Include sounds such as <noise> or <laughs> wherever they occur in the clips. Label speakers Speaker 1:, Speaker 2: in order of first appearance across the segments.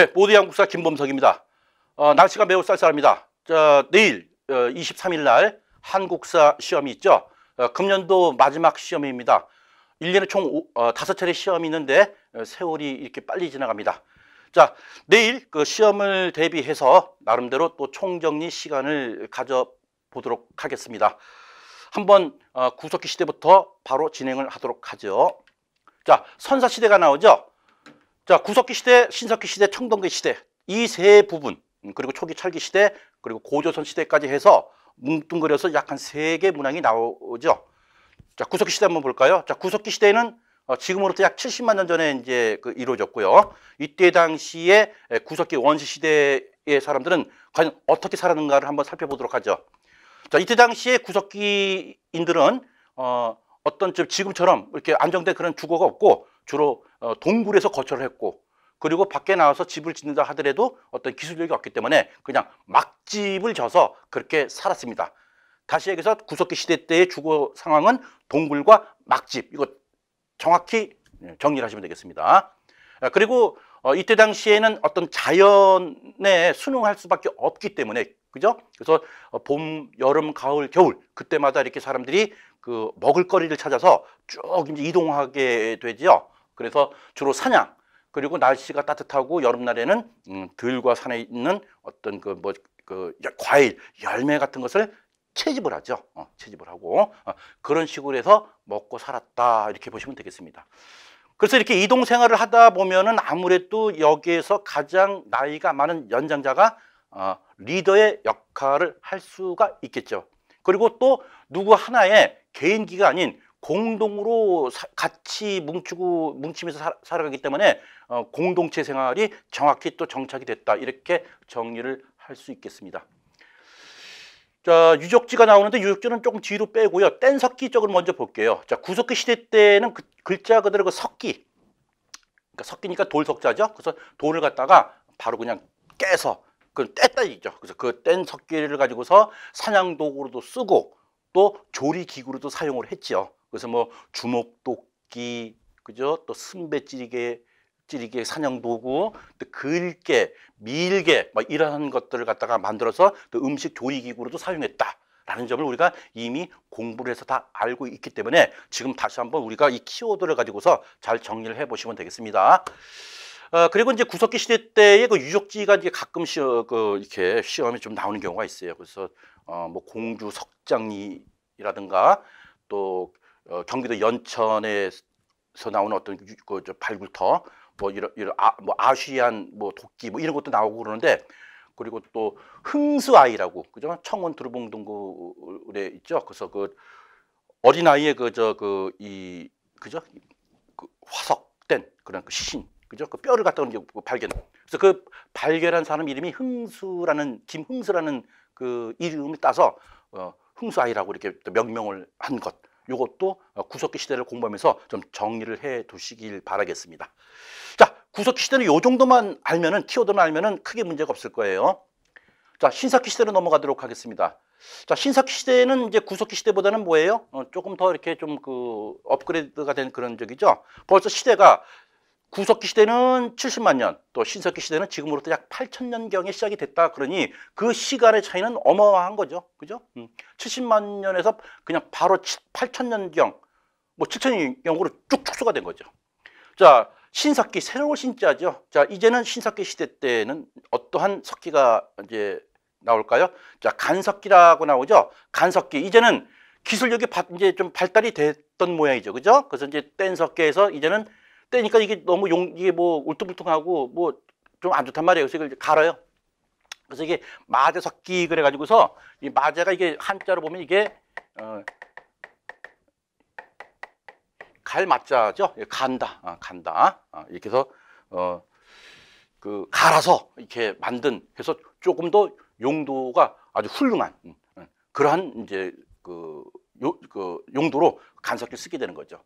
Speaker 1: 네, 모두 양국사 김범석입니다. 어, 날씨가 매우 쌀쌀합니다. 자, 내일 어, 23일 날 한국사 시험이 있죠. 어, 금년도 마지막 시험입니다. 1년에 총 오, 어, 5차례 시험이 있는데 어, 세월이 이렇게 빨리 지나갑니다. 자, 내일 그 시험을 대비해서 나름대로 또 총정리 시간을 가져보도록 하겠습니다. 한번 어, 구석기 시대부터 바로 진행을 하도록 하죠. 자, 선사시대가 나오죠. 자, 구석기 시대, 신석기 시대, 청동기 시대 이 세 부분 음, 그리고 초기 철기 시대 그리고 고조선 시대까지 해서 뭉뚱그려서 약 한 세 개 문항이 나오죠. 자, 구석기 시대 한번 볼까요? 자, 구석기 시대는 어, 지금으로부터 약 70만 년 전에 이제 그 이루어졌고요. 이때 당시에 구석기 원시 시대의 사람들은 과연 어떻게 살았는가를 한번 살펴보도록 하죠. 자, 이때 당시에 구석기인들은 어, 어떤 좀 지금처럼 이렇게 안정된 그런 주거가 없고 주로 어, 동굴에서 거처를 했고 그리고 밖에 나와서 집을 짓는다 하더라도 어떤 기술력이 없기 때문에 그냥 막집을 져서 그렇게 살았습니다. 다시 얘기해서 구석기 시대 때의 주거 상황은 동굴과 막집 이거 정확히 예, 정리를 하시면 되겠습니다. 아, 그리고 어, 이때 당시에는 어떤 자연에 순응할 수밖에 없기 때문에 그죠? 그래서 어, 봄, 여름, 가을, 겨울 그때마다 이렇게 사람들이 그 먹을거리를 찾아서 쭉 이제 이동하게 되지요. 그래서 주로 사냥 그리고 날씨가 따뜻하고 여름날에는 음, 들과 산에 있는 어떤 그뭐그 뭐, 그 과일 열매 같은 것을 채집을 하죠. 어, 채집을 하고 어, 그런 식으로 해서 먹고 살았다 이렇게 보시면 되겠습니다. 그래서 이렇게 이동 생활을 하다 보면은 아무래도 여기에서 가장 나이가 많은 연장자가 어, 리더의 역할을 할 수가 있겠죠. 그리고 또 누구 하나의 개인기가 아닌 공동으로 사, 같이 뭉치고 뭉치면서 사, 살아가기 때문에 어, 공동체 생활이 정확히 또 정착이 됐다 이렇게 정리를 할 수 있겠습니다. 자, 유적지가 나오는데 유적지는 조금 뒤로 빼고요. 뗀석기 쪽을 먼저 볼게요. 자, 구석기 시대 때는 그, 글자 그대로 그 석기. 그러니까 석기니까 돌석자죠. 그래서 돌을 갖다가 바로 그냥 깨서 그 뗐다 이죠. 그래서 그 뗀 석기를 가지고서 사냥 도구로도 쓰고 또 조리 기구로도 사용을 했지요. 그래서 뭐 주먹도끼 그죠? 또 순배 찌리개 찌리개 사냥 도구, 또 글개, 밀개 막 이러한 것들을 갖다가 만들어서 또 음식 조리 기구로도 사용했다. 라는 점을 우리가 이미 공부를 해서 다 알고 있기 때문에 지금 다시 한번 우리가 이 키워드를 가지고서 잘 정리를 해 보시면 되겠습니다. 어, 그리고 이제 구석기 시대 때의 그 유적지가 이제 가끔 시어, 그 이렇게 시험에 좀 나오는 경우가 있어요. 그래서 어, 뭐 공주 석장이라든가 또 어, 경기도 연천에서 나오는 어떤 그, 저 발굴터 뭐 이런 이런 아, 뭐 아시안 뭐 도끼 뭐 이런 것도 나오고 그러는데 그리고 또흥수아이라고 그죠 청원 두루봉 동굴에 있죠 그래서 그 어린 아이의 그저그 이 그죠 그 화석된 그런 그 시신 그죠 그 뼈를 갖다 이제 그 발견 그래서 그 발견한 사람 이름이 흥수라는 김흥수라는 그 이름을 따서 어, 흥수아이라고 이렇게 또 명명을 한 것. 이것도 구석기 시대를 공부하면서 좀 정리를 해 두시길 바라겠습니다. 자, 구석기 시대는 요 정도만 알면은 키워드만 알면은 크게 문제가 없을 거예요. 자, 신석기 시대로 넘어가도록 하겠습니다. 자, 신석기 시대는 이제 구석기 시대보다는 뭐예요? 어, 조금 더 이렇게 좀 그 업그레이드가 된 그런 적이죠. 벌써 시대가 구석기 시대는 70만 년, 또 신석기 시대는 지금으로부터 약 8천 년경에 시작이 됐다 그러니 그 시간의 차이는 어마어마한 거죠. 그죠? 음, 70만 년에서 그냥 바로 8천 년경, 뭐 7천 년경으로 쭉 축소가 된 거죠. 자, 신석기, 새로운 신자죠. 자, 이제는 신석기 시대 때는 어떠한 석기가 이제 나올까요? 자, 간석기라고 나오죠. 간석기. 이제는 기술력이 바, 이제 좀 발달이 됐던 모양이죠. 그죠? 그래서 이제 뗀석기에서 이제는 떼니까 이게 너무 용, 이게 뭐 울퉁불퉁하고 뭐 좀 안 좋단 말이에요. 그래서 이걸 갈아요. 그래서 이게 마제 섞기 그래가지고서 이 마제가 이게 한자로 보면 이게 어, 갈 맞자죠. 예, 간다, 아, 간다. 어, 이렇게 해서 어, 그 갈아서 이렇게 만든 해서 조금 더 용도가 아주 훌륭한 음, 음, 그러한 이제 그, 요, 그 용도로 간석기 쓰게 되는 거죠.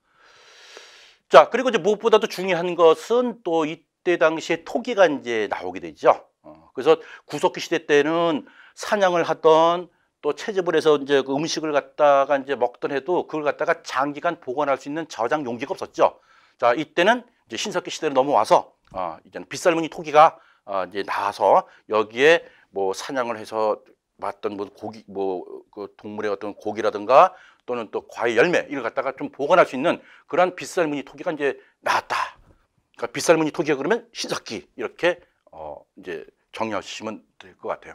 Speaker 1: 자, 그리고 이제 무엇보다도 중요한 것은 또 이때 당시에 토기가 이제 나오게 되죠. 어, 그래서 구석기 시대 때는 사냥을 하던 또 채집을 해서 이제 그 음식을 갖다가 이제 먹던 해도 그걸 갖다가 장기간 보관할 수 있는 저장 용기가 없었죠. 자, 이때는 이제 신석기 시대로 넘어와서 어, 이제 빗살무늬 토기가 어, 이제 나와서 여기에 뭐 사냥을 해서 봤던 뭐 고기 뭐 그 동물의 어떤 고기라든가 또는 또 과일 열매 이걸 갖다가 좀 보관할 수 있는 그러한 빗살무늬 토기가 이제 나왔다. 그러니까 빗살무늬 토기가 그러면 신석기 이렇게 어 이제 정리하시면 될 것 같아요.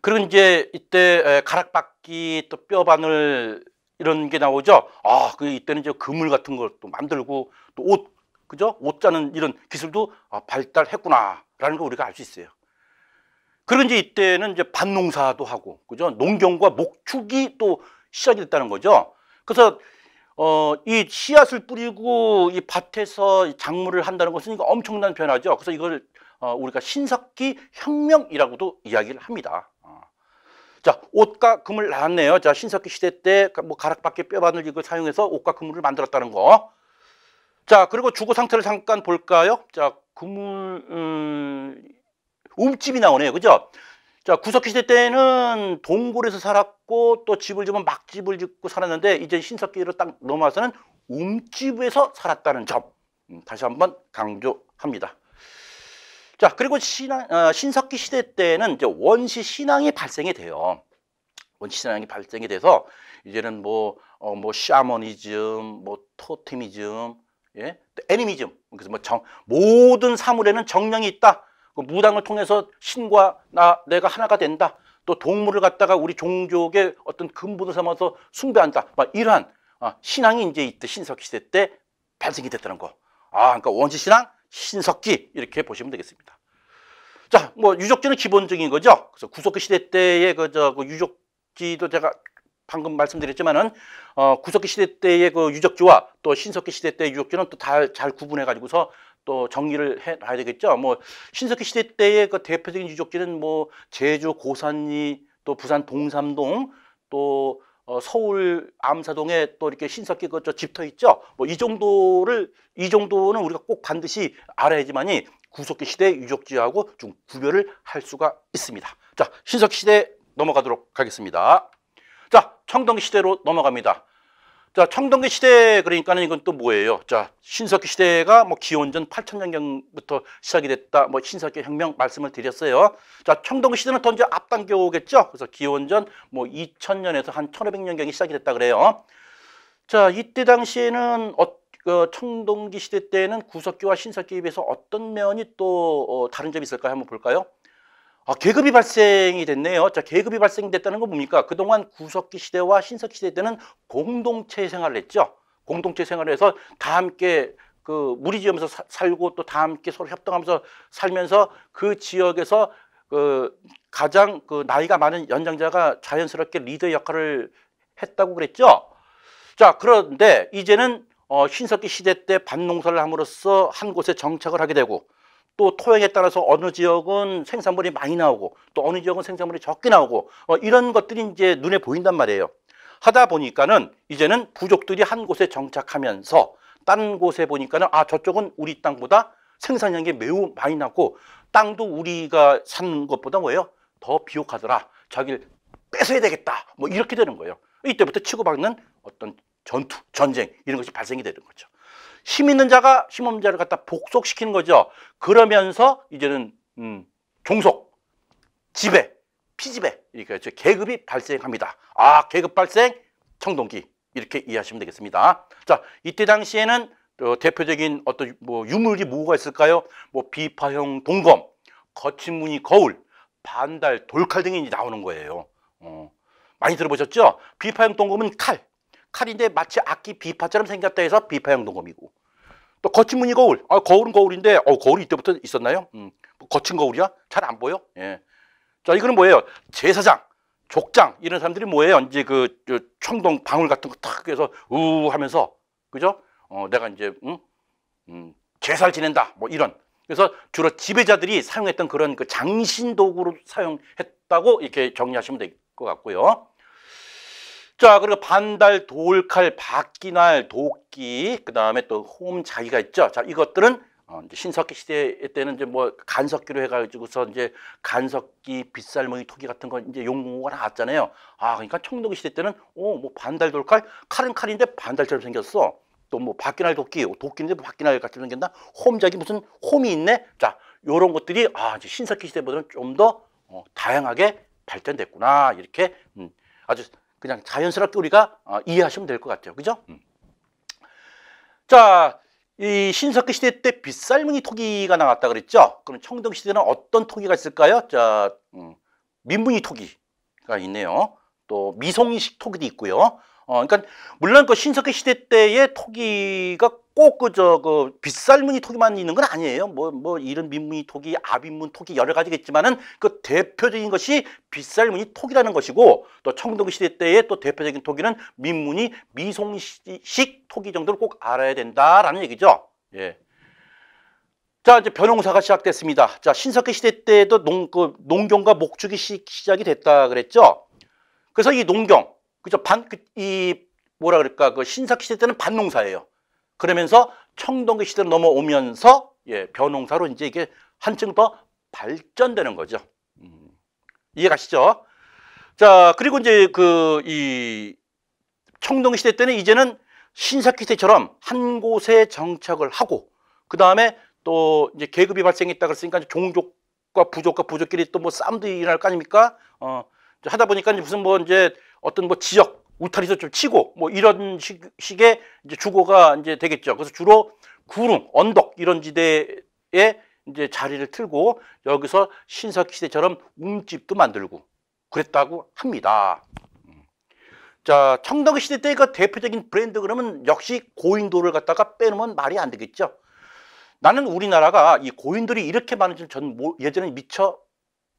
Speaker 1: 그리고 이제 이때 가락박퀴또 뼈바늘 이런 게 나오죠. 아, 그 이때는 이제 그물 같은 것도 만들고 또 옷, 그죠? 옷 짜는 이런 기술도 아, 발달했구나라는 걸 우리가 알 수 있어요. 그리고 이제 이때는 이제 밭농사도 하고, 그죠? 농경과 목축이 또 시작이 됐다는 거죠. 그래서 어, 이 씨앗을 뿌리고 이 밭에서 작물을 한다는 것은 엄청난 변화죠. 그래서 이걸 어, 우리가 신석기 혁명이라고도 이야기를 합니다. 어. 자, 옷과 금을 나눴네요. 자, 신석기 시대 때 뭐 가락밖에 뼈바늘 이걸 사용해서 옷과 금을 만들었다는 거. 자, 그리고 주거 상태를 잠깐 볼까요? 자, 금물 음, 움집이 나오네요. 그죠? 자, 구석기시대 때는 동굴에서 살았고 또 집을 지으면 막집을 짓고 살았는데 이제 신석기로 딱 넘어와서는 움집에서 살았다는 점 음, 다시 한번 강조합니다. 자, 그리고 신앙, 어, 신석기 시대 때는 이제 원시 신앙이 발생이 돼요. 원시 신앙이 발생이 돼서 이제는 뭐, 어, 뭐, 샤머니즘, 뭐, 토테미즘, 예, 애니미즘. 그래서 뭐, 정, 모든 사물에는 정령이 있다. 그 무당을 통해서 신과 나 내가 하나가 된다. 또 동물을 갖다가 우리 종족의 어떤 근본을 삼아서 숭배한다. 막 이러한 아, 신앙이 이제 이때 신석기 시대 때 발생이 됐다는 거. 아, 그러니까 원시 신앙, 신석기 이렇게 보시면 되겠습니다. 자, 뭐 유적지는 기본적인 거죠. 그래서 구석기 시대 때의 그저 그, 그 유적지도 제가 방금 말씀드렸지만은 어, 구석기 시대 때의 그 유적지와 또 신석기 시대 때의 유적지는 또다잘 구분해 가지고서 또 정리를 해 놔야 되겠죠. 뭐 신석기 시대 때의 그 대표적인 유적지는 뭐 제주 고산리 또 부산 동삼동 또 어, 서울 암사동에 또 이렇게 신석기 그저 집터 있죠. 뭐 이 정도를 이 정도는 우리가 꼭 반드시 알아야지만이 구석기 시대 유적지하고 좀 구별을 할 수가 있습니다. 자, 신석기 시대 넘어가도록 하겠습니다. 자, 청동기 시대로 넘어갑니다. 자, 청동기 시대 그러니까는 이건 또 뭐예요? 자, 신석기 시대가 뭐 기원전 8천년경부터 시작이 됐다. 뭐 신석기 혁명 말씀을 드렸어요. 자, 청동기 시대는 더 이제 앞당겨 오겠죠? 그래서 기원전 뭐 2000년에서 한 1500년경이 시작이 됐다 그래요. 자, 이때 당시에는 어, 그 청동기 시대 때는 구석기와 신석기에 비해서 어떤 면이 또 어, 다른 점이 있을까요? 한번 볼까요? 아, 계급이 발생이 됐네요. 자, 계급이 발생됐다는 건 뭡니까? 그동안 구석기 시대와 신석기 시대 때는 공동체 생활을 했죠. 공동체 생활을 해서 다 함께 그 무리 지으면서 사, 살고 또 다 함께 서로 협동하면서 살면서 그 지역에서 그 가장 그 나이가 많은 연장자가 자연스럽게 리더 역할을 했다고 그랬죠. 자, 그런데 이제는 어, 신석기 시대 때 반농사를 함으로써 한 곳에 정착을 하게 되고 또 토양에 따라서 어느 지역은 생산물이 많이 나오고 또 어느 지역은 생산물이 적게 나오고 어, 이런 것들이 이제 눈에 보인단 말이에요. 하다 보니까는 이제는 부족들이 한 곳에 정착하면서 다른 곳에 보니까는 아 저쪽은 우리 땅보다 생산량이 매우 많이 나고 땅도 우리가 산 것보다 뭐예요? 더 비옥하더라. 자기를 뺏어야 되겠다. 뭐 이렇게 되는 거예요. 이때부터 치고받는 어떤 전투, 전쟁 이런 것이 발생이 되는 거죠. 힘 있는 자가 심 없는 자를 갖다 복속시키는 거죠. 그러면서 이제는 음, 종속, 지배, 피지배 이렇게 했죠. 계급이 발생합니다. 아, 계급 발생, 청동기 이렇게 이해하시면 되겠습니다. 자, 이때 당시에는 어, 대표적인 어떤 뭐 유물이 뭐가 있을까요? 뭐 비파형 동검, 거친 무늬 거울, 반달 돌칼 등이 나오는 거예요. 어, 많이 들어보셨죠? 비파형 동검은 칼, 칼인데 마치 악기 비파처럼 생겼다 해서 비파형 동검이고 또 거친 무늬 거울 아, 거울은 거울인데 어, 거울이 이때부터 있었나요? 음, 뭐 거친 거울이야? 잘 안 보여? 예. 자 이거는 뭐예요? 제사장 족장 이런 사람들이 뭐예요? 이제 그 청동 방울 같은 거 탁 해서 우 하면서 그죠? 어 내가 이제 음, 음 제사를 지낸다 뭐 이런 그래서 주로 지배자들이 사용했던 그런 그 장신 도구로 사용했다고 이렇게 정리하시면 될 것 같고요. 자, 그리고 반달, 돌칼, 바퀴날 도끼, 그 다음에 또 홈자기가 있죠. 자, 이것들은 어, 이제 신석기 시대 때는 이제 뭐 간석기로 해가지고서 이제 간석기, 빗살무늬, 토기 같은 거 이제 용어가 나왔잖아요. 아, 그러니까 청동기 시대 때는 오, 어, 뭐 반달, 돌칼, 칼은 칼인데 반달처럼 생겼어. 또뭐바퀴날 도끼, 어, 도끼인데 뭐 박기날 같이 생겼나? 홈자기 무슨 홈이 있네? 자, 요런 것들이 아, 이제 신석기 시대보다는 좀 더 어, 다양하게 발전됐구나. 이렇게 음, 아주 그냥 자연스럽게 우리가 어, 이해하시면 될 것 같아요. 그죠? 음. 자, 이 신석기 시대 때 빗살무늬 토기가 나왔다 그랬죠? 그럼 청동 시대는 어떤 토기가 있을까요? 자, 음, 민무늬 토기가 있네요. 또미송인식 토기도 있고요. 어, 그러니까 물론 그 신석기 시대 때의 토기가 꼭그 저그 그 비쌀 그 무늬토기만 있는 건 아니에요. 뭐뭐 뭐, 뭐 이런 민무늬토기, 아빈문토기 여러 가지겠지만은 그 대표적인 것이 빗살 무늬토기라는 것이고 또 청동기 시대 때의 또 대표적인 토기는 민무늬 미송식 토기 정도를 꼭 알아야 된다라는 얘기죠. 예. 자 이제 변홍사가 시작됐습니다. 자 신석기 시대 때에도 농 그 농경과 목축이 시, 시작이 됐다 그랬죠. 그래서 이 농경 그죠 반이 그, 뭐라 그럴까 그 신석기 시대 때는 반농사예요. 그러면서 청동기 시대로 넘어오면서 예, 변홍사로 이제 이게 한층 더 발전되는 거죠. 음, 이해 가시죠? 자, 그리고 이제 그 이 청동기 시대 때는 이제는 신사키시처럼한 곳에 정착을 하고 그 다음에 또 이제 계급이 발생했다 그랬으니까 이제 종족과 부족과 부족끼리 또 뭐 싸움도 일어날 거 아닙니까? 어, 하다 보니까 이제 무슨 뭐 이제 어떤 뭐 지역 울타리에서 좀 치고 뭐 이런 식, 의 이제 주거가 이제 되겠죠. 그래서 주로 구릉, 언덕 이런 지대에 이제 자리를 틀고 여기서 신석 시대처럼 웅집도 만들고 그랬다고 합니다. 음. 자, 청덕 시대 때의 그 대표적인 브랜드 그러면 역시 고인돌을 갖다가 빼놓으면 말이 안 되겠죠. 나는 우리나라가 이 고인돌이 이렇게 많은지는 전 뭐, 예전에 미처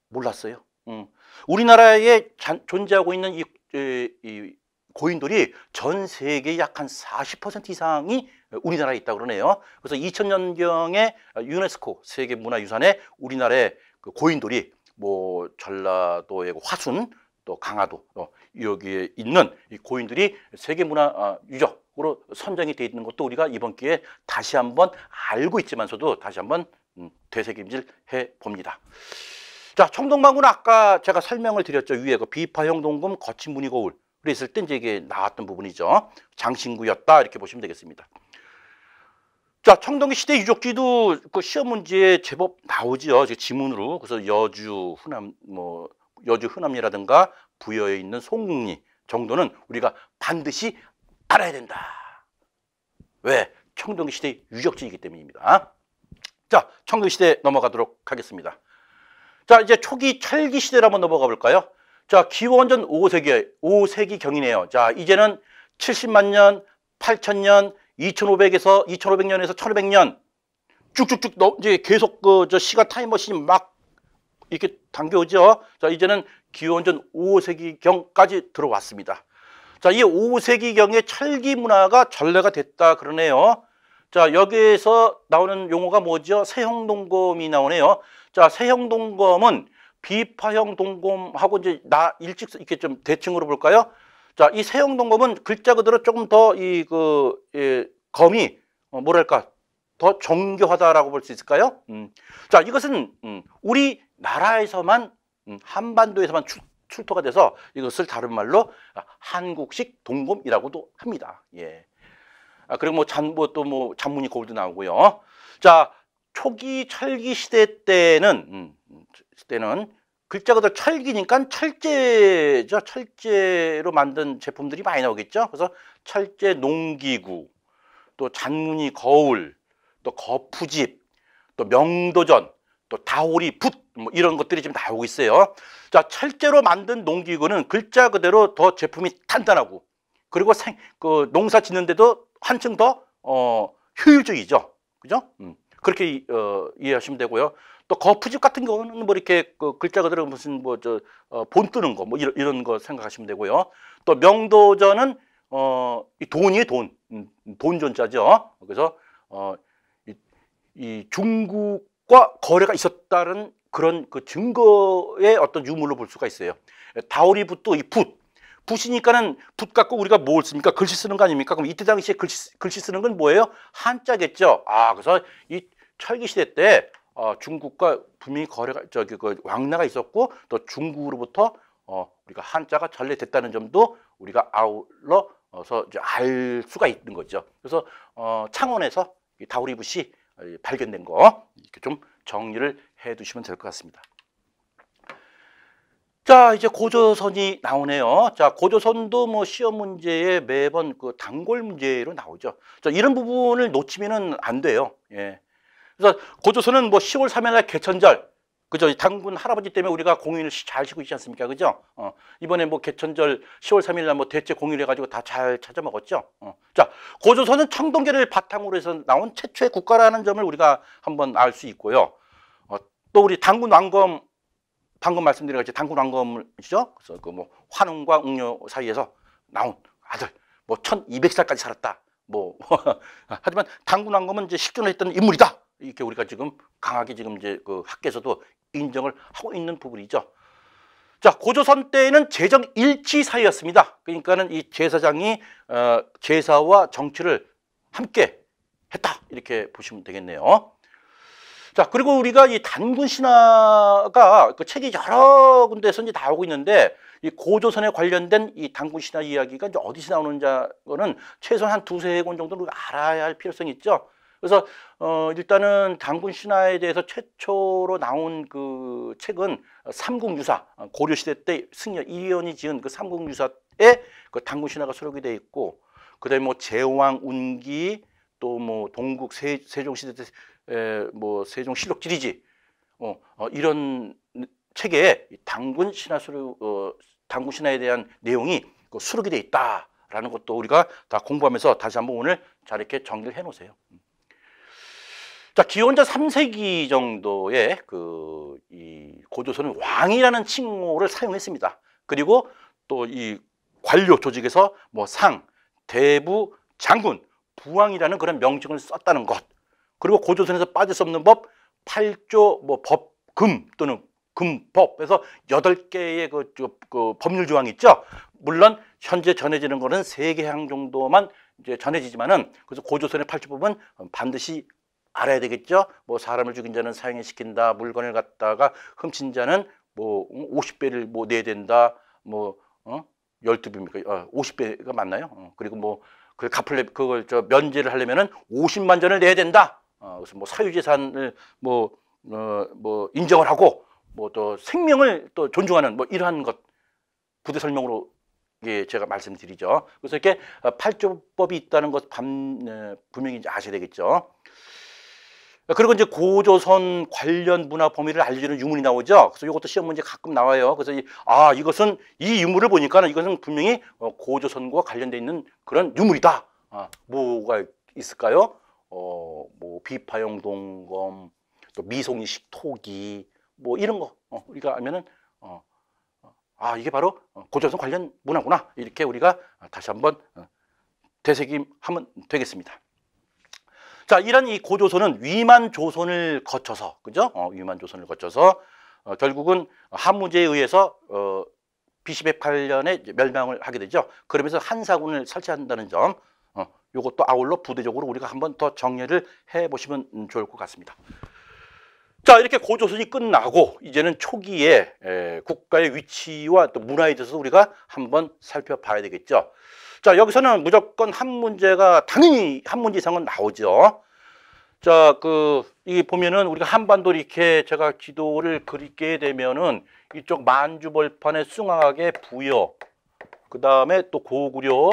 Speaker 1: 몰랐어요. 음. 우리나라에 잔, 존재하고 있는 이, 이, 이 고인돌이 전 세계 약 한 40% 이상이 우리나라에 있다 그러네요. 그래서 2000년경에 유네스코 세계문화유산에 우리나라의 그 고인돌이 뭐 전라도의 그 화순 또 강화도 어, 여기에 있는 이 고인들이 세계문화 아, 유적으로 선정이 돼 있는 것도 우리가 이번 기회에 다시 한번 알고 있지만서도 다시 한번 음, 되새김질 해 봅니다. 자, 청동방구는 아까 제가 설명을 드렸죠. 위에 그 비파형 동금 거친 무늬 거울. 그랬을 때 이제 이게 나왔던 부분이죠. 장신구였다 이렇게 보시면 되겠습니다. 자, 청동기 시대 유적지도 그 시험 문제에 제법 나오지요. 지문으로. 그래서 여주, 흔함 뭐, 여주 흔암리라든가 부여에 있는 송리 정도는 우리가 반드시 알아야 된다. 왜? 청동기 시대 유적지이기 때문입니다. 자, 청동기 시대 넘어가도록 하겠습니다. 자, 이제 초기 철기 시대로 한번 넘어가 볼까요? 자, 기원전 5세기, 5세기 경이네요. 자, 이제는 70만 년, 8천 년, 2500에서 2500년에서 1500년 쭉쭉쭉 넘, 이제 계속 그 저 시간 타임머신이 막 이렇게 당겨오죠. 자, 이제는 기원전 5세기 경까지 들어왔습니다. 자, 이 5세기 경의 철기 문화가 전래가 됐다 그러네요. 자, 여기에서 나오는 용어가 뭐죠? 세형동검이 나오네요. 자, 세형동검은 비파형 동검하고 이제 나일찍 이렇게 좀 대칭으로 볼까요? 자, 이 세형 동검은 글자 그대로 조금 더 이그 예, 검이 어, 뭐랄까 더 정교하다라고 볼 수 있을까요? 음. 자, 이것은 음, 우리 나라에서만 음, 한반도에서만 출, 출토가 돼서 이것을 다른 말로 아, 한국식 동검이라고도 합니다. 예. 아, 그리고 뭐 잔, 뭐 또뭐 잔문이 거울도 나오고요. 자, 초기 철기 시대 때는 음, 때는 음, 글자 그대로 철기니까 철제죠. 철제로 만든 제품들이 많이 나오겠죠. 그래서 철제 농기구, 또 잔무늬 거울, 또 거푸집, 또 명도전, 또 다오리 붓, 뭐 이런 것들이 지금 나오고 있어요. 자, 철제로 만든 농기구는 글자 그대로 더 제품이 탄탄하고 그리고 생, 그 농사 짓는데도 한층 더 어, 효율적이죠. 그죠? 음, 그렇게 어, 이해하시면 되고요. 또 거푸집 같은 경우는 뭐 이렇게 그 글자 그대로 무슨 뭐 저 어, 본 뜨는 거 뭐 이런, 이런 거 생각하시면 되고요. 또 명도전은 어, 이 돈이 돈, 음, 음, 돈전자죠. 그래서 어, 이, 이 중국과 거래가 있었다는 그런 그 증거의 어떤 유물로 볼 수가 있어요. 다오리 붓도 이 붓, 붓이니까는 붓 갖고 우리가 뭘 씁니까? 글씨 쓰는 거 아닙니까? 그럼 이때 당시에 글씨, 글씨 쓰는 건 뭐예요? 한자겠죠. 아, 그래서 이 철기 시대 때 어, 중국과 분명히 거래가 저기 그 왕래가 있었고 또 중국으로부터 어, 우리가 한자가 전래됐다는 점도 우리가 아울러서 이제 알 수가 있는 거죠. 그래서 어, 창원에서 이 다우리붓이 발견된 거 이렇게 좀 정리를 해두시면 될 것 같습니다. 자 이제 고조선이 나오네요. 자 고조선도 뭐 시험 문제에 매번 그 단골 문제로 나오죠. 자 이런 부분을 놓치면은 안 돼요. 예. 그래서 고조선은 뭐 10월 3일날 개천절 그죠? 당군 할아버지 때문에 우리가 공휴일 잘 쉬고 있지 않습니까? 그죠? 어, 이번에 뭐 개천절 10월 3일날 뭐 대체 공휴일 해가지고 다 잘 찾아먹었죠? 어. 자, 고조선은 청동계를 바탕으로 해서 나온 최초의 국가라는 점을 우리가 한번 알 수 있고요. 어, 또 우리 당군 왕검, 방금 말씀드린 것처럼 당군 왕검이죠? 을 그래서 그 뭐 환웅과 웅녀 사이에서 나온 아들, 뭐 1200살까지 살았다. 뭐, <laughs> 하지만 당군 왕검은 이제 식존을 했던 인물이다. 이렇게 우리가 지금 강하게 지금 이제 그 학계에서도 인정을 하고 있는 부분이죠. 자, 고조선 때에는 재정 일치 사이였습니다. 그러니까는 이 제사장이 어, 제사와 정치를 함께 했다. 이렇게 보시면 되겠네요. 자, 그리고 우리가 이 단군 신화가 그 책이 여러 군데에서 이제 나오고 있는데 이 고조선에 관련된 이 단군 신화 이야기가 이제 어디서 나오는지 거는 최소한 두세 권 정도는 알아야 할 필요성이 있죠. 그래서 어 일단은 당군 신화에 대해서 최초로 나온 그 책은 삼국유사 어, 고려 시대 때 승려 이현이 지은 그 삼국유사에 그 당군 신화가 수록이 돼 있고 그다음에 뭐 제왕 운기 또 뭐 동국 세, 뭐 세종 시대 때 뭐 세종 실록지리지 어, 어 이런 책에 당군 신화 수록 어 당군 신화에 대한 내용이 그 수록이 돼 있다. 라는 것도 우리가 다 공부하면서 다시 한번 오늘 잘 이렇게 정리를 해 놓으세요. 음. 자, 기원전 3세기 정도에 그이 고조선은 왕이라는 칭호를 사용했습니다. 그리고 또 이 관료 조직에서 뭐 상, 대부, 장군, 부왕이라는 그런 명칭을 썼다는 것. 그리고 고조선에서 빠질 수 없는 법 8조 뭐 법금 또는 금법에서 여덟 개의 그, 그, 그, 법률 조항이 있죠. 물론 현재 전해지는 거는 세 개 항 정도만 이제 전해지지만은 그래서 고조선의 팔조법은 반드시 알아야 되겠죠. 뭐 사람을 죽인 자는 사형에 시킨다. 물건을 갖다가 훔친 자는 뭐 50배를 뭐 내야 된다. 뭐 어? 12배입니까? 어, 50배가 맞나요? 어, 그리고 뭐 그걸 갚을 그걸 저 면제를 하려면은 50만 전을 내야 된다. 어, 그래서 뭐 사유재산을 뭐 어, 뭐 인정을 하고 뭐 또 생명을 또 존중하는 뭐 이러한 것 부대 설명으로 예, 제가 말씀드리죠. 그래서 이렇게 팔조법이 있다는 것 반, 어, 분명히 아셔야 되겠죠. 그리고 이제 고조선 관련 문화 범위를 알려주는 유물이 나오죠. 그래서 이것도 시험 문제 가끔 나와요. 그래서 이, 아 이것은 이 유물을 보니까 는 이것은 분명히 어, 고조선과 관련돼 있는 그런 유물이다. 아, 뭐가 있을까요? 어, 뭐비파형 동검, 또 미송이식 토기, 뭐 이런 거 어, 우리가 알면은 어, 어 아 이게 바로 어, 고조선 관련 문화구나 이렇게 우리가 다시 한번 되새김하면 되겠습니다. 자, 이런 이 고조선은 위만 조선을 거쳐서, 그죠? 어, 위만 조선을 거쳐서 어, 결국은 한무제에 의해서 어, B208년에 멸망을 하게 되죠. 그러면서 한사군을 설치한다는 점, 어, 요것도 아울러 부대적으로 우리가 한 번 더 정리를 해보시면 음, 좋을 것 같습니다. 자 이렇게 고조선이 끝나고 이제는 초기에 에, 국가의 위치와 또 문화에 대해서 우리가 한 번 살펴봐야 되겠죠. 자, 여기서는 무조건 한 문제가 당연히 한 문제 이상은 나오죠. 자, 그, 이 보면은 우리가 한반도 이렇게 제가 지도를 그리게 되면은 이쪽 만주벌판에 숭하게 부여. 그 다음에 또 고구려.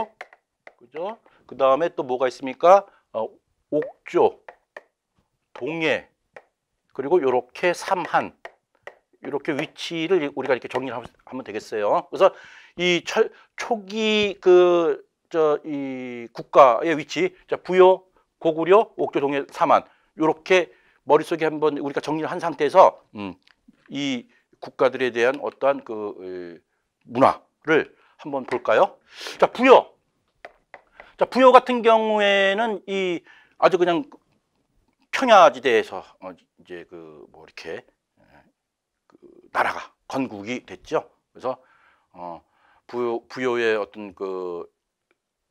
Speaker 1: 그죠? 그 다음에 또 뭐가 있습니까? 어, 옥조. 동해. 그리고 요렇게 삼한. 이렇게 위치를 우리가 이렇게 정리하면 되겠어요. 그래서 이 철, 초기 그 저 이 국가의 위치, 자 부여, 고구려, 옥조, 동해, 사만 요렇게 머릿속에 한번 우리가 정리를 한 상태에서 음, 이 국가들에 대한 어떠한 그 문화를 한번 볼까요? 자, 부여. 자, 부여 같은 경우에는 이 아주 그냥 평야지대에서 어, 이제 그 뭐 이렇게 그 나라가 건국이 됐죠. 그래서 어 부여 부요의 어떤 그,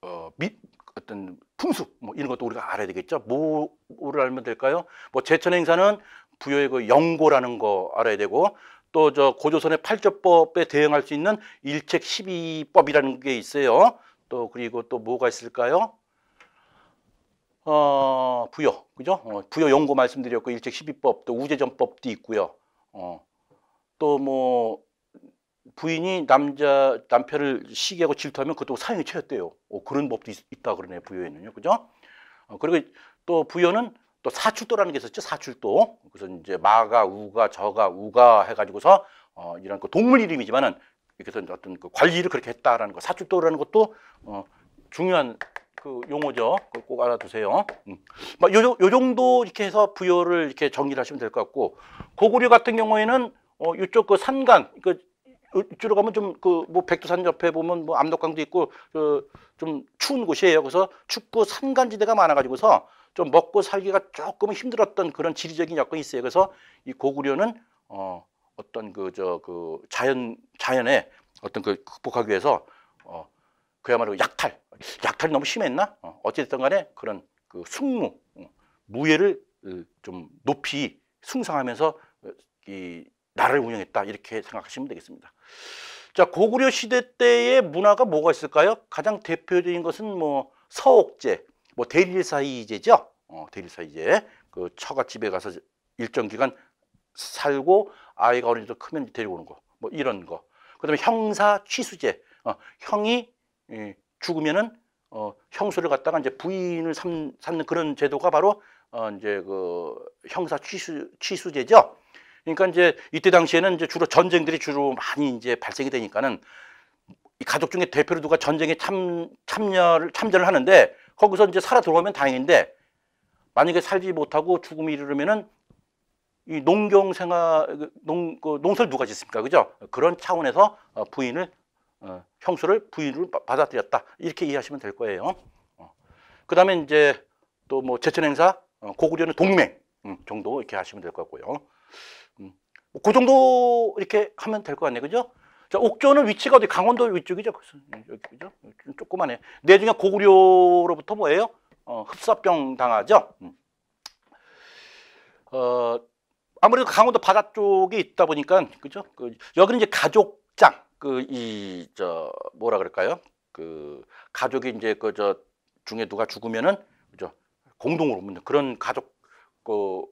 Speaker 1: 어, 밑, 어떤 풍습, 뭐 이런 것도 우리가 알아야 되겠죠. 뭐를 알면 될까요? 뭐 제천 행사는 부여의그 영고라는 거 알아야 되고, 또 저 고조선의 팔조법에 대응할 수 있는 일책 십이법이라는게 있어요. 또 그리고 또 뭐가 있을까요? 어, 부여, 그죠? 어, 부여 연구 말씀드렸고, 일책 12법, 또 우제전법도 있고요. 어, 또 뭐, 부인이 남자 남편을 시기하고 질투하면 그것도 사형이 처였대요. 어, 그런 법도 있, 다 그러네 부여에는요, 그죠? 어, 그리고 또 부여는 또 사출도라는 게 있었죠. 사출도. 그래서 이제 마가, 우가, 저가, 우가 해가지고서 어, 이런 그 동물 이름이지만은 이렇게 해서 어떤 그 관리를 그렇게 했다라는 거 사출도라는 것도 어, 중요한 그 용어죠. 꼭 알아두세요. 음. 막 뭐 요, 요 정도 이렇게 해서 부여를 이렇게 정리를 하시면 될 것 같고 고구려 같은 경우에는 어, 이쪽 그 산간 그 이쪽으로 가면 좀 그 뭐 백두산 옆에 보면 뭐 압록강도 있고 그좀 추운 곳이에요. 그래서 춥고 산간지대가 많아가지고서 좀 먹고 살기가 조금 힘들었던 그런 지리적인 여건이 있어요. 그래서 이 고구려는 어 어떤 그 저그 그 자연 자연에 어떤 그 극복하기 위해서 어 그야말로 약탈 약탈이 너무 심했나 어, 어찌됐든 간에 그런 그 숙무 어 무예를 좀 높이 숭상하면서 이 나라를 운영했다 이렇게 생각하시면 되겠습니다. 자 고구려 시대 때의 문화가 뭐가 있을까요? 가장 대표적인 것은 뭐 서옥제, 뭐 대릴사이제죠. 어, 대릴사이제 그처가집에 가서 일정 기간 살고 아이가 어느 때 크면 데리고 오는 거, 뭐 이런 거. 그다음에 형사 취수제, 어, 형이 예, 죽으면은 어, 형수를 갖다가 이제 부인을 삼, 삼는 그런 제도가 바로 어, 이제 그 형사 취수 취수제죠. 그러니까 이제 이때 당시에는 이제 주로 전쟁들이 주로 많이 이제 발생이 되니까는 이 가족 중에 대표로 누가 전쟁에 참 참여를 참전을 하는데 거기서 이제 살아 들어오면 다행인데 만약에 살지 못하고 죽음이 이르면은이 농경 생활 그 농그농설 누가 짓습니까 그죠 그런 차원에서 어, 부인을 어, 형수를 부인으로 받아들였다 이렇게 이해하시면 될 거예요 어. 그 다음에 이제 또 뭐 제천 행사 어, 고구려는 동맹 음, 정도 이렇게 하시면 될 것 같고요 그 정도 이렇게 하면 될 것 같네요. 그죠? 자, 옥조는 위치가 어디? 강원도 위쪽이죠? 여기, 그죠? 조그만해. 내중에 네 고구려로부터 뭐예요? 어, 흡사병 당하죠? 음. 어, 아무래도 강원도 바다 쪽에 있다 보니까, 그죠? 그, 여기는 이제 가족장, 그, 이, 저, 뭐라 그럴까요? 그, 가족이 이제 그, 저, 중에 누가 죽으면은, 그죠? 공동으로 묻는 그런 가족, 그,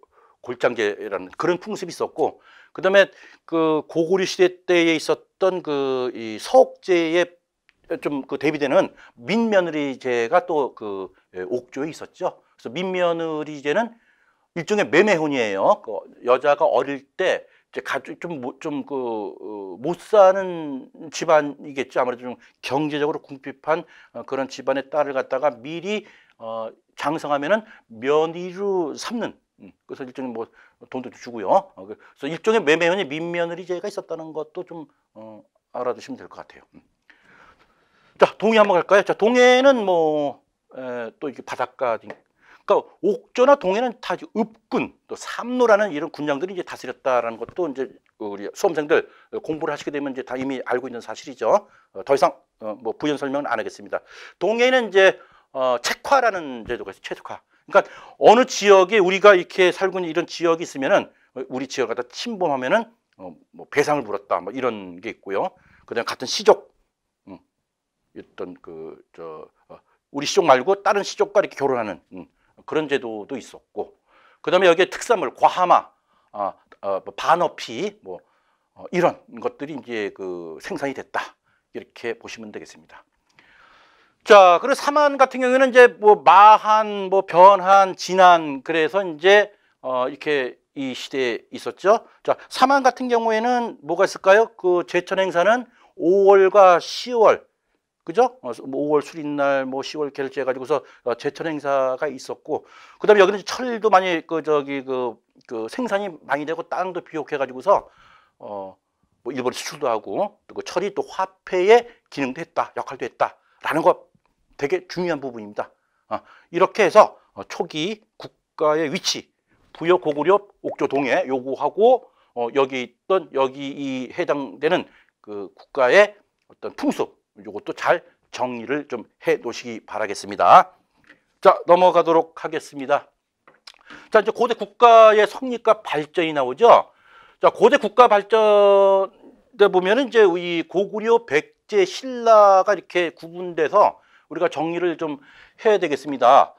Speaker 1: 골장제라는 그런 풍습이 있었고 그다음에 그 고구려 시대 때에 있었던 그 이 서옥제에 좀 그 대비되는 민며느리제가 또그 예, 옥조에 있었죠. 그래서 민며느리제는 일종의 매매혼이에요. 그 여자가 어릴 때 이제 가족 좀좀그못 어, 사는 집안이겠죠. 아무래도 좀 경제적으로 궁핍한 어, 그런 집안의 딸을 갖다가 미리 어 장성하면은 며느리로 삼는 음, 그래서 일종의 뭐 돈도 주고요. 어, 그, 그래서 일종의 매매원의 민며느리제가 있었다는 것도 좀 어, 알아두시면 될 것 같아요. 음. 자, 동해 한번 갈까요? 자, 동해는 뭐 또 이게 바닷가 그러니까 옥조나 동해는 다 읍군 또 삼노라는 이런 군량들이 이제 다스렸다라는 것도 이제 우리 수험생들 공부를 하시게 되면 이제 다 이미 알고 있는 사실이죠. 어, 더 이상 어, 뭐 부연 설명은 안 하겠습니다. 동해는 이제 어, 책화라는 제도가 있어요. 책화. 그러니까 어느 지역에 우리가 이렇게 살고 있는 이런 지역이 있으면은 우리 지역을 다 침범하면은 어, 뭐 배상을 물었다 뭐 이런 게 있고요. 그다음 같은 시족 음, 어떤 그저 어, 우리 시족 말고 다른 시족과 이렇게 결혼하는 음, 그런 제도도 있었고 그다음에 여기에 특산물 과하마 아, 아, 반어피 뭐 어, 이런 것들이 이제 그 생산이 됐다 이렇게 보시면 되겠습니다. 자, 그리고 사만 같은 경우에는 이제 뭐 마한, 뭐 변한, 진한 그래서 이제 어 이렇게 이 시대에 있었죠. 자, 사만 같은 경우에는 뭐가 있을까요? 그 제천 행사는 5월과 10월 그죠? 5월 어, 수리날, 뭐 10월 뭐 결제 해가지고서 어, 제천 행사가 있었고, 그 다음에 여기는 철도 많이, 그, 저기, 그, 그 생산이 많이 되고 땅도 비옥해가지고서, 어, 뭐 일본 수출도 하고, 그리고 철이 또 화폐의 기능도 했다, 역할도 했다, 라는 것 되게 중요한 부분입니다. 어, 이렇게 해서 어, 초기 국가의 위치, 부여 고구려 옥조 동해 요구하고 어, 여기 있던 여기 이 해당되는 그 국가의 어떤 풍습 요것도 잘 정리를 좀해 놓으시기 바라겠습니다. 자 넘어가도록 하겠습니다. 자 이제 고대 국가의 성립과 발전이 나오죠. 자 고대 국가 발전에 보면은 이제 이 고구려 백제 신라가 이렇게 구분돼서 우리가 정리를 좀 해야 되겠습니다.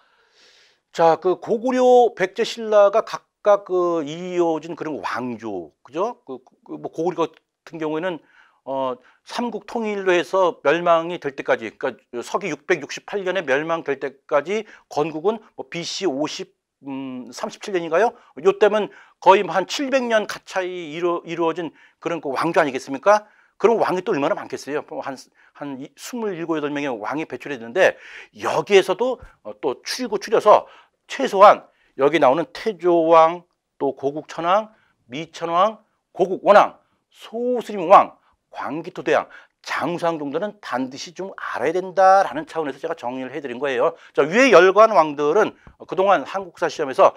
Speaker 1: 자, 그 고구려 백제 신라가 각각 그 이어진 그런 왕조, 그죠? 그, 그뭐 그 고구려 같은 경우에는 어, 삼국 통일로 해서 멸망이 될 때까지, 그러니까 서기 668년에 멸망될 때까지 건국은 뭐 BC 50, 음, 37년인가요? 요때면 거의 한 700년 가차이 이루, 이루어진 그런 그 왕조 아니겠습니까? 그럼 왕이 또 얼마나 많겠어요? 뭐 한, 한 27, 8명의 왕이 배출했는데 여기에서도 어, 또 추리고 추려서 최소한 여기 나오는 태조왕, 또 고국천왕, 미천왕, 고국원왕, 소수림왕, 광기토대왕, 장수왕 정도는 반드시 좀 알아야 된다라는 차원에서 제가 정리를 해드린 거예요. 자, 위에 열관 왕들은 그동안 한국사 시험에서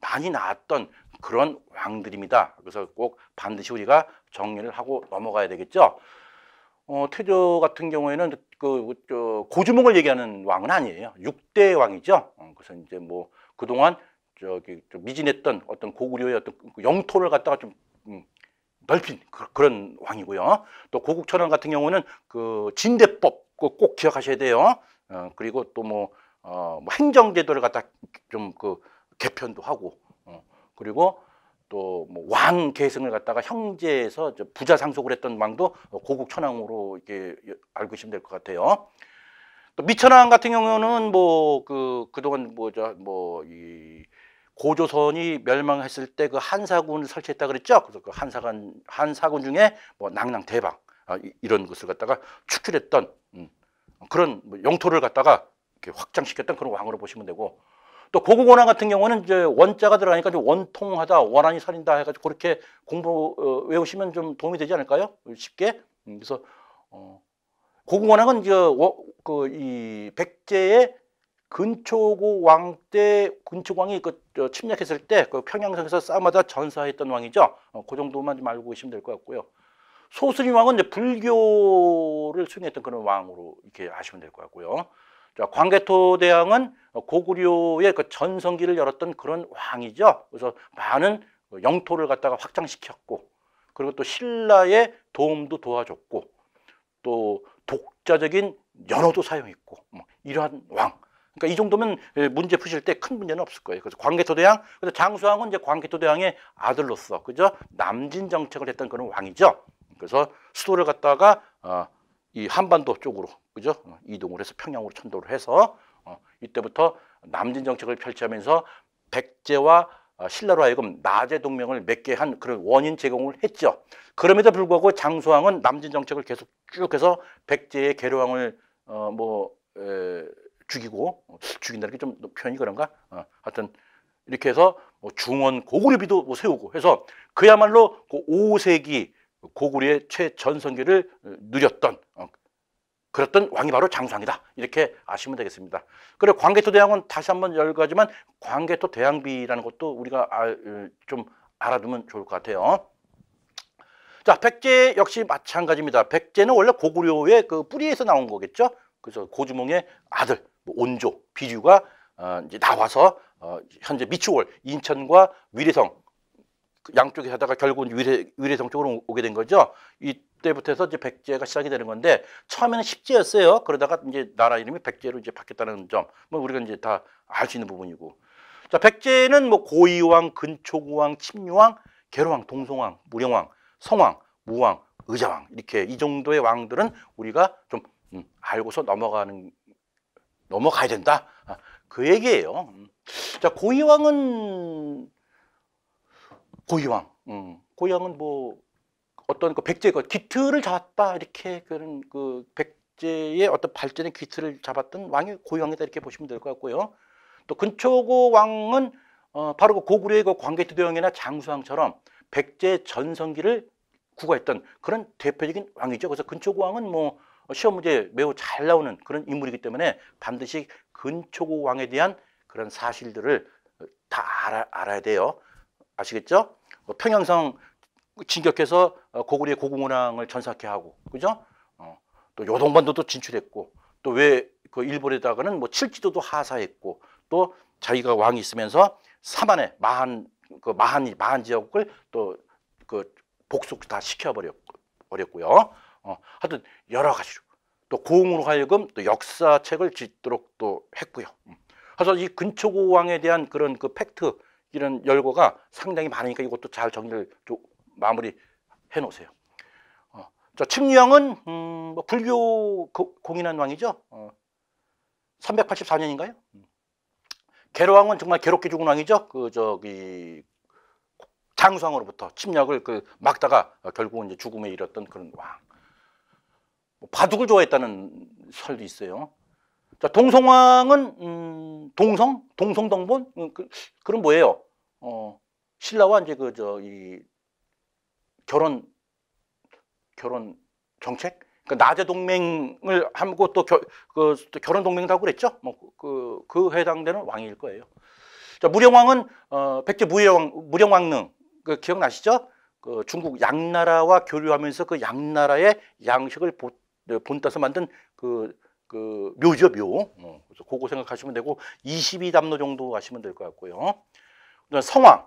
Speaker 1: 많이 나왔던 그런 왕들입니다. 그래서 꼭 반드시 우리가 정리를 하고 넘어가야 되겠죠. 어, 태조 같은 경우에는 그, 그 고주몽을 얘기하는 왕은 아니에요. 육대 왕이죠. 어, 그래서 이제 뭐 그동안 저기 미진했던 어떤 고구려의 어떤 그 영토를 갖다가 좀 음, 넓힌 그, 런 왕이고요. 또 고국천왕 같은 경우는 그 진대법 꼭 기억하셔야 돼요. 어, 그리고 또뭐 어, 뭐 행정제도를 갖다 좀 그 개편도 하고 어, 그리고 또뭐왕 계승을 갖다가 형제에서 부자 상속을 했던 왕도 고국 천왕으로 이렇게 알고 계시면 될 것 같아요. 또 미천왕 같은 경우는 뭐 그 그동안 뭐저뭐이 고조선이 멸망했을 때 그 한사군을 설치했다 그랬죠. 그래서 그 한사군 한사군 중에 뭐 낭낭 대방 아, 이런 것을 갖다가 축출했던 음, 그런 뭐 영토를 갖다가 이렇게 확장시켰던 그런 왕으로 보시면 되고 또 고국원안 같은 경우는 이제 원자가 들어가니까 좀 원통하다, 원한이 살인다 해가지고 그렇게 공부 어, 외우시면 좀 도움이 되지 않을까요? 쉽게. 음, 그래서 어, 고국원학은 이제 그이 백제의 근초고 왕때 근초왕이 그 침략했을 때그 평양성에서 싸마다 전사했던 왕이죠. 어, 그 정도만 좀 알고 계시면 될 것 같고요. 소수림 왕은 이제 불교를 수행했던 그런 왕으로 이렇게 아시면 될 것 같고요. 자, 광개토대왕은 고구려의 그 전성기를 열었던 그런 왕이죠. 그래서 많은 그 영토를 갖다가 확장시켰고, 그리고 또 신라의 도움도 도와줬고, 또 독자적인 연호도 사용했고, 뭐 이러한 왕. 그러니까 이 정도면 예, 문제 푸실 때 큰 문제는 없을 거예요. 그래서 광개토대왕, 그래서 장수왕은 이제 광개토대왕의 아들로서, 그죠? 남진 정책을 했던 그런 왕이죠. 그래서 수도를 갖다가 어, 이 한반도 쪽으로 그죠? 어, 이동을 해서 평양으로 천도를 해서 어, 이때부터 남진 정책을 펼치면서 백제와 어, 신라로 하여금 나제 동맹을 맺게 한 그런 원인 제공을 했죠. 그럼에도 불구하고 장수왕은 남진 정책을 계속 쭉 해서 백제의 계룡왕을 어, 뭐 에, 죽이고 죽인다는 게 좀 표현이 그런가? 어, 하여튼 이렇게 해서 뭐 중원 고구려비도 뭐 세우고 해서 그야말로 그 5세기 고구려의 최전성기를 어, 누렸던 어, 그랬던 왕이 바로 장수왕이다 이렇게 아시면 되겠습니다. 그리고 광개토 대왕은 다시 한번 열거하지만 광개토 대왕비라는 것도 우리가 어, 좀 알아두면 좋을 것 같아요. 자, 백제 역시 마찬가지입니다. 백제는 원래 고구려의 그 뿌리에서 나온 거겠죠. 그래서 고주몽의 아들 뭐 온조 비주가 어, 이제 나와서 어, 현재 미추홀 인천과 위례성 양쪽에 하다가 결국은 위례, 위례성 쪽으로 오게 된 거죠. 이때부터 해서 이제 백제가 시작이 되는 건데 처음에는 십제였어요. 그러다가 이제 나라 이름이 백제로 이제 바뀌었다는 점, 뭐 우리가 이제 다 알 수 있는 부분이고. 자, 백제는 뭐 고이왕, 근초고왕, 침유왕, 계로왕, 동성왕, 무령왕, 성왕, 무왕, 의자왕 이렇게 이 정도의 왕들은 우리가 좀 음, 알고서 넘어가는 넘어가야 된다. 아, 그 얘기예요. 음. 자, 고이왕은 고이왕. 음. 고이왕은 뭐 어떤 그 백제가 그 기틀을 잡았다 이렇게 그런 그 백제의 어떤 발전의 기틀을 잡았던 왕이 고이왕이다 이렇게 보시면 될 것 같고요. 또 근초고 왕은 어, 바로 그 고구려의 그 광개토대왕이나 장수왕처럼 백제 전성기를 구가했던 그런 대표적인 왕이죠. 그래서 근초고 왕은 뭐 시험 문제 매우 잘 나오는 그런 인물이기 때문에 반드시 근초고 왕에 대한 그런 사실들을 다 알아, 알아야 돼요. 아시겠죠? 그 평양성 진격해서 어, 고구려 고궁운항을 전사케 하고 그죠? 어, 또 요동반도도 진출했고 또 왜 그 일본에다가는 뭐 칠지도도 하사했고 또 자기가 왕이 있으면서 사만에 마한 그 마한 마한 지역을 또 그 복속 다 시켜버렸 고요 어, 하여튼 여러 가지로 또 고흥으로 하여금 또 역사책을 짓도록 또 했고요. 음. 그래서 이 근초고왕에 대한 그런 그 팩트 이런 열고가 상당히 많으니까 이것도 잘 정리를 좀 마무리 해 놓으세요. 어, 자, 측령은 음, 뭐 불교 고, 공인한 왕이죠. 어, 384년인가요? 음. 로왕은 정말 괴롭게 죽은 왕이죠. 그 저기 장수왕으로부터 침략을 그 막다가 어, 결국은 이제 죽음에 이뤘던 그런 왕. 뭐 바둑을 좋아했다는 설도 있어요. 자, 동성왕은 음, 동성, 동성동본 음, 그, 그럼 뭐예요? 어, 신라와 이제 그 저 이 결혼 결혼 정책 그러니까 낮에 동맹을 하고 또, 결 그, 또 결혼 동맹도하고 그랬죠. 뭐그그 그 해당되는 왕일 거예요. 자, 무령왕은 어, 백제 무령 무령왕릉 그 기억나시죠? 그 중국 양나라와 교류하면서 그 양나라의 양식을 보, 네, 본따서 만든 그그 묘죠 묘. 어, 그래서 그거 생각하시면 되고 22담로 정도 가시면될 것 같고요. 그다음 성왕.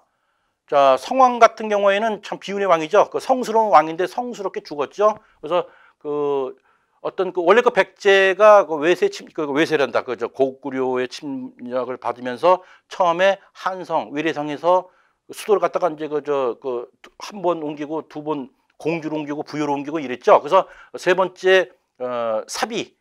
Speaker 1: 자 성왕 같은 경우에는 참 비운의 왕이죠. 그 성스러운 왕인데 성스럽게 죽었죠. 그래서 그 어떤 그 원래 그 백제가 그 외세 침, 그 외세란다. 그저 고구려의 침략을 받으면서 처음에 한성, 외래성에서 수도를 갖다가 이제 그 저그 한 번 옮기고 두 번 공주로 옮기고 부여로 옮기고 이랬죠. 그래서 세 번째 어, 사비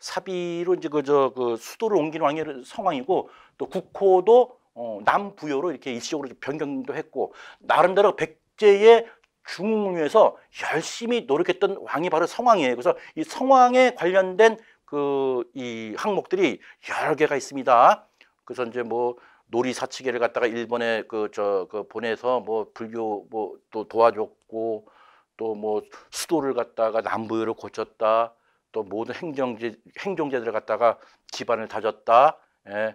Speaker 1: 사비로 이제 그저 그 수도를 옮기는 왕의 상황이고 또 국호도 어, 남부여로 이렇게 일시적으로 변경도 했고 나름대로 백제의 중흥에서 열심히 노력했던 왕이 바로 성왕이에요. 그래서 이 성왕에 관련된 그 이 항목들이 여러 개가 있습니다. 그래서 이제 뭐 놀이 사치계를 갖다가 일본에 그 저그 그 보내서 뭐 불교 뭐 또 도와줬고 또 뭐 수도를 갖다가 남부여로 고쳤다. 또 모든 행정제, 행정제들을 갖다가 집안을 다졌다. 예.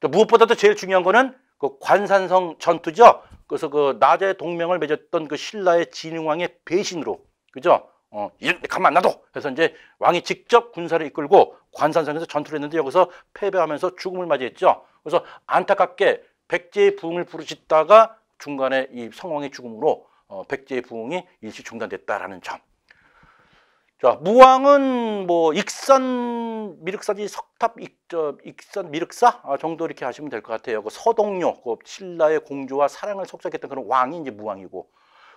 Speaker 1: 또 무엇보다도 제일 중요한 거는 그 관산성 전투죠. 그래서 그 낮에 동맹을 맺었던 그 신라의 진흥왕의 배신으로, 그죠? 어, 이런 데 가만 놔둬! 해서 이제 왕이 직접 군사를 이끌고 관산성에서 전투를 했는데 여기서 패배하면서 죽음을 맞이했죠. 그래서 안타깝게 백제의 부흥을 부르짖다가 중간에 이 성왕의 죽음으로 어, 백제의 부흥이 일시 중단됐다라는 점. 자, 무왕은 뭐 익산 미륵사지 석탑 익, 저, 익산 미륵사 아, 정도 이렇게 하시면 될 것 같아요. 그 서동료, 그 신라의 공주와 사랑을 속삭했던 그런 왕이 이제 무왕이고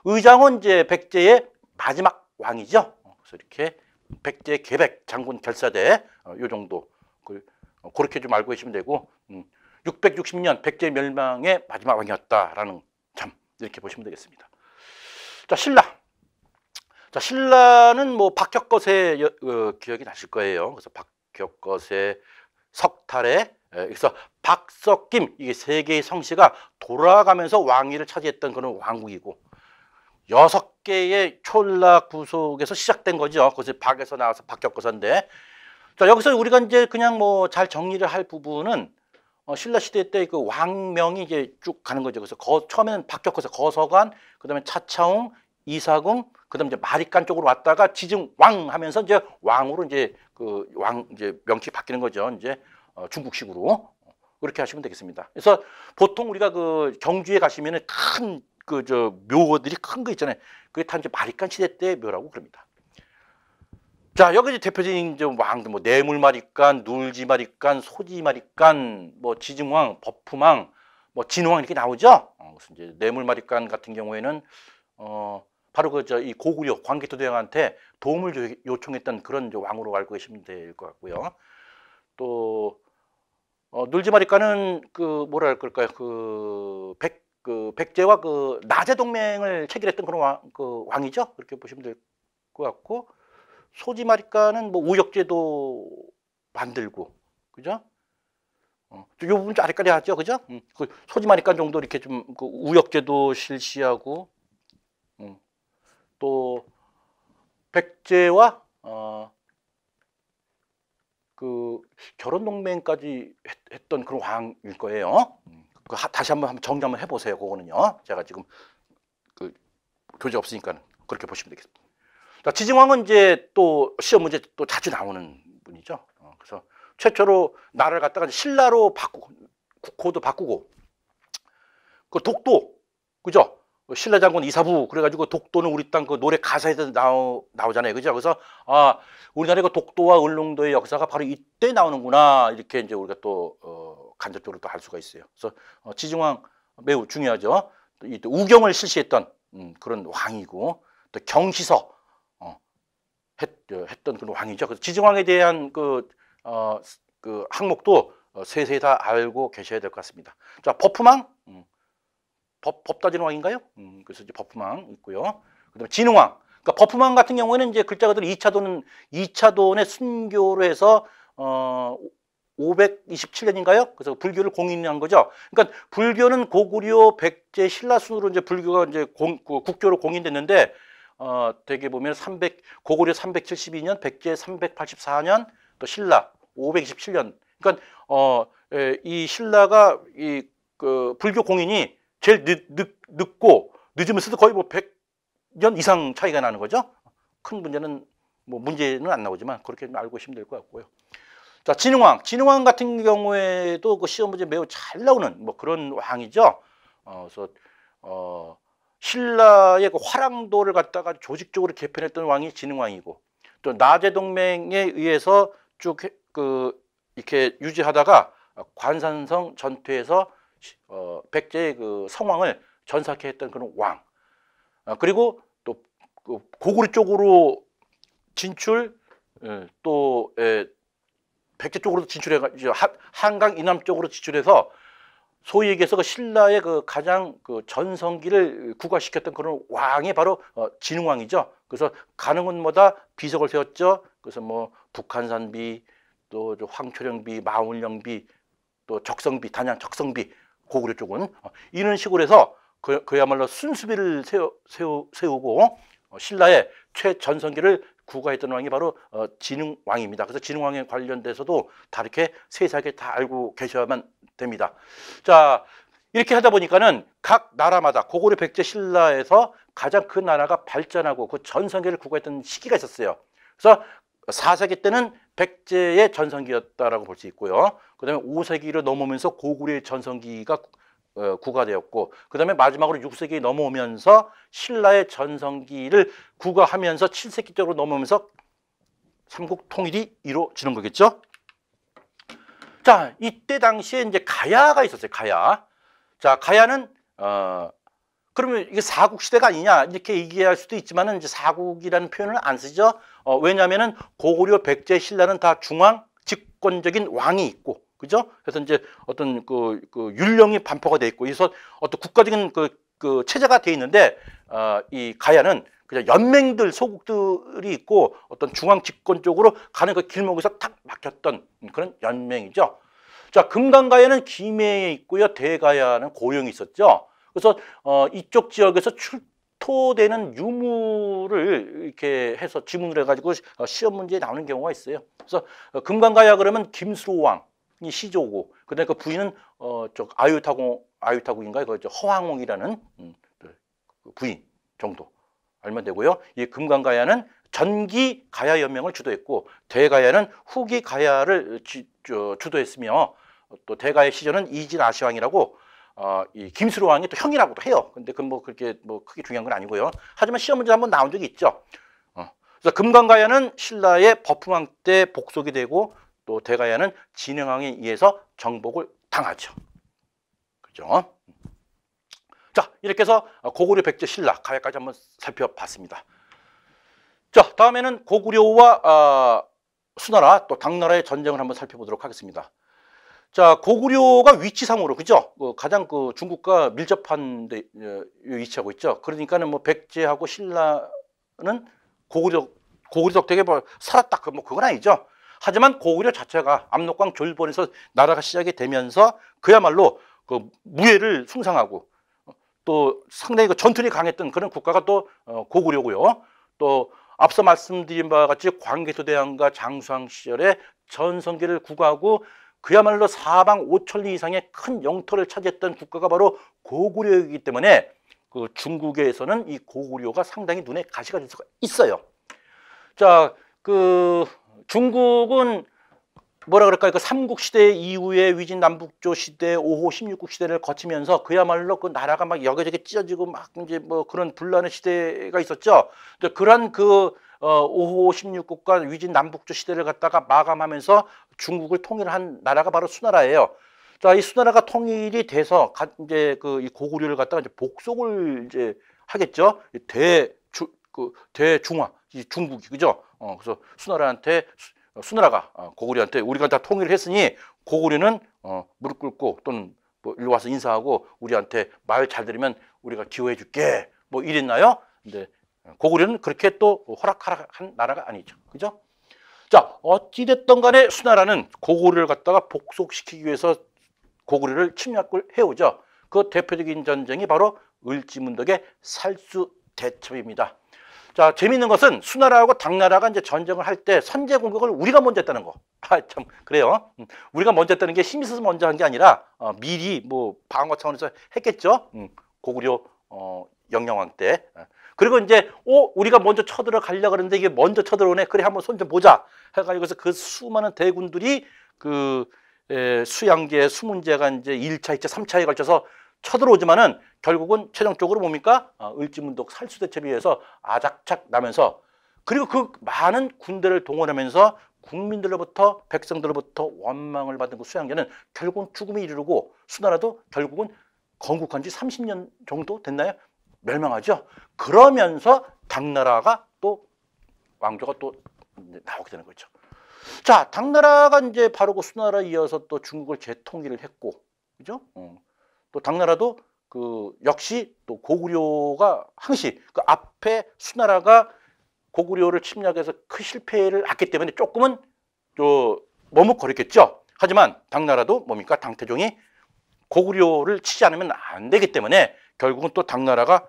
Speaker 1: 의장은 이제 백제의 마지막 왕이죠. 어, 그래서 이렇게 백제 계백 장군 결사대 어, 요 정도 그, 어, 렇게좀 알고 계시면 되고 음, 660년 백제 멸망의 마지막 왕이었다라는 참 이렇게 보시면 되겠습니다. 자 신라 자, 신라는 뭐 박혁거세 어, 그 기억이 나실 거예요. 그래서 박혁거세 석탈에 예, 그래서 박석김 이게 세 개의 성씨가 돌아가면서 왕위를 차지했던 그런 왕국이고 여섯 개의 촌락 구속에서 시작된 거죠. 그것이 박에서 나와서 박혁거선데 자 여기서 우리가 이제 그냥 뭐 잘 정리를 할 부분은 어, 신라 시대 때그 왕명이 이제 쭉 가는 거죠. 그래서 거, 처음에는 박혁거서 거서관, 그다음에 차차홍, 이사궁, 그다음 이제 마리간 쪽으로 왔다가 지증 왕 하면서 이제 왕으로 이제 그 왕 이제 명칭이 바뀌는 거죠. 이제 어, 중국식으로 그렇게 하시면 되겠습니다. 그래서 보통 우리가 그 경주에 가시면은 큰 그 저 묘들이 큰 거 있잖아요. 그게 다 이제 마리간 시대 때 묘라고 그럽니다. 자 여기 이제 대표적인 이제 왕들 뭐 내물마리간, 눌지마리간, 소지마리간, 뭐 지증왕, 버프망, 뭐 진왕 이렇게 나오죠. 어, 그래서 이제 내물마리간 같은 경우에는 어 바로 그 저 이 고구려 광개토대왕한테 도움을 요청했던 그런 왕으로 알고 계시면 될 것 같고요. 또 어, 눌지마리카는 그 뭐라 할 걸까요? 그 백, 그 백제와 그 나제 동맹을 체결했던 그런 왕, 그 왕이죠. 그렇게 보시면 될 것 같고 소지마리카는 뭐 우역제도 만들고 그죠? 어, 요 부분 좀 아래까지 하죠, 그죠? 음, 그 소지마리카 정도 이렇게 좀 그 우역제도 실시하고 또 백제와 어, 그 결혼 동맹까지 했, 던 그런 왕일 거예요. 음, 그 다시 한번, 정리 한번 해보세요. 그거는요. 제가 지금 그 교재 없으니까 그렇게 보시면 되겠습니다. 자, 지징왕은 이제 또 시험 문제 또 자주 나오는 분이죠. 어, 그래서 최초로 나라를 갖다가 신라로 바꾸고 국호도 바꾸고 그 독도 그죠? 뭐 신라 장군 이사부 그래가지고 독도는 우리 땅 그 노래 가사에도 나오, 나오잖아요 그죠 그래서 아 우리나라의 그 독도와 을릉도의 역사가 바로 이때 나오는구나 이렇게 이제 우리가 또 어, 간접적으로 또알 수가 있어요 그래서 어, 지중왕 매우 중요하죠 이 우경을 실시했던 음, 그런 왕이고 또 경시서 어, 했, 어, 했던 그런 왕이죠 그래서 지중왕에 대한 그, 어, 그 항목도 어, 세세히 다 알고 계셔야 될 것 같습니다 자 버프망 음. 법, 법 따지는 왕인가요? 음, 그래서 이제 법후망 있고요. 그다음에 진흥왕. 그러니까 법후망 같은 경우에는 이제 글자 그대로 2차도는 2차도의 순교로 해서 어 527년인가요? 그래서 불교를 공인한 거죠. 그러니까 불교는 고구려, 백제, 신라 순으로 이제 불교가 이제 공, 국교로 공인됐는데 어 되게 보면 300 고구려 372년, 백제 384년, 또 신라 527년. 그러니까 어이 예, 에, 신라가 이 그 불교 공인이 제일 늦, 늦, 늦고 늦으면서도 거의 뭐 100년 이상 차이가 나는 거죠. 큰 문제는 뭐 문제는 안 나오지만 그렇게 알고 있으면 될 것 같고요. 자, 진흥왕. 진흥왕 같은 경우에도 그 시험 문제 매우 잘 나오는 뭐 그런 왕이죠. 어, 그래서 어, 신라의 그 화랑도를 갖다가 조직적으로 개편했던 왕이 진흥왕이고 또 나제 동맹에 의해서 쭉 그 이렇게 유지하다가 관산성 전투에서 어, 백제의 그 성왕을 전사케 했던 그런 왕. 어, 그리고 또그 고구리 쪽으로 진출, 예, 또 예, 백제 쪽으로 도 진출해 가지고 한강 이남 쪽으로 진출해서 소위 얘기해서 그 신라의 그 가장 그 전성기를 국화시켰던 그런 왕이 바로 어, 진흥왕이죠. 그래서 가능은마다 비석을 세웠죠. 그래서 뭐 북한산비, 또 황초령비, 마운령비, 또 적성비, 단양 적성비 고구려 쪽은 어, 이런 식으로 해서 그, 그야말로 순수비를 세우, 세우, 세우고 어, 신라의 최전성기를 구가했던 왕이 바로 어, 진흥왕입니다. 그래서 진흥왕에 관련돼서도 다 이렇게 세세하게 다 알고 계셔야만 됩니다. 자 이렇게 하다 보니까는 각 나라마다 고구려 백제 신라에서 가장 그 나라가 발전하고 그 전성기를 구가했던 시기가 있었어요. 그래서 4세기 때는 백제의 전성기였다라고 볼 수 있고요. 그다음에 5세기로 넘어오면서 고구려의 전성기가 국가되었고 어, 그다음에 마지막으로 6세기 넘어오면서 신라의 전성기를 국가하면서 7세기 쪽으로 넘어오면서 삼국 통일이 이루어지는 거겠죠. 자, 이때 당시에 이제 가야가 있었어요. 가야. 자, 가야는 어 그러면 이게 사국 시대가 아니냐 이렇게 얘기할 수도 있지만은 이제 사국이라는 표현을 안 쓰죠. 어, 왜냐하면은 고구려 백제 신라는 다 중앙 집권적인 왕이 있고 그죠? 그래서 이제 어떤 그, 그 율령이 반포가 돼 있고 그래서 어떤 국가적인 그, 그 체제가 돼 있는데 어, 이 가야는 그냥 연맹들 소국들이 있고 어떤 중앙 집권 쪽으로 가는 그 길목에서 탁 막혔던 그런 연맹이죠. 자금강가야는 김해에 있고요 대가야는 고령이 있었죠. 그래서 어, 이쪽 지역에서 출 토되는 유무를 이렇게 해서 지문을 해가지고 어, 시험 문제에 나오는 경우가 있어요. 그래서 어, 금강가야 그러면 김수호왕이 시조고, 그다음에 그 부인은 어저 아유타공 아유타국인가 요 그저 허황홍이라는 음, 그, 그 부인 정도 알면 되고요. 이 금강가야는 전기 가야 연맹을 주도했고 대가야는 후기 가야를 지, 저, 주도했으며 또 대가야 시조는 이진 아시왕이라고 어, 이 김수로왕이 또 형이라고도 해요. 근데 그 뭐 그렇게 뭐 크게 중요한 건 아니고요. 하지만 시험 문제 한번 나온 적이 있죠. 어. 그래서 금강가야는 신라의 버풍왕 때 복속이 되고 또 대가야는 진흥왕에 의해서 정복을 당하죠. 그죠? 자, 이렇게 해서 고구려 백제 신라 가야까지 한번 살펴봤습니다. 자, 다음에는 고구려와 어, 아, 수나라 또 당나라의 전쟁을 한번 살펴보도록 하겠습니다. 자, 고구려가 위치상으로, 그죠? 어, 가장 그 중국과 밀접한 데 어, 위치하고 있죠. 그러니까는 뭐 백제하고 신라는 고구려, 고구려적 되게 뭐 살았다. 그, 뭐 그건 아니죠. 하지만 고구려 자체가 압록강 졸본에서 나라가 시작이 되면서 그야말로 그 무예를 숭상하고 어, 또 상당히 그 전투력이 강했던 그런 국가가 또 어, 고구려고요. 또 앞서 말씀드린 바와 같이 광개토대왕과 장수왕 시절에 전성기를 구가하고 그야말로 사방 5천리 이상의 큰 영토를 차지했던 국가가 바로 고구려이기 때문에 그 중국에서는 이 고구려가 상당히 눈에 가시가 될 수가 있어요. 자, 그 중국은 뭐라 그럴까요? 그 삼국 시대 이후에 위진 남북조 시대, 5호 16국 시대를 거치면서 그야말로 그 나라가 막 여기저기 찢어지고 막 이제 뭐 그런 분란의 시대가 있었죠. 그런그 어, 5호 16국과 위진 남북조 시대를 갖다가 마감하면서 중국을 통일한 나라가 바로 수나라예요. 자, 이 수나라가 통일이 돼서 가, 이제 그 이 고구려를 갖다가 이제 복속을 이제 하겠죠. 대그 대중화 이 중국이 그죠? 어, 그래서 수나라한테 수, 어, 수나라가 어, 고구려한테 우리가 다 통일을 했으니 고구려는 어, 무릎 꿇고 또는 뭐 일로 와서 인사하고 우리한테 말 잘 들으면 우리가 기호해 줄게. 뭐 이랬나요? 근데 고구려는 그렇게 또허락하락한 나라가 아니죠. 그죠? 자, 어찌됐던 간에 수나라는 고구려를 갖다가 복속시키기 위해서 고구려를 침략을 해오죠. 그 대표적인 전쟁이 바로 을지문덕의 살수 대첩입니다. 자, 재밌는 것은 수나라하고 당나라가 이제 전쟁을 할 때 선제 공격을 우리가 먼저 했다는 거. 아, 참, 그래요. 음, 우리가 먼저 했다는 게 힘있어서 먼저 한 게 아니라 어, 미리 뭐 방어 차원에서 했겠죠. 음, 고구려 어, 영영왕 때. 그리고 이제 어 우리가 먼저 쳐들어가려 고 그러는데 이게 먼저 쳐들어오네. 그래 한번 손 좀 보자. 해가지고 그래서 그 수많은 대군들이 그 에, 수양제, 수문제가 이제 일차이차삼차에 걸쳐서 쳐들어오지만은 결국은 최종적으로 뭡니까? 어, 아, 을지문독 살수대첩에 의해서 아작착 나면서 그리고 그 많은 군대를 동원하면서 국민들로부터 백성들로부터 원망을 받은 그 수양제는 결국은 죽음에 이르고 수나라도 결국은 건국한 지 30년 정도 됐나요? 멸망하죠. 그러면서 당나라가 또 왕조가 또 나오게 되는 거죠. 자, 당나라가 이제 바로 그 수나라 이어서 또 중국을 재통일을 했고, 그죠? 어. 또 당나라도 그 역시 또 고구려가 항시 그 앞에 수나라가 고구려를 침략해서 큰 그 실패를 안기 때문에 조금은 또 머뭇거렸겠죠. 하지만 당나라도 뭡니까 당태종이 고구려를 치지 않으면 안 되기 때문에 결국은 또 당나라가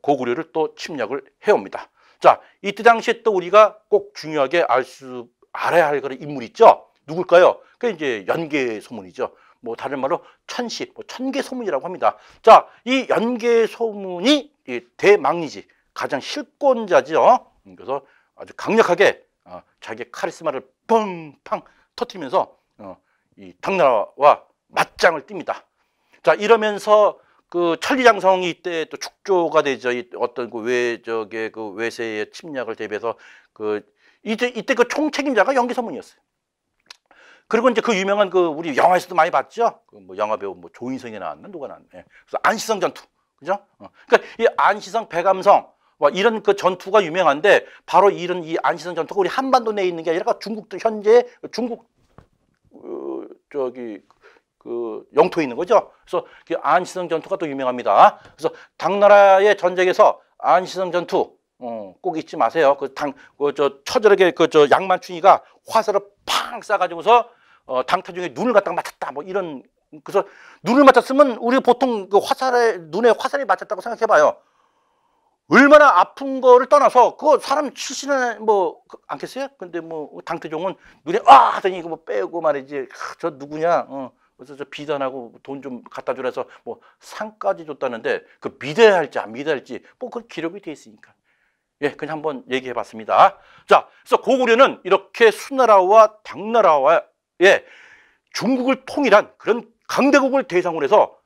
Speaker 1: 고구려를 또 침략을 해옵니다. 자, 이때 당시에 또 우리가 꼭 중요하게 알 수, 알아야 할 그런 인물이 있죠? 누굴까요? 그게 이제 연계 소문이죠. 뭐 다른 말로 천시, 뭐 천개 소문이라고 합니다. 자, 이 연계 소문이 이 대망리지, 가장 실권자죠 음, 그래서 아주 강력하게 어, 자기의 카리스마를 펑팡 터트리면서 어, 이 당나라와 맞짱을 띱니다. 자, 이러면서 그 천리장성이 이때 또 축조가 되죠. 어떤 그 외적의 그 외세의 침략을 대비해서 그 이때 이때 그 총책임자가 연기서문이었어요. 그리고 이제 그 유명한 그 우리 영화에서도 많이 봤죠. 그 뭐 영화 배우 뭐 조인성이 나왔나 누가 나왔네. 예. 그래서 안시성 전투, 그죠? 어. 그러니까 이 안시성 백암성 와 이런 그 전투가 유명한데 바로 이런 이 안시성 전투가 우리 한반도 내에 있는 게 아니라 중국도 현재 중국 어, 저기 그 영토에 있는 거죠. 그래서 그 안시성 전투가 또 유명합니다. 그래서 당나라의 전쟁에서 안시성 전투 어, 꼭 잊지 마세요. 그 당, 그, 저, 처절하게, 그, 저, 양만춘이가 화살을 팡 쏴가지고서, 어, 당태종에 눈을 갖다 맞췄다. 뭐 이런, 그래서 눈을 맞췄으면 우리 보통 그 화살에, 눈에 화살이 맞췄다고 생각해봐요. 얼마나 아픈 거를 떠나서 그거 사람 출신은뭐 그, 않겠어요? 근데 뭐 당태종은 눈에 아 하더니 이거 뭐 빼고 말이지 저 누구냐 어. 그래서 비단하고 돈 좀 갖다 주라 해서 뭐 상까지 줬다는데 그 믿어야 할지 안 믿어야 할지 뭐 그 기록이 돼 있으니까. 예, 그냥 한번 얘기해 봤습니다. 자, 그래서 고구려는 이렇게 수나라와 당나라와 예, 중국을 통일한 그런 강대국을 대상으로 해서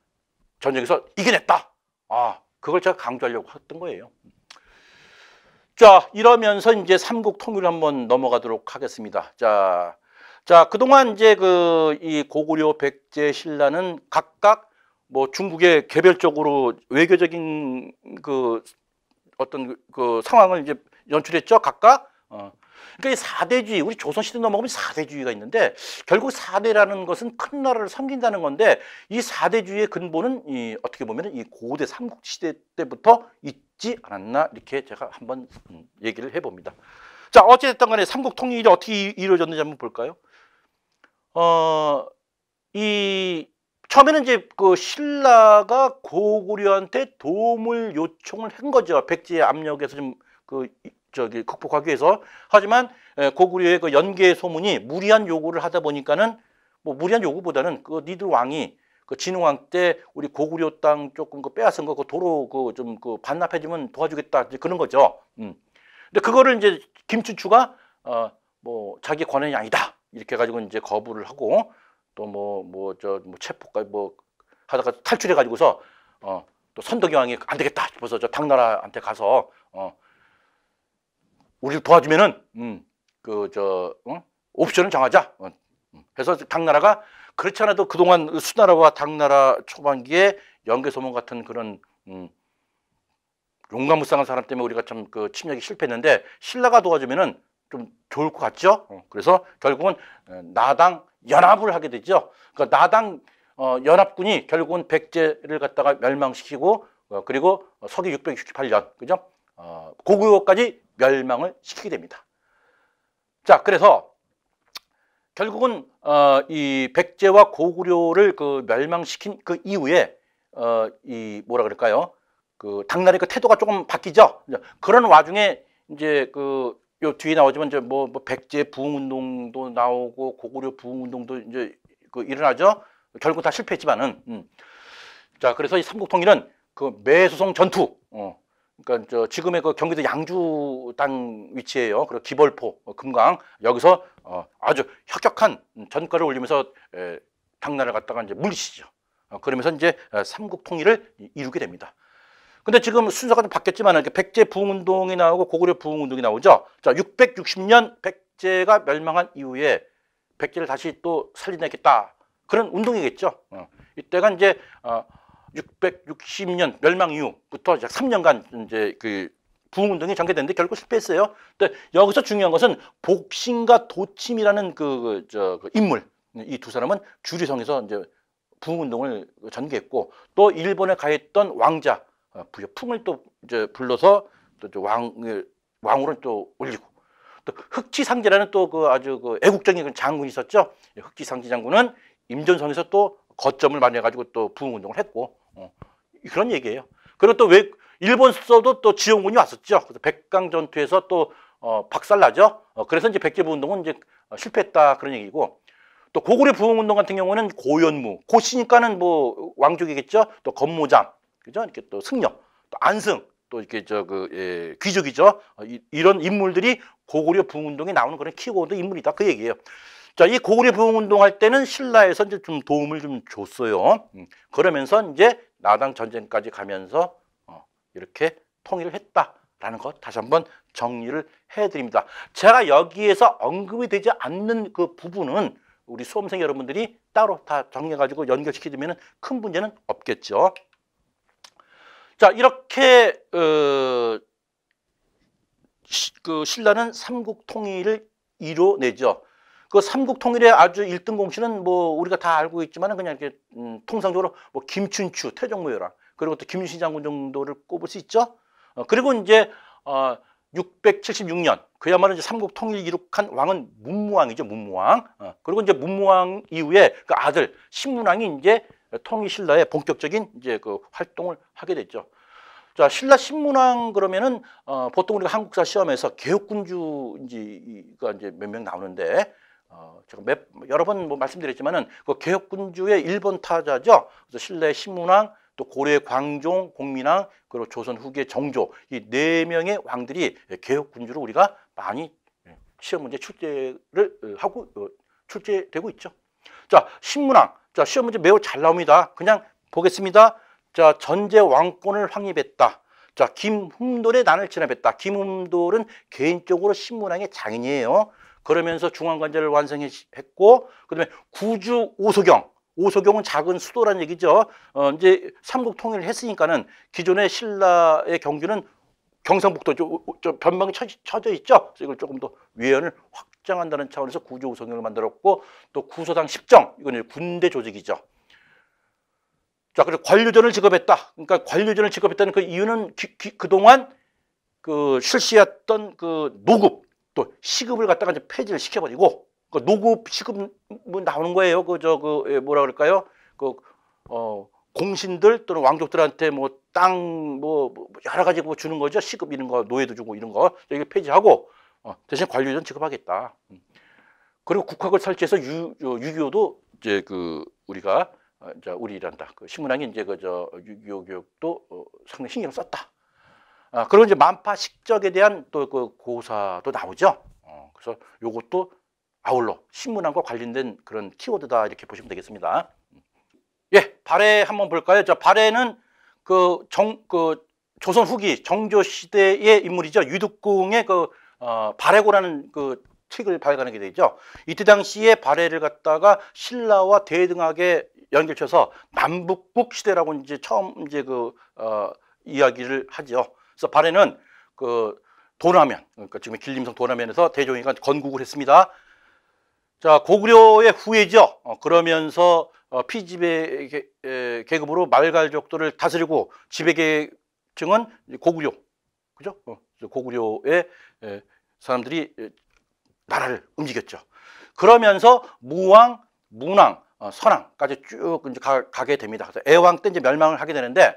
Speaker 1: 전쟁에서 이겨냈다. 아, 그걸 제가 강조하려고 했던 거예요. 자, 이러면서 이제 삼국 통일을 한번 넘어가도록 하겠습니다. 자, 자, 그동안 이제 그 이 고구려, 백제, 신라는 각각 뭐 중국의 개별적으로 외교적인 그 어떤 그, 그 상황을 이제 연출했죠. 각각. 어. 그러니까 이사대주의 우리 조선시대 넘어가면 사대주의가 있는데 결국 사대라는 것은 큰 나라를 섬긴다는 건데 이사대주의의 근본은 이 어떻게 보면 이 고대 삼국시대 때부터 있지 않았나 이렇게 제가 한번 음, 얘기를 해봅니다. 자, 어찌됐든 간에 삼국 통일이 어떻게 이루어졌는지 한번 볼까요? 어, 이 처음에는 이제 그 신라가 고구려한테 도움을 요청을 한 거죠. 백제의 압력에서 좀 그 저기 극복하기 위해서. 하지만 고구려의 그 연계 소문이 무리한 요구를 하다 보니까는 뭐 무리한 요구보다는 그 니들 왕이 그 진흥왕 때 우리 고구려 땅 조금 그 빼앗은 거 그 도로 그 좀그 그 반납해주면 도와주겠다 이제 그런 거죠. 음. 근데 그거를 이제 김춘추가 어뭐 자기 권한이 아니다. 이렇게 해 가지고 이제 거부를 하고 또 뭐 뭐 저 뭐 체포까지 뭐 하다가 탈출해 가지고서 어또 선덕여왕이 안 되겠다 싶어서 저 당나라한테 가서 어 우리를 도와주면은 음그저 응? 어, 옵션을 정하자. 어. 음. 그래서 당나라가 그렇지 않아도 그동안 그 수나라와 당나라 초반기에 연개소문 같은 그런 음, 용감무쌍한 사람 때문에 우리가 참 그 침략이 실패했는데 신라가 도와주면은 좀 좋을 것 같죠? 어, 그래서 결국은 어, 나당 연합을 하게 되죠. 그러니까 나당 어, 연합군이 결국은 백제를 갖다가 멸망시키고 그리고 서기 668년 그죠? 고구려까지 멸망을 시키게 됩니다. 자, 그래서 결국은 이 백제와 고구려를 그 멸망시킨 그 이후에 어, 이 뭐라 그럴까요? 그 당나라 의 그 태도가 조금 바뀌죠. 그런 와중에 이제 그요 뒤에 나오지만 이제 뭐, 뭐 백제 부흥 운동도 나오고 고구려 부흥 운동도 이제 그 일어나죠. 결국 다 실패했지만은 음. 자 그래서 이 삼국통일은 그 매수송 전투 어. 그러니까 저 지금의 그 경기도 양주 땅 위치예요. 그리고 기벌포 어, 금강 여기서 어, 아주 혁혁한 전과를 올리면서 당나라 를 갔다가 이제 물리치죠. 어, 그러면서 이제 어, 삼국통일을 이루게 됩니다. 근데 지금 순서가 좀 바뀌었지만 백제 부흥운동이 나오고 고구려 부흥운동이 나오죠. 자, 660년 백제가 멸망한 이후에 백제를 다시 또 살리내겠다. 그런 운동이겠죠. 어. 이때가 이제 어, 660년 멸망 이후부터 약 3년간 이제 그 부흥운동이 전개됐는데 결국 실패했어요. 근데 여기서 중요한 것은 복신과 도침이라는 그, 그, 저, 그 인물 이 두 사람은 주리성에서 이제 부흥운동을 전개했고 또 일본에 가했던 왕자 어, 부여 풍을 또 이제 불러서 또 왕을 왕으로 또 올리고 또 흑지상제라는 또 그 아주 그 애국적인 장군이 있었죠. 흑지상제 장군은 임전선에서또 거점을 마련해가지고 또 부흥운동을 했고 어, 그런 얘기예요. 그리고 또 왜 일본서도 또 지원군이 왔었죠. 그래서 백강 전투에서 또 어, 박살나죠. 어, 그래서 이제 백제부 운동은 이제 어, 실패했다 그런 얘기고 또 고구려 부흥운동 같은 경우는 고연무 고시니까는뭐 왕족이겠죠. 또 건모장 그죠? 이렇게 또 승려, 또 안승, 또 이렇게 저그 예, 귀족이죠. 어, 이, 이런 인물들이 고구려 부흥운동에 나오는 그런 키워드 인물이다 그 얘기예요. 자, 이 고구려 부흥운동 할 때는 신라에서 이제 좀 도움을 좀 줬어요. 음, 그러면서 이제 나당 전쟁까지 가면서 어, 이렇게 통일을 했다라는 것 다시 한번 정리를 해드립니다. 제가 여기에서 언급이 되지 않는 그 부분은 우리 수험생 여러분들이 따로 다 정리해가지고 연결시키면 큰 문제는 없겠죠. 자, 이렇게 어, 시, 그 신라는 삼국 통일을 이뤄내죠. 그 삼국 통일의 아주 1등 공신은 뭐 우리가 다 알고 있지만 그냥 이렇게 음, 통상적으로 뭐 김춘추, 태종무열랑 그리고 또 김윤신 장군 정도를 꼽을 수 있죠. 어, 그리고 이제 어, 676년 그야말로 이제 삼국 통일 이룩한 왕은 문무왕이죠 문무왕 어, 그리고 이제 문무왕 이후에 그 아들 신문왕이 이제 통일 신라의 본격적인 이제 그 활동을 하게 됐죠. 자, 신라 신문왕 그러면은 어, 보통 우리가 한국사 시험에서 개혁군주인지가 이제 몇 명 나오는데 어, 제가 몇, 여러 번뭐 말씀드렸지만은 그 개혁군주의 일본 타자죠. 그래서 신라 의 신문왕 또 고려 의 광종 공민왕 그리고 조선 후기의 정조 이 네 명의 왕들이 개혁군주로 우리가 많이 예, 시험 문제 출제를 어, 하고 어, 출제되고 있죠. 자 신문왕 자, 시험 문제 매우 잘 나옵니다. 그냥 보겠습니다. 자, 전제 왕권을 확립했다. 자, 김흠돌의 난을 진압했다. 김흠돌은 개인적으로 신문왕의 장인이에요. 그러면서 중앙관제를 완성했고, 그 다음에 구주 오소경. 오소경은 작은 수도란 얘기죠. 어, 이제 삼국 통일을 했으니까는 기존의 신라의 경기는 경상북도 저, 저 변방이 처, 져 있죠. 그래서 이걸 조금 더 위안을 확 확장한다는 차원에서 구조 구성을 형 만들었고 또 구소당 10정 이건 군대 조직이죠. 자, 그래서 관료전을 지급했다 그러니까 관료전을 지급했다는그 이유는 기, 기, 그동안 그 실시했던 그 노급 또 시급을 갖다가 이제 폐지를 시켜버리고 그 노급 시급 뭐 나오는 거예요. 그 저그 그 예, 뭐라 그럴까요? 그어 공신들 또는 왕족들한테 뭐 땅뭐 뭐 여러 가지 뭐 주는 거죠. 시급 이런 거 노예도 주고 이런 거 이게 폐지하고 어, 대신 관료전 지급하겠다. 음. 그리고 국학을 설치해서 유, 유교도 이제 그 우리가 어, 이제 우리란다. 그 신문왕이 이제 그저 유교 교육도 어, 상당히 신경 을 썼다. 아, 그리고 이제 만파 식적에 대한 또 그 고사도 나오죠. 어, 그래서 요것도 아울러 신문왕과 관련된 그런 키워드다 이렇게 보시면 되겠습니다. 음. 예, 발해 한번 볼까요? 자, 발해는 그 정, 그 조선 후기 정조 시대의 인물이죠. 유득궁의 그 어, 바레고라는 그 책을 발간하게 되죠. 이때 당시에 바레를 갖다가 신라와 대등하게 연결쳐서 남북국 시대라고 이제 처음 이제 그 어, 이야기를 하죠. 그래서 바레는 그도라면 그러니까 지금 길림성 도라면에서 대종이가 건국을 했습니다. 자 고구려의 후예죠. 어, 그러면서 어, 피지배 계, 계급으로 말갈족들을 다스리고 지배계층은 고구려, 그죠? 어, 고구려의 에, 사람들이 나라를 움직였죠. 그러면서 무왕, 문왕, 어, 선왕까지 쭉 이제 가, 게 됩니다. 그래서 애왕 때 이제 멸망을 하게 되는데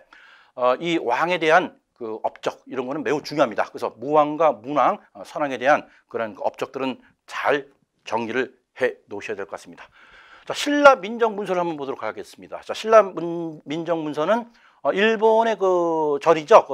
Speaker 1: 어, 이 왕에 대한 그 업적 이런 거는 매우 중요합니다. 그래서 무왕과 문왕, 어, 선왕에 대한 그런 그 업적들은 잘 정리를 해 놓으셔야 될 것 같습니다. 자, 신라 민정 문서를 한번 보도록 하겠습니다. 자, 신라 문, 민정 문서는 어, 일본의 그 절이죠. 그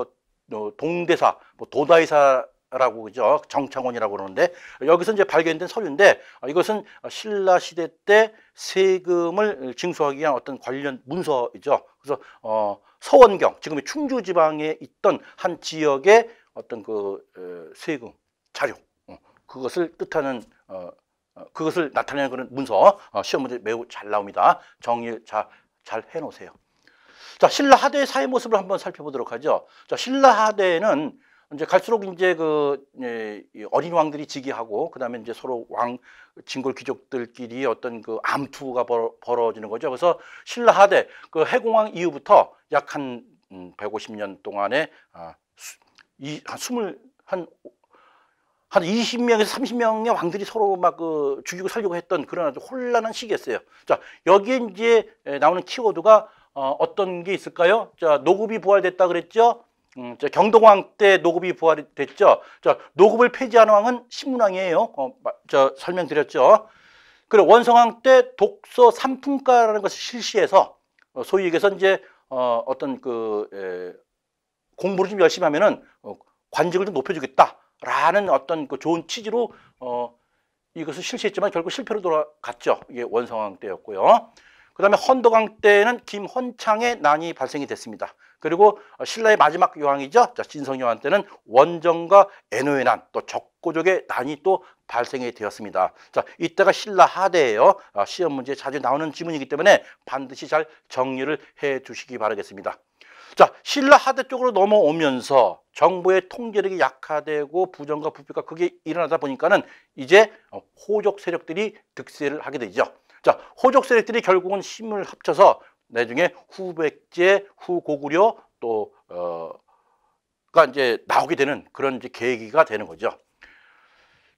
Speaker 1: 어, 동대사, 뭐 도다이사 라고 그죠 정창원이라고 그러는데 여기서 이제 발견된 서류인데 어, 이것은 신라 시대 때 세금을 징수하기 위한 어떤 관련 문서이죠. 그래서 어 서원경 지금의 충주 지방에 있던 한 지역의 어떤 그 어, 세금 자료 어, 그것을 뜻하는 어 그것을 나타내는 그런 문서 시험 문제 매우 잘 나옵니다. 정리 잘 잘 해놓으세요. 자 신라 하대의 사회 모습을 한번 살펴보도록 하죠. 자 신라 하대는 이제 갈수록 이제 그 예, 어린 왕들이 즉위하고 그다음에 이제 서로 왕 진골 귀족들끼리 어떤 그 암투가 벌어, 지는 거죠. 그래서 신라 하대 그 해공왕 이후부터 약 한 150년 음, 동안에 아, 이, 한 20, 한, 한 20명에서 30명의 왕들이 서로 막 그 죽이고 살려고 했던 그런 아주 혼란한 시기였어요. 자, 여기에 이제 나오는 키워드가 어, 어떤 게 있을까요? 자, 노급이 부활됐다 그랬죠? 음, 저 경동왕 때 노급이 부활이 됐죠. 저 노급을 폐지한 왕은 신문왕이에요. 어, 저 설명드렸죠. 그리고 원성왕 때 독서 삼품가라는 것을 실시해서 어, 소위 얘기해서 이제 어, 어떤 그 에, 공부를 좀 열심히 하면은 어, 관직을 좀 높여주겠다라는 어떤 그 좋은 취지로 어, 이것을 실시했지만 결국 실패로 돌아갔죠. 이게 원성왕 때였고요. 그 다음에 헌덕왕 때는 김헌창의 난이 발생이 됐습니다. 그리고 신라의 마지막 여왕이죠. 자, 진성 여왕 때는 원정과 애노의 난, 또 적고족의 난이 또 발생이 되었습니다. 자, 이때가 신라 하대예요. 아, 시험 문제에 자주 나오는 지문이기 때문에 반드시 잘 정리를 해 주시기 바라겠습니다. 자, 신라 하대 쪽으로 넘어오면서 정부의 통제력이 약화되고 부정과 부패가 크게 일어나다 보니까는 이제 호족 세력들이 득세를 하게 되죠. 자, 호족 세력들이 결국은 힘을 합쳐서 나중에 후백제, 후고구려 또 어가 이제 나오게 되는 그런 이제 계기가 되는 거죠.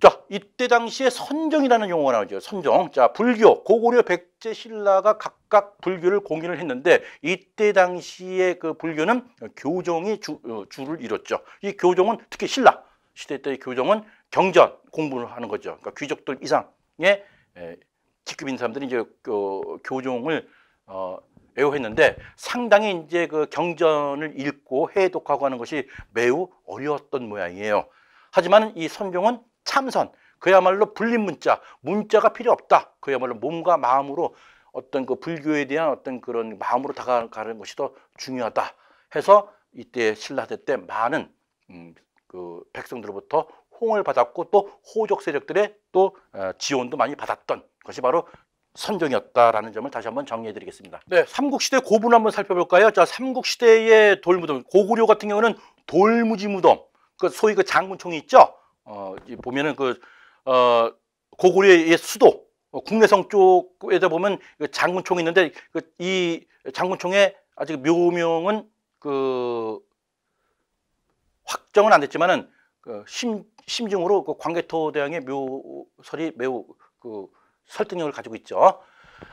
Speaker 1: 자, 이때 당시에 선정이라는 용어가 나오죠. 선정. 자, 불교, 고구려, 백제, 신라가 각각 불교를 공인을 했는데 이때 당시에 그 불교는 교종이 주, 어, 주를 이뤘죠. 이 교종은 특히 신라 시대 때의 교종은 경전 공부를 하는 거죠. 그러니까 귀족들 이상의 에, 직급인 사람들이 이제 그 교종을 어, 애우했는데 상당히 이제 그 경전을 읽고 해독하고 하는 것이 매우 어려웠던 모양이에요. 하지만 이 선종은 참선, 그야말로 불린 문자, 문자가 필요 없다. 그야말로 몸과 마음으로 어떤 그 불교에 대한 어떤 그런 마음으로 다가가는 것이 더 중요하다 해서 이때 신라대 때 많은 음, 그 백성들로부터 홍을 받았고 또 호족 세력들의 또 어, 지원도 많이 받았던 것이 바로 선종이었다라는 점을 다시 한번 정리해드리겠습니다. 네, 삼국시대 고분 한번 살펴볼까요? 자, 삼국시대의 돌무덤, 고구려 같은 경우는 돌무지 무덤, 그 소위 그 장군총이 있죠. 어, 보면은 그 어, 고구려의 수도 어, 국내성 쪽에다 보면 그 장군총이 있는데 그, 이 장군총의 아직 묘명은 그 확정은 안 됐지만은 그 심, 심증으로 그 광개토 대왕의 묘설이 매우 그 설득력을 가지고 있죠.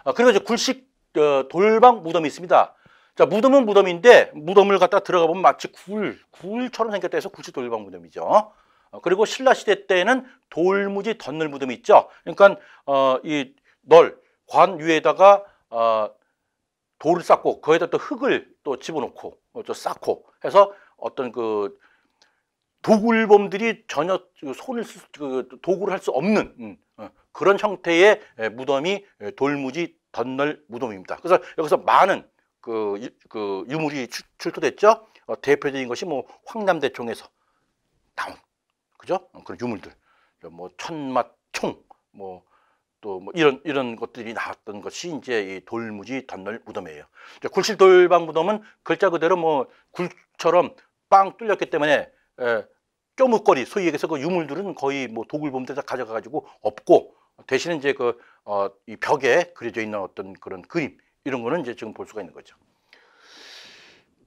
Speaker 1: 아, 그리고 이제 굴식 어, 돌방 무덤이 있습니다. 자, 무덤은 무덤인데 무덤을 갖다 들어가 보면 마치 굴, 굴처럼 생겼다 해서 굴식 돌방 무덤이죠. 어, 그리고 신라 시대 때는 돌무지 덧널 무덤이 있죠. 그러니까 어, 이 널, 관 위에다가 어, 돌을 쌓고 거기다 또 흙을 또 집어넣고 어, 또 쌓고 해서 어떤 그 도굴범들이 전혀 그 손을 쓸, 그 도굴을 할 수 없는 음, 어, 그런 형태의 무덤이 돌무지 덧널 무덤입니다. 그래서 여기서 많은 그, 그 유물이 출토됐죠. 어, 대표적인 것이 뭐 황남대총에서 나온 그죠? 어, 그런 유물들, 뭐 천마총, 뭐또뭐 이런 이런 것들이 나왔던 것이 이제 이 돌무지 덧널 무덤이에요. 굴실 돌방 무덤은 글자 그대로 뭐 굴처럼 빵 뚫렸기 때문에 에, 쪼묵거리 소위 얘기해서 그 유물들은 거의 뭐 독을 범대다 가져가가지고 없고 대신에 이제 그, 어, 이 벽에 그려져 있는 어떤 그런 그림, 이런 거는 이제 지금 볼 수가 있는 거죠.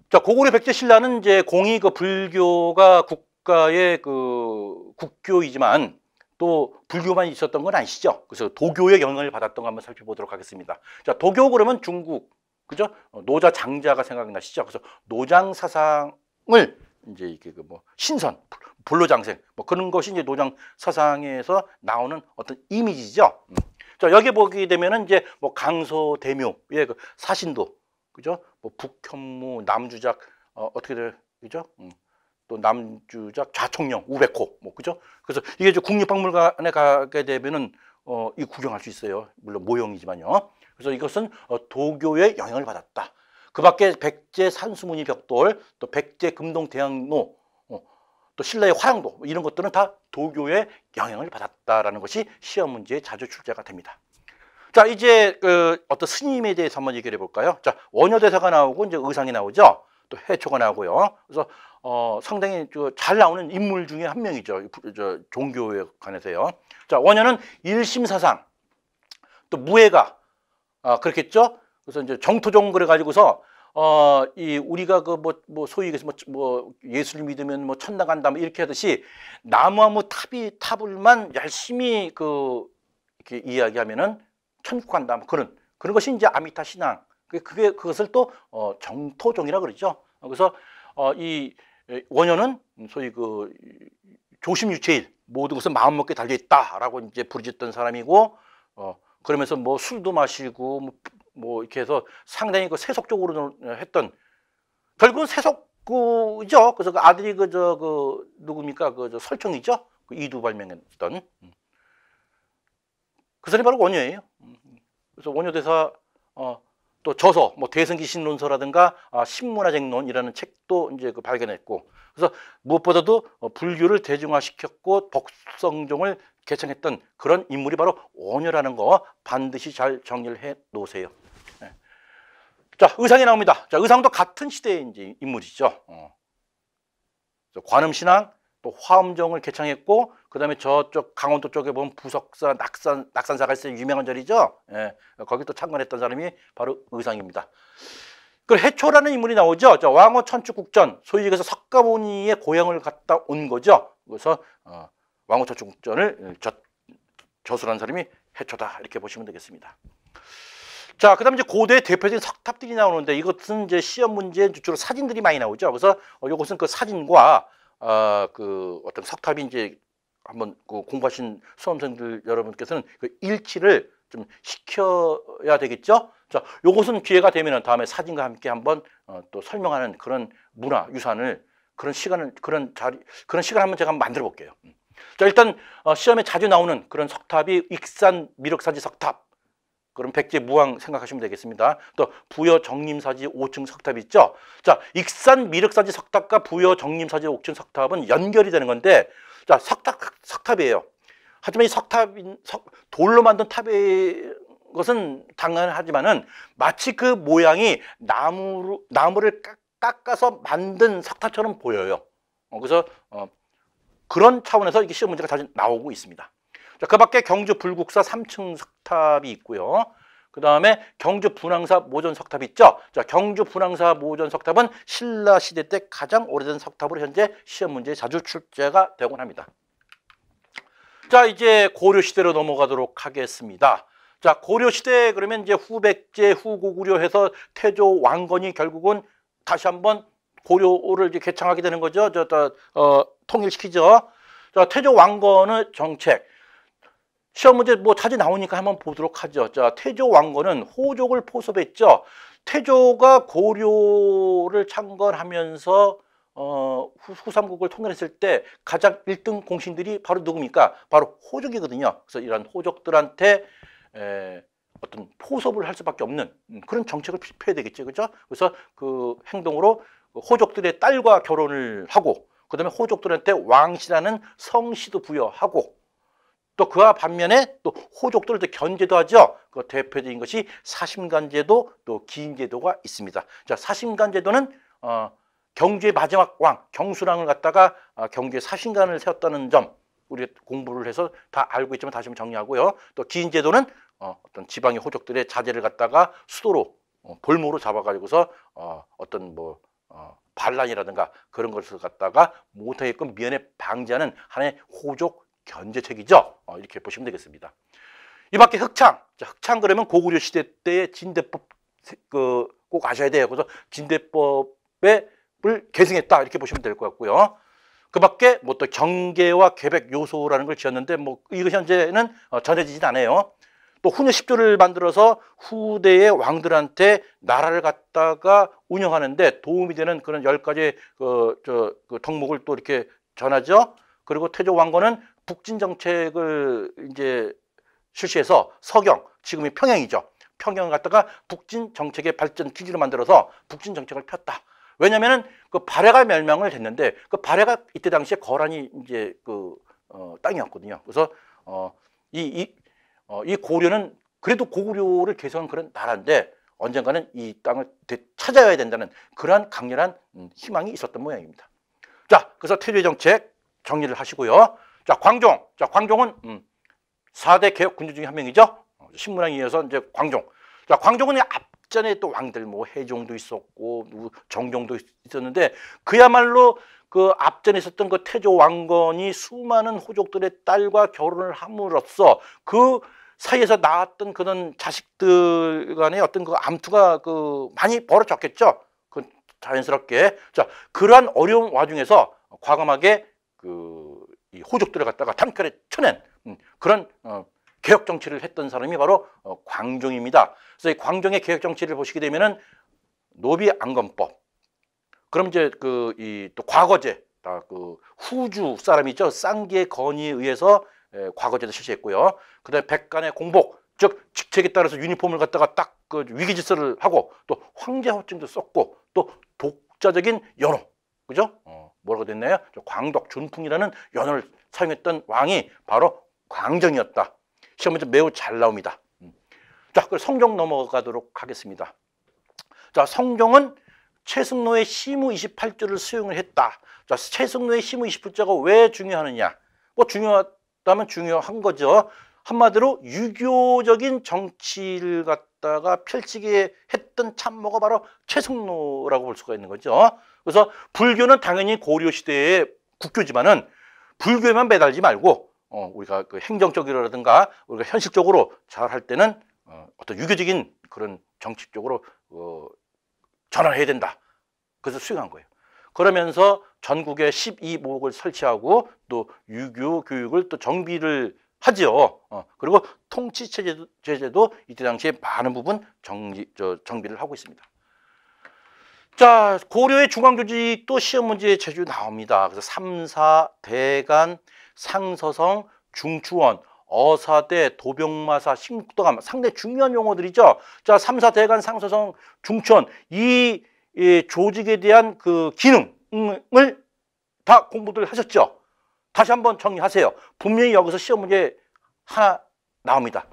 Speaker 1: 자, 고구려 백제신라는 이제 공이 그 불교가 국가의 그 국교이지만 또 불교만 있었던 건 아니시죠? 그래서 도교의 영향을 받았던 거 한번 살펴보도록 하겠습니다. 자, 도교 그러면 중국, 그죠? 노자 장자가 생각나시죠? 그래서 노장 사상을 이제 이게 그 뭐 신선, 불로장생 뭐 그런 것이 이제 노장 사상에서 나오는 어떤 이미지죠. 음. 자 여기 보게 되면은 이제 뭐강서대묘예 그 사신도 그죠? 뭐 북현무 남주작 어, 어떻게 될 그죠? 음. 또 남주작 좌총령 우백호 뭐 그죠? 그래서 이게 이제 국립박물관에 가게 되면은 어, 이 구경할 수 있어요. 물론 모형이지만요. 그래서 이것은 어, 도교의 영향을 받았다. 그 밖에 백제 산수무늬 벽돌, 또 백제 금동 대학로, 어, 또 신라의 화양도 뭐 이런 것들은 다 도교의 영향을 받았다라는 것이 시험 문제에 자주 출제가 됩니다. 자 이제 그 어떤 스님에 대해서 한번 얘기를 해볼까요? 자 원효대사가 나오고 이제 의상이 나오죠. 또 해초가 나오고요. 그래서 어, 상당히 잘 나오는 인물 중에 한 명이죠. 저, 종교에 관해서요. 자 원효는 일심사상 또 무예가 아, 그렇겠죠. 그래서 이제 정토종 그래가지고서 어, 이 우리가 그 뭐뭐 뭐 소위 그래서 뭐, 뭐 예수를 믿으면 뭐 천당 간다 뭐 이렇게 하듯이 나무나무 탑이 탑을만 열심히 그 이렇게 이야기하면은 천국 간다 뭐 그런 그런 것이 이제 아미타 신앙 그게 그것을 또 어, 정토종이라 그러죠. 그래서 어, 이 원효는 소위 그 조심유체일 모든 것은 마음먹게 달려 있다라고 이제 부르짖던 사람이고 어, 그러면서 뭐 술도 마시고 뭐뭐 이렇게 해서 상당히 그 세속적으로 어, 했던 결국은 세속구죠. 그래서 그 아들이 그 저그 그 누굽니까 그저설총이죠그 이두 발명했던 음. 그 사람이 바로 원효예요. 음. 그래서 원효대사 어, 또 저서 뭐 대승기신 론서라든가 아, 신문화쟁론이라는 책도 이제 그 발견했고 그래서 무엇보다도 어, 불교를 대중화시켰고 독성종을 개창했던 그런 인물이 바로 온효라는거 반드시 잘 정리를 해 놓으세요. 네. 자, 의상이 나옵니다. 자, 의상도 같은 시대의 이제 인물이죠. 어. 관음신앙, 또화음종을 개창했고, 그 다음에 저쪽 강원도 쪽에 보면 부석사, 낙산, 낙산사가 있어 유명한 절이죠. 예, 거기 또 창건했던 사람이 바로 의상입니다. 그 해초라는 인물이 나오죠. 저 왕호 천축국전 소위 얘기해서 석가모니의 고향을 갔다 온 거죠. 그래서 어, 왕호 천축국전을 어, 저, 저술한 사람이 해초다 이렇게 보시면 되겠습니다. 자, 그다음 이제 고대 대표적인 석탑들이 나오는데 이것은 이제 시험 문제 주로 사진들이 많이 나오죠. 그래서 이것은 어, 그 사진과 어, 그 어떤 석탑이 이제 한번 그 공부하신 수험생들 여러분께서는 그 일치를 좀 시켜야 되겠죠. 자, 요것은 기회가 되면 다음에 사진과 함께 한번 어, 또 설명하는 그런 문화 유산을 그런 시간을 그런 자리 그런 시간 한번 제가 한번 만들어 볼게요. 음. 자, 일단 어, 시험에 자주 나오는 그런 석탑이 익산 미륵사지 석탑. 그럼 백제 무왕 생각하시면 되겠습니다. 또 부여 정림사지 5층 석탑 있죠? 자, 익산 미륵사지 석탑과 부여 정림사지 5층 석탑은 연결이 되는 건데 자, 석탑 석탑이에요. 하지만 이 석탑 인 석, 돌로 만든 탑에 것은 당연하지만은 마치 그 모양이 나무로, 나무를 깎아서 만든 석탑처럼 보여요. 어, 그래서 어, 그런 차원에서 이게 시험 문제가 자주 나오고 있습니다. 자, 그 밖에 경주 불국사 3층 석탑이 있고요. 그 다음에 경주 분황사 모전 석탑 있죠. 자, 경주 분황사 모전 석탑은 신라 시대 때 가장 오래된 석탑으로 현재 시험 문제에 자주 출제가 되곤 합니다. 자, 이제 고려 시대로 넘어가도록 하겠습니다. 자 고려 시대 그러면 이제 후백제 후고구려 해서 태조 왕건이 결국은 다시 한번 고려를 이제 개창하게 되는 거죠. 저, 저 어, 통일시키죠. 자 태조 왕건의 정책. 시험 문제 뭐 자주 나오니까 한번 보도록 하죠. 자, 태조 왕건은 호족을 포섭했죠. 태조가 고려를 창건하면서 어, 후, 삼국을 통일했을 때 가장 일등 공신들이 바로 누굽니까? 바로 호족이거든요. 그래서 이런 호족들한테 에, 예, 어떤 포섭을 할 수밖에 없는 음, 그런 정책을 피해야 되겠죠, 그죠 그래서 그 행동으로 호족들의 딸과 결혼을 하고 그다음에 호족들한테 왕씨라는 성씨도 부여하고 또 그와 반면에 또 호족들을 또 견제도 하죠. 그 대표적인 것이 사심간제도 또 기인제도가 있습니다. 자, 사심간제도는 어, 경주의 마지막 왕 경수랑을 갖다가 어, 아, 경주의 사심간을 세웠다는 점우리 공부를 해서 다 알고 있지만 다시 한번 정리하고요. 또 기인제도는 어, 어떤 지방의 호족들의 자재를 갖다가 수도로 어, 볼모로 잡아가지고서 어, 어떤 뭐 어, 반란이라든가 그런 것을 갖다가 못하게끔 면에 방지하는 하나의 호족 견제책이죠. 어, 이렇게 보시면 되겠습니다. 이 밖에 흑창. 자, 흑창 그러면 고구려 시대 때의 진대법 그 꼭 아셔야 돼요. 그래서 진대법의 을 계승했다 이렇게 보시면 될 것 같고요. 그 밖에 뭐 또 경계와 계백 요소라는 걸 지었는데 뭐 이거 현재는 어, 전해지진 않아요. 또 훈여 10조를 만들어서 후대의 왕들한테 나라를 갖다가 운영하는데 도움이 되는 그런 열 가지 그, 저, 그 덕목을 또 이렇게 전하죠. 그리고 태조 왕건은 북진 정책을 이제 실시해서 서경, 지금이 평양이죠. 평양을 갖다가 북진 정책의 발전 기지로 만들어서 북진 정책을 폈다. 왜냐면은 그 발해가 멸망을 했는데 그 발해가 이때 당시에 거란이 이제 그 어, 땅이었거든요. 그래서 어, 이, 이 어, 이 고려는 그래도 고구려를 계승한 그런 나라인데 언젠가는 이 땅을 되, 찾아야 된다는 그러한 강렬한 음, 희망이 있었던 모양입니다. 자, 그래서 태조의 정책 정리를 하시고요. 자, 광종. 자, 광종은 음, 4대 개혁 군주 중에 한 명이죠. 어, 신문왕에 이어서 이제 광종. 자, 광종은 앞전에 또 왕들 뭐 해종도 있었고 정종도 있었는데 그야말로 그 앞전에 있었던 그 태조 왕건이 수많은 호족들의 딸과 결혼을 함으로써 그 사이에서 나왔던 그런 자식들 간의 어떤 그 암투가 그 많이 벌어졌겠죠. 그 자연스럽게. 자, 그러한 어려운 와중에서 과감하게 그 이 호족들을 갖다가 단결에 쳐낸 음, 그런 어, 개혁 정치를 했던 사람이 바로 어, 광종입니다. 그래서 이 광종의 개혁 정치를 보시게 되면은 노비 안검법 그럼 이제 그 이 또 과거제 아, 그 후주 사람이죠 쌍기의 건의에 의해서 예, 과거제도 실시했고요. 그다음에 백간의 공복 즉 직책에 따라서 유니폼을 갖다가 딱 그 위기 질서를 하고 또 황제 호칭도 썼고 또 독자적인 연호 그죠? 어, 뭐라고 됐나요? 광덕 준풍이라는 연호를 사용했던 왕이 바로 광정이었다. 시험에서 매우 잘 나옵니다. 음. 자, 그성경 넘어가도록 하겠습니다. 자, 성경은 최승로의 시무 28조를 수용을 했다. 자, 최승로의 시무 28조가 왜 중요하느냐? 뭐 중요하다면 중요한 거죠. 한마디로 유교적인 정치를 갖다가 펼치게 했던 참모가 바로 최승로라고 볼 수가 있는 거죠. 그래서 불교는 당연히 고려 시대의 국교지만은 불교에만 매달지 말고 어, 우리가 그 행정적이라든가 우리가 현실적으로 잘할 때는 어, 어떤 유교적인 그런 정치적으로 어, 전환해야 된다. 그래서 수행한 거예요. 그러면서 전국에 1 2모을 설치하고 또 유교 교육을 또 정비를 하죠. 어, 그리고 통치 체제도, 이때 당시에 많은 부분 정리, 저, 정비를 하고 있습니다. 자, 고려의 중앙조직 또 시험 문제에 제주 나옵니다. 그래서 삼사, 대간, 상서성, 중추원 어사대, 도병마사, 신국도감 상당히 중요한 용어들이죠. 자, 삼사 대간 상서성 중천 이, 이 조직에 대한 그 기능을 다 공부들 하셨죠. 다시 한번 정리하세요. 분명히 여기서 시험 문제 하나 나옵니다.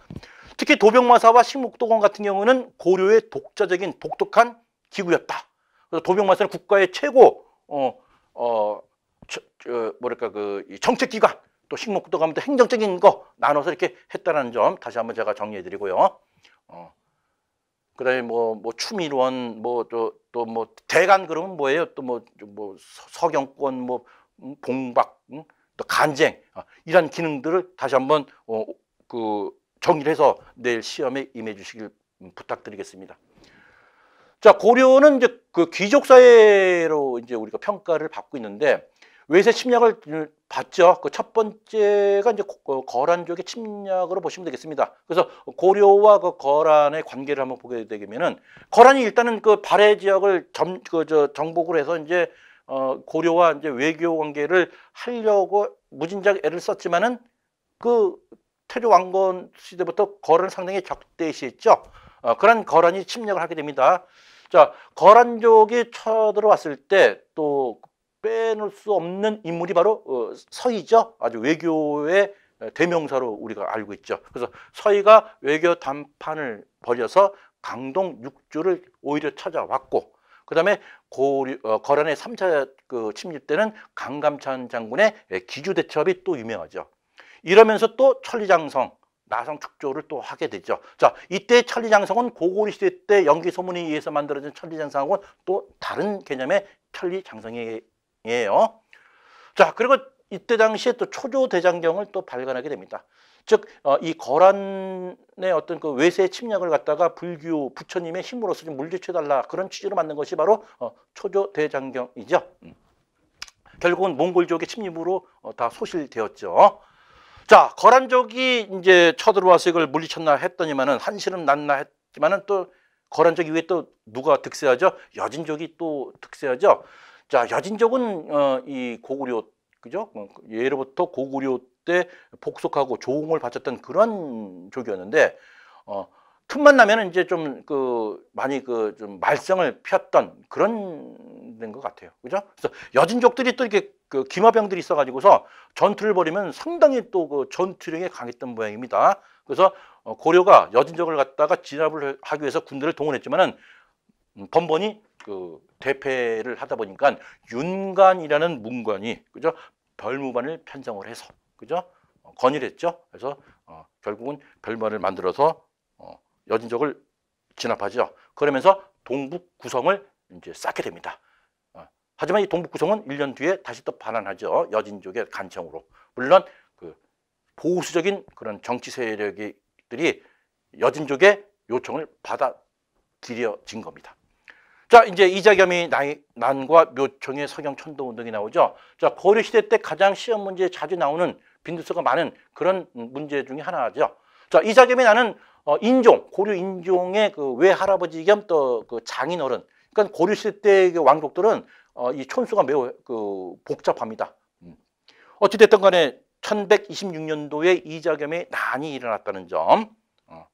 Speaker 1: 특히 도병마사와 식목도건 같은 경우는 고려의 독자적인 독특한 기구였다. 그래서 도병마사는 국가의 최고 어, 어, 저, 저, 뭐랄까 그 정책기관 또 식목도 가면 또 행정적인 거 나눠서 이렇게 했다는 점 다시 한번 제가 정리해 드리고요. 어. 그다음에 뭐뭐 추미원 뭐또뭐 뭐, 뭐, 뭐, 뭐 대간 그러면 뭐예요? 또뭐뭐 서경권 뭐 봉박 응? 또 간쟁 어. 이런 기능들을 다시 한번 어, 그 정리를 해서 내일 시험에 임해 주시길 부탁드리겠습니다. 자 고려는 이제 그 귀족 사회로 이제 우리가 평가를 받고 있는데 외세 침략을 봤죠. 그 첫 번째가 이제 어, 거란 족의 침략으로 보시면 되겠습니다. 그래서 고려와 그 거란의 관계를 한번 보게 되면은 거란이 일단은 그 발해 지역을 점 그 저 정복을 해서 이제 어 고려와 이제 외교 관계를 하려고 무진작 애를 썼지만은 그 태조 왕건 시대부터 거란을 상당히 적대시했죠. 어, 그런 거란이 침략을 하게 됩니다. 자, 거란족이 쳐들어왔을 때또 빼놓을 수 없는 인물이 바로 어, 서희죠. 아주 외교의 어, 대명사로 우리가 알고 있죠. 그래서 서희가 외교 담판을 벌여서 강동 육조를 오히려 찾아왔고 그다음에 고려, 어, 거란의 삼차그 침입 때는 강감찬 장군의 기주 대첩이 또 유명하죠. 이러면서 또 천리장성 나성 축조를 또 하게 되죠. 자, 이때 천리장성은 고고리 시대 때 연기 소문에 의해서 만들어진 천리장성하고는 또 다른 개념의 천리장성에 이에요. 자, 그리고 이때 당시에 또 초조 대장경을 또발견하게 됩니다. 즉, 어, 이 거란의 어떤 그 외세 침략을 갖다가 불교 부처님의 힘으로서 좀 물리쳐달라 그런 취지로 만든 것이 바로 어, 초조 대장경이죠. 음. 결국은 몽골족의 침입으로 어, 다 소실되었죠. 자, 거란족이 이제 쳐들어와서 이걸 물리쳤나 했더니만은 한시름 났나 했지만은 또 거란족 이후에 또 누가 득세하죠? 여진족이 또 득세하죠. 자, 여진족은 어, 이 고구려 그죠? 뭐, 예로부터 고구려 때 복속하고 조응을 바쳤던 그런 족이었는데 어, 틈만 나면 이제 좀 그 많이 그좀 말썽을 피웠던 그런 된것 같아요. 그죠? 그래서 여진족들이 또 이렇게 그 기마병들이 있어가지고서 전투를 벌이면 상당히 또 그전투력에 강했던 모양입니다. 그래서 어, 고려가 여진족을 갖다가 진압을 하기 위해서 군대를 동원했지만은 음, 번번이 그 대패를 하다 보니까 윤관이라는 문관이 그죠 별무반을 편성을 해서 그죠 어, 건의했죠. 그래서 어, 결국은 별무반을 만들어서 어, 여진족을 진압하죠. 그러면서 동북 구성을 이제 쌓게 됩니다. 어, 하지만 이 동북 구성은 1년 뒤에 다시 또 반환하죠. 여진족의 간청으로. 물론 그 보수적인 그런 정치 세력들이 여진족의 요청을 받아들여진 겁니다. 자, 이제 이자겸이 난과 묘청의 서경 천도 운동이 나오죠. 자, 고려 시대 때 가장 시험 문제에 자주 나오는 빈도수가 많은 그런 문제 중에 하나죠. 자, 이자겸이 나는 어, 인종, 고려 인종의 그 외할아버지 겸 또 그 장인어른. 그러니까 고려 시대 때의 그 왕족들은 어, 이 촌수가 매우 그 복잡합니다. 음. 어찌됐든 간에 1126년도에 이자겸의 난이 일어났다는 점. 어.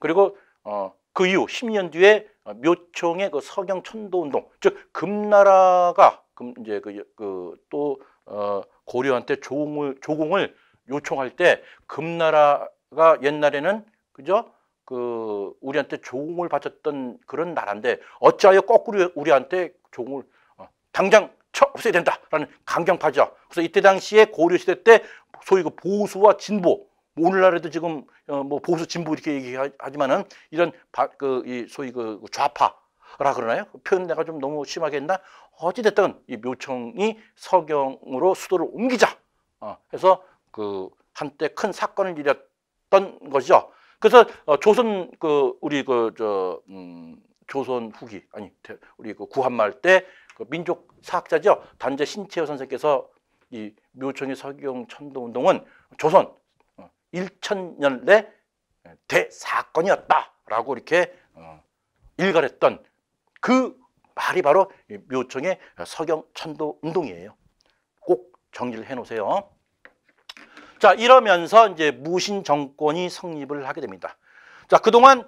Speaker 1: 그리고 어, 그 이후 10년 뒤에 어, 묘총의 그 서경 천도 운동, 즉 금나라가 금 이제 그또 그, 그 어, 고려한테 조공을 조공을 요청할 때 금나라가 옛날에는 그죠? 그 우리한테 조공을 바쳤던 그런 나라인데 어찌하여 거꾸로 우리한테 조공을 어, 당장 처 없애야 된다라는 강경파죠. 그래서 이때 당시에 고려 시대 때 소위 그 보수와 진보 뭐 오늘날에도 지금 어, 뭐 보수 진보 이렇게 얘기하지만은 이런 바, 그, 이 소위 그, 그 좌파라 그러나요? 그 표현 내가 좀 너무 심하게 했나? 어찌됐든 이 묘청이 서경으로 수도를 옮기자. 어, 해서 그 한때 큰 사건을 일으켰던 것이죠. 그래서 어, 조선 그 우리 그 저 음, 조선 후기 아니 우리 그 구한말 때 그 민족 사학자죠 단재 신채호 선생께서 이 묘청의 서경 천도 운동은 조선 1 0 0 0년대 대사건이었다라고 이렇게 어, 일갈했던 그 말이 바로 묘청의 서경 천도 운동이에요. 꼭 정리를 해놓으세요. 자 이러면서 이제 무신 정권이 성립을 하게 됩니다. 자 그동안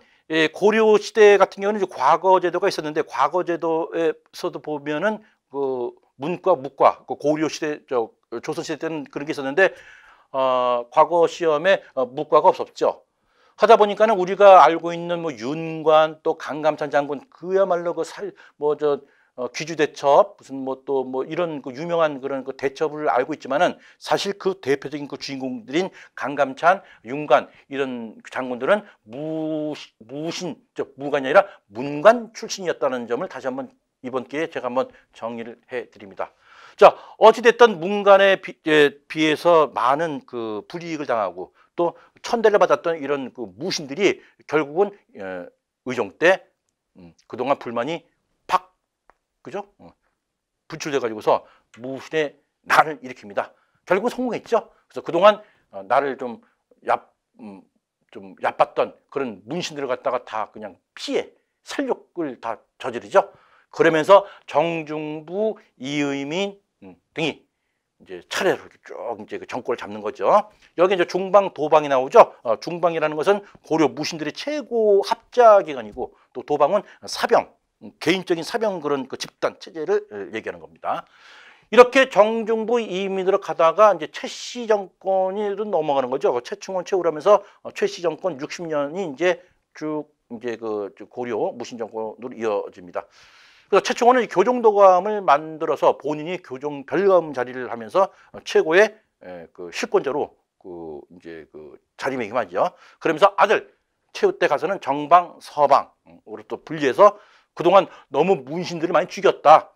Speaker 1: 고려 시대 같은 경우는 과거 제도가 있었는데 과거 제도에서도 보면은 그 문과 묵과 그 고려 시대 조선 시대 때는 그런 게 있었는데 어, 과거 시험에 어, 묵과가 없었죠. 하다 보니까는 우리가 알고 있는 뭐 윤관 또 강감찬 장군 그야말로 그 살 뭐 저 어, 귀주 대첩 무슨 뭐 또뭐 뭐 이런 그 유명한 그런 그 대첩을 알고 있지만은 사실 그 대표적인 그 주인공들인 강감찬, 윤관 이런 장군들은 무 무신 저 무관이 아니라 문관 출신이었다는 점을 다시 한번 이번 기회에 제가 한번 정리를 해 드립니다. 자, 어찌됐든 문간에 비, 에, 예, 비해서 많은 그 불이익을 당하고 또 천대를 받았던 이런 그 무신들이 결국은 에, 예, 의정때 음, 그동안 불만이 팍, 그죠? 어, 분출돼가지고서 무신의 나를 일으킵니다. 결국은 성공했죠. 그래서 그동안 어, 나를 좀 얕, 음, 좀 얕봤던 그런 문신들을 갖다가 다 그냥 피해, 살육을 다 저지르죠. 그러면서 정중부 이의민 음, 등이 이제 차례로 쭉 이제 그 정권을 잡는 거죠. 여기 이제 중방 도방이 나오죠. 어, 중방이라는 것은 고려 무신들의 최고 합자 기관이고 또 도방은 사병 음, 개인적인 사병 그런 그 집단 체제를 어, 얘기하는 겁니다. 이렇게 정중부 이민으로 가다가 이제 최씨 정권이 넘어가는 거죠. 최충원 최우라면서 어, 최씨 정권 60년이 이제 쭉 이제 그 고려 무신 정권으로 이어집니다. 그래서 그러니까 최충원은 교정도감을 만들어서 본인이 교정 별감 자리를 하면서 최고의 예, 그 실권자로 그 이제 그 자리매김하죠. 그러면서 아들 최후 때 가서는 정방 서방으로 음, 또 분리해서 그동안 너무 문신들을 많이 죽였다.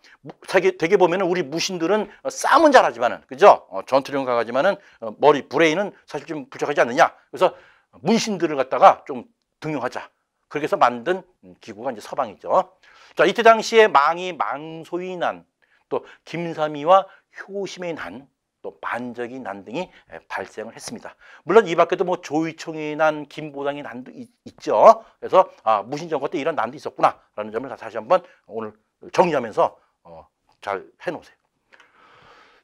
Speaker 1: 되게, 되게 보면은 우리 무신들은 싸움은 어, 잘하지만은 그죠? 어, 전투력 가가지만은 어, 머리 브레인은 사실 좀 부족하지 않느냐. 그래서 문신들을 갖다가 좀 등용하자. 그렇게 해서 만든 음, 기구가 이제 서방이죠. 자, 이때 당시에 망이 망소의 난, 또 김삼이와 효심의 난, 또반적이난 등이 발생을 했습니다. 물론 이 밖에도 뭐 조의총이 난, 김보당이 난도 있, 죠 그래서 아, 무신정권 때 이런 난도 있었구나라는 점을 다시 한번 오늘 정리하면서 어, 잘 해놓으세요.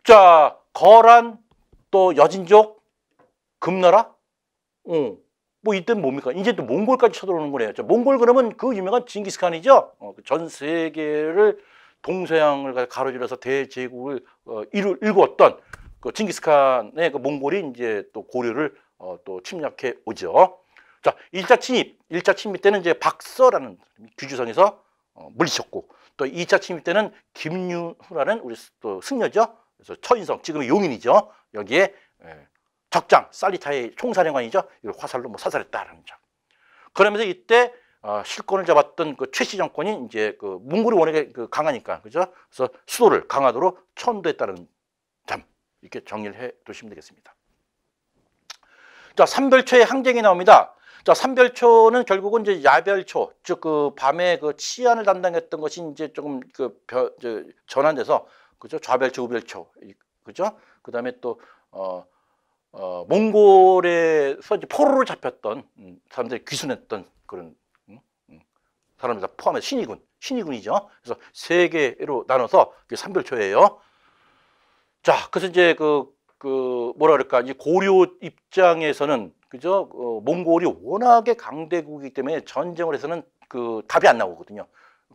Speaker 1: 자, 거란, 또 여진족, 금나라, 응. 뭐 이때는 뭡니까? 이제 또 몽골까지 쳐들어오는 거네요. 몽골 그러면 그 유명한 징기스칸이죠. 어, 그 전 세계를 동서양을 가로질러서 대제국을 어, 이루, 일궜던그 징기스칸의 그 몽골이 이제 또 고려를 어, 또 침략해 오죠. 자, 일차 침입, 일차 침입 때는 이제 박서라는 규주성에서 어, 물리쳤고 또이차 침입 때는 김유후라는 우리 또 승려죠. 그래서 처인성, 지금의 용인이죠. 여기에 예, 적장 살리타의 총사령관이죠. 이걸 화살로 뭐 사살했다라는 거죠. 그러면서 이때 어, 실권을 잡았던 그 최씨 정권이 이제 그문구이원낙게그 강하니까 그죠. 그래서 수도를 강화도로 천도했다는 점 이렇게 정리를 해 두시면 되겠습니다. 자 삼별초의 항쟁이 나옵니다. 자 삼별초는 결국은 이제 야별초 즉 그 밤에 그 치안을 담당했던 것이 이제 조금 그 변, 전환돼서 그죠 좌별초 우별초 그죠 그 다음에 또어 어, 몽골에서 이제 포로로 잡혔던 음, 사람들이 귀순했던 그런 음, 음, 사람들 다 포함해서 신이군, 신이군이죠. 그래서 세 개로 나눠서 삼별초예요. 자, 그래서 이제 그, 그 뭐라 그럴까, 이제 고려 입장에서는 그죠? 어, 몽골이 워낙에 강대국이기 때문에 전쟁을 해서는 그 답이 안 나오거든요.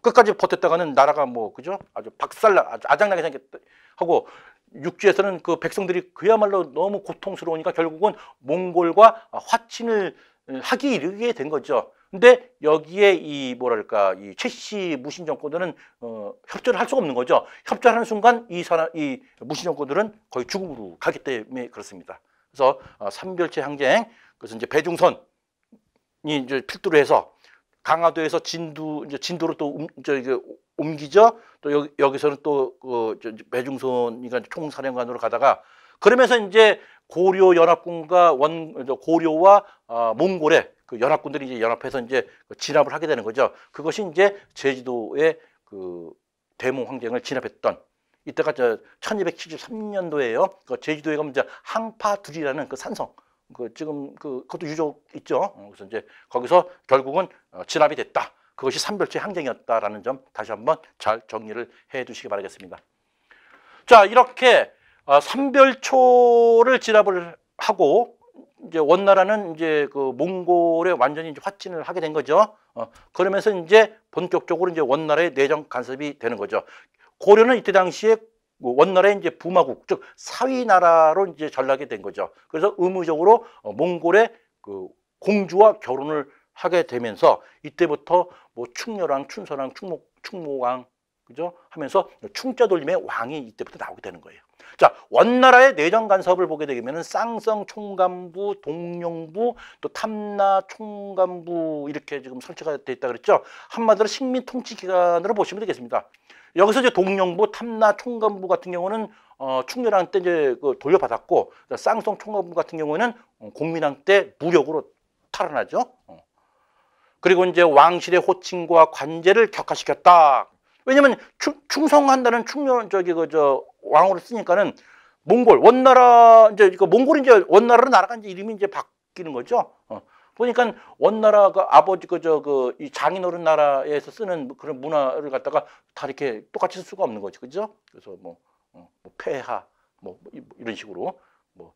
Speaker 1: 끝까지 버텼다가는 나라가 뭐 그죠? 아주 박살나 아주 아장나게 생겼다 하고 육지에서는 그 백성들이 그야말로 너무 고통스러우니까 결국은 몽골과 화친을 하기 이르게 된 거죠. 근데 여기에 이 뭐랄까 이 최씨 무신 정권들은 어, 협조를 할 수가 없는 거죠. 협조하는 순간 이 사람 이 무신 정권들은 거의 죽음으로 가기 때문에 그렇습니다. 그래서 어, 아, 삼별체 항쟁 그래서 이제 배중선이 이제 필두로 해서 강화도에서 진두 이제 진도로 또저 이게 옮기죠. 또 여기, 여기서는 또 그 배중선이가 총사령관으로 가다가 그러면서 이제 고려 연합군과 원 고려와 어, 몽골의 그 연합군들이 이제 연합해서 이제 그 진압을 하게 되는 거죠. 그것이 이제 제주도의 그 대몽 황쟁을 진압했던 이때가 저 1273년도에요. 그 제주도에 가면 이제 항파둘이라는 그 산성 그 지금 그 그것도 유족 있죠. 어, 그래서 이제 거기서 결국은 어, 진압이 됐다. 그것이 삼별체 항쟁이었다라는 점 다시 한번 잘 정리를 해 두시기 바라겠습니다. 자, 이렇게 어, 삼별초를 진압을 하고 이제 원나라는 이제 그 몽골에 완전히 이제 확진을 하게 된 거죠. 어, 그러면서 이제 본격적으로 이제 원나라의 내정 간섭이 되는 거죠. 고려는 이때 당시에 뭐 원나라의 이제 부마국 즉 사위 나라로 이제 전락이 된 거죠. 그래서 의무적으로 어, 몽골의 그 공주와 결혼을 하게 되면서 이때부터 뭐 충렬왕, 춘선왕, 충목, 충모왕 그죠? 하면서 충자 돌림의 왕이 이때부터 나오게 되는 거예요. 자, 원나라의 내정 간섭을 보게 되면 쌍성 총감부, 동영부, 또 탐나 총감부 이렇게 지금 설치가 돼 있다 그랬죠. 한마디로 식민 통치 기관으로 보시면 되겠습니다. 여기서 이제 동영부, 탐나 총감부 같은 경우는 어, 충렬왕 때 이제 그 돌려받았고 쌍성 총감부 같은 경우에는 어, 공민왕 때 무력으로 탈환하죠. 어. 그리고 이제 왕실의 호칭과 관제를 격화시켰다. 왜냐면 충성한다는 충렬 저기 그저 왕으로 쓰니까는 몽골 원나라 이제 그 몽골이 이제 원나라로 날아간 이제 이름이 이제 바뀌는 거죠. 어. 보니까 원나라 그 아버지 그저그 그 이 장인어른 나라에서 쓰는 뭐 그런 문화를 갖다가 다 이렇게 똑같이 쓸 수가 없는 거지, 그죠? 그래서 뭐, 어, 뭐 폐하 뭐, 뭐, 뭐 이런 식으로 뭐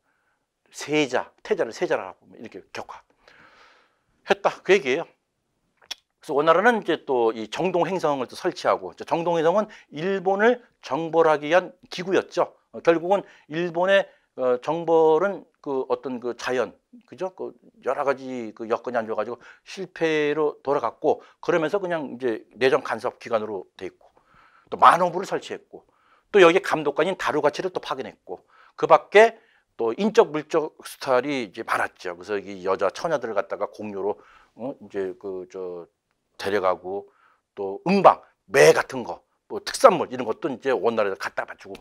Speaker 1: 세자 태자를 세자라고 이렇게 격화 했다 그 얘기예요. 그래서 오나라는 이제 또 이 정동 행성을 또 설치하고 정동 행성은 일본을 정벌하기 위한 기구였죠. 어, 결국은 일본의 어, 정벌은 그 어떤 그 자연 그죠? 그 여러 가지 그 여건이 안 좋아가지고 실패로 돌아갔고 그러면서 그냥 이제 내정 간섭 기관으로 돼 있고 또 만호부를 설치했고 또 여기 감독관인 다루가치를 또 파견했고 그 밖에 또 인적 물적 스타일이 이제 많았죠. 그래서 이 여자 처녀들을 갖다가 공료로 어 이제 그저 데려가고 또 음방, 매 같은 거, 뭐 특산물 이런 것도 이제 원나라에 갖다 바치고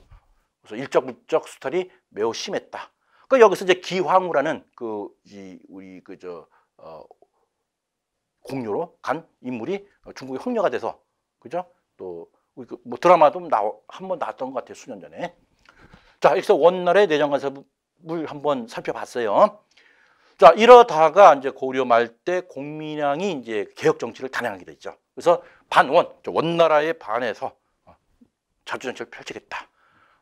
Speaker 1: 그래서 일적물적 수탈이 매우 심했다. 그 여기서 이제 기황후라는 그이 우리 그저 어 공료로 간 인물이 중국의 흥녀가 돼서 그죠? 또뭐 그 드라마도 나오 한번 나왔던 것 같아요 수년 전에. 자, 여기서 원나라의 내정관섭을 한번 살펴봤어요. 자, 이러다가 이제 고려 말 때 공민왕이 이제 개혁 정치를 단행하게 되죠. 그래서 반원, 원나라의반에서 어, 자주 정치를 펼치겠다.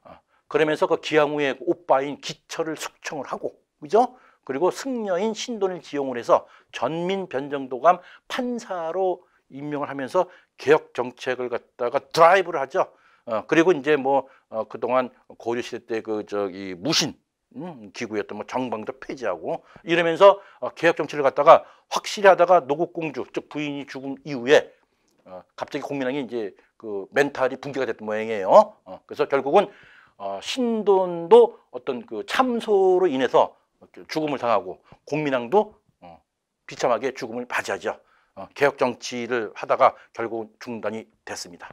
Speaker 1: 어, 그러면서 그 기왕후의 오빠인 기철을 숙청을 하고, 그죠? 그리고 승려인 신돈을 지용을 해서 전민 변정도감 판사로 임명을 하면서 개혁 정책을 갖다가 드라이브를 하죠. 어, 그리고 이제 뭐 어, 그동안 고려 시대 때 그 저기 무신 음, 기구였던 뭐 정방도 폐지하고 이러면서 어, 개혁 정치를 갖다가 확실히 하다가 노국공주 즉 부인이 죽은 이후에 어, 갑자기 국민왕이 이제 그 멘탈이 붕괴가 됐던 모양이에요. 어, 그래서 결국은 어, 신돈도 어떤 그 참소로 인해서 죽음을 당하고 공민당도 비참하게 죽음을 맞이하죠. 개혁 정치를 하다가 결국 중단이 됐습니다.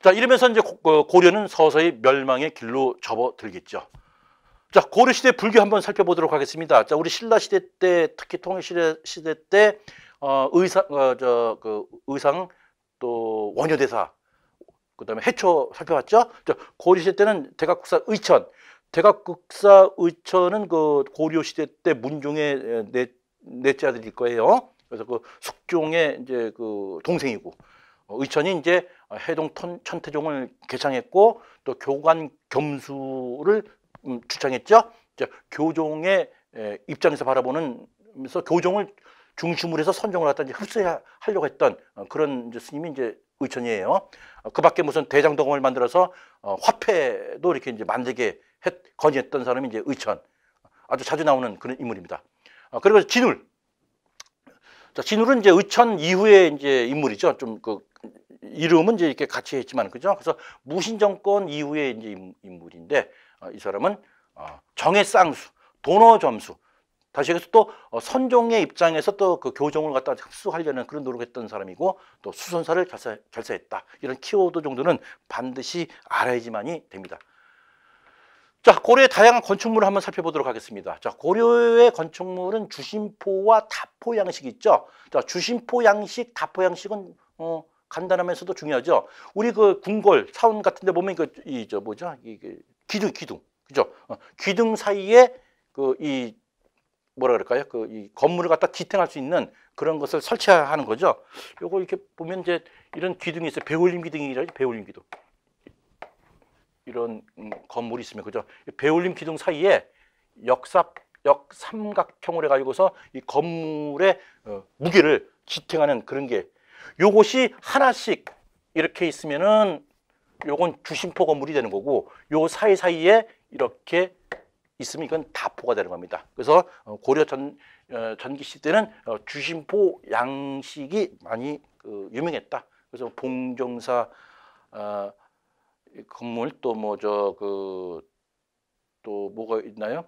Speaker 1: 자 이러면서 이제 고려는 서서히 멸망의 길로 접어들겠죠. 자 고려 시대 불교 한번 살펴보도록 하겠습니다. 자 우리 신라 시대 때 특히 통일 시대 시대 때 어, 의상 어, 저그 의상 또 원효대사 그다음에 해초 살펴봤죠. 자 고려 시대 때는 대각국사 의천 대각국사 의천은 그 고려 시대 때 문종의 넷, 예, 넷째 아들일 거예요. 그래서 그 숙종의 이제 그 동생이고 어, 의천이 이제 해동 천, 태종을 개창했고 또 교관 겸수를 음, 주창했죠. 교종의 입장에서 바라보는 면서 교종을 중심으로 해서 선종을 갖다든지 흡수하려고 했던 어, 그런 이제 스님이 이제 의천이에요. 어, 그 밖에 무슨 대장동을 만들어서 어, 화폐도 이렇게 이제 만들게 했, 건의했던 사람이 이제 의천. 아주 자주 나오는 그런 인물입니다. 그리고 진울. 자, 진울은 이제 의천 이후에 이제 인물이죠. 좀 그 이름은 이제 이렇게 같이 했지만 그죠? 그래서 무신 정권 이후에 이제 인물인데 아, 이 사람은 아, 정의 쌍수, 도너 점수, 다시 해서 또 어, 선종의 입장에서 또 그 교정을 갖다 흡수하려는 그런 노력했던 사람이고 또 수선사를 결사, 결사했다. 이런 키워드 정도는 반드시 알아야지만이 됩니다. 자, 고려의 다양한 건축물을 한번 살펴보도록 하겠습니다. 자, 고려의 건축물은 주심포와 다포 양식이 있죠. 자, 주심포 양식, 다포 양식은 어, 간단하면서도 중요하죠. 우리 그 궁궐, 사원 같은 데 보면 그, 이, 저, 뭐죠? 이게 그 기둥, 기둥. 그죠? 어, 기둥 사이에 그 이 뭐라 그럴까요? 그 이 건물을 갖다 지탱할 수 있는 그런 것을 설치하는 거죠. 요거 이렇게 보면 이제 이런 기둥이 있어요. 배울림 기둥이라 배울림 기둥. 이런 음, 건물이 있으면 그죠? 배울림 기둥 사이에 역삼 역삼각형으 해가지고서 이 건물의 어, 무게를 지탱하는 그런 게 요것이 하나씩 이렇게 있으면은 요건 주심포건 물이 되는 거고 요 사이사이에 이렇게 있으면 이건 다포가 되는 겁니다. 그래서 어, 고려 전, 어, 전기시 때는 어, 주심포 양식이 많이 그 유명했다. 그래서 봉정사 어, 건물 또 뭐 저 그또 뭐 그, 뭐가 있나요?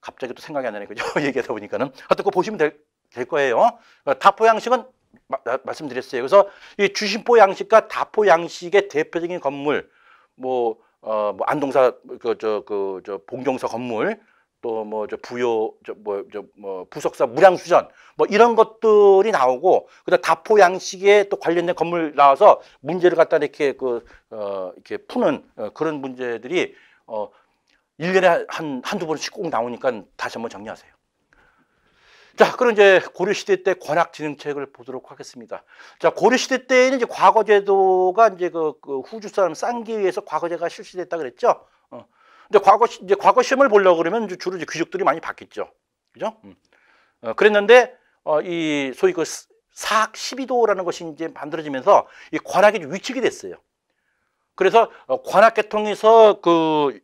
Speaker 1: 갑자기 또 생각이 안 나네 그죠? <laughs> 얘기하다 보니까는 하여튼 그거 보시면 될, 될 거예요. 다포 양식은 마, 말씀드렸어요. 그래서 이 주심포 양식과 다포 양식의 대표적인 건물, 뭐, 어, 뭐 안동사, 그, 저, 그, 저, 봉정사 건물, 또 뭐 저 부요 저뭐저뭐 저뭐 부석사 무량수전 뭐 이런 것들이 나오고 그다음 다포 양식에 또 관련된 건물 나와서 문제를 갖다 이렇게 그어 이렇게 푸는 어, 그런 문제들이 어 1년에 한 한두 번씩 꼭 나오니까 다시 한번 정리하세요. 자, 그럼 이제 고려시대 때 권학진흥책을 보도록 하겠습니다. 자, 고려시대 때에는 이제 과거제도가 이제 그, 그 후주 사람 쌍기위해서 과거제가 실시됐다 그랬죠. 어. 근데 과거, 시, 이제 과거 시험을 보려고 그러면 이제 주로 이제 귀족들이 많이 봤겠죠 그죠? 음. 어, 그랬는데, 어, 이 소위 그 사학 12도라는 것이 이제 만들어지면서 이권학이 위축이 됐어요. 그래서 어, 권학계통에서그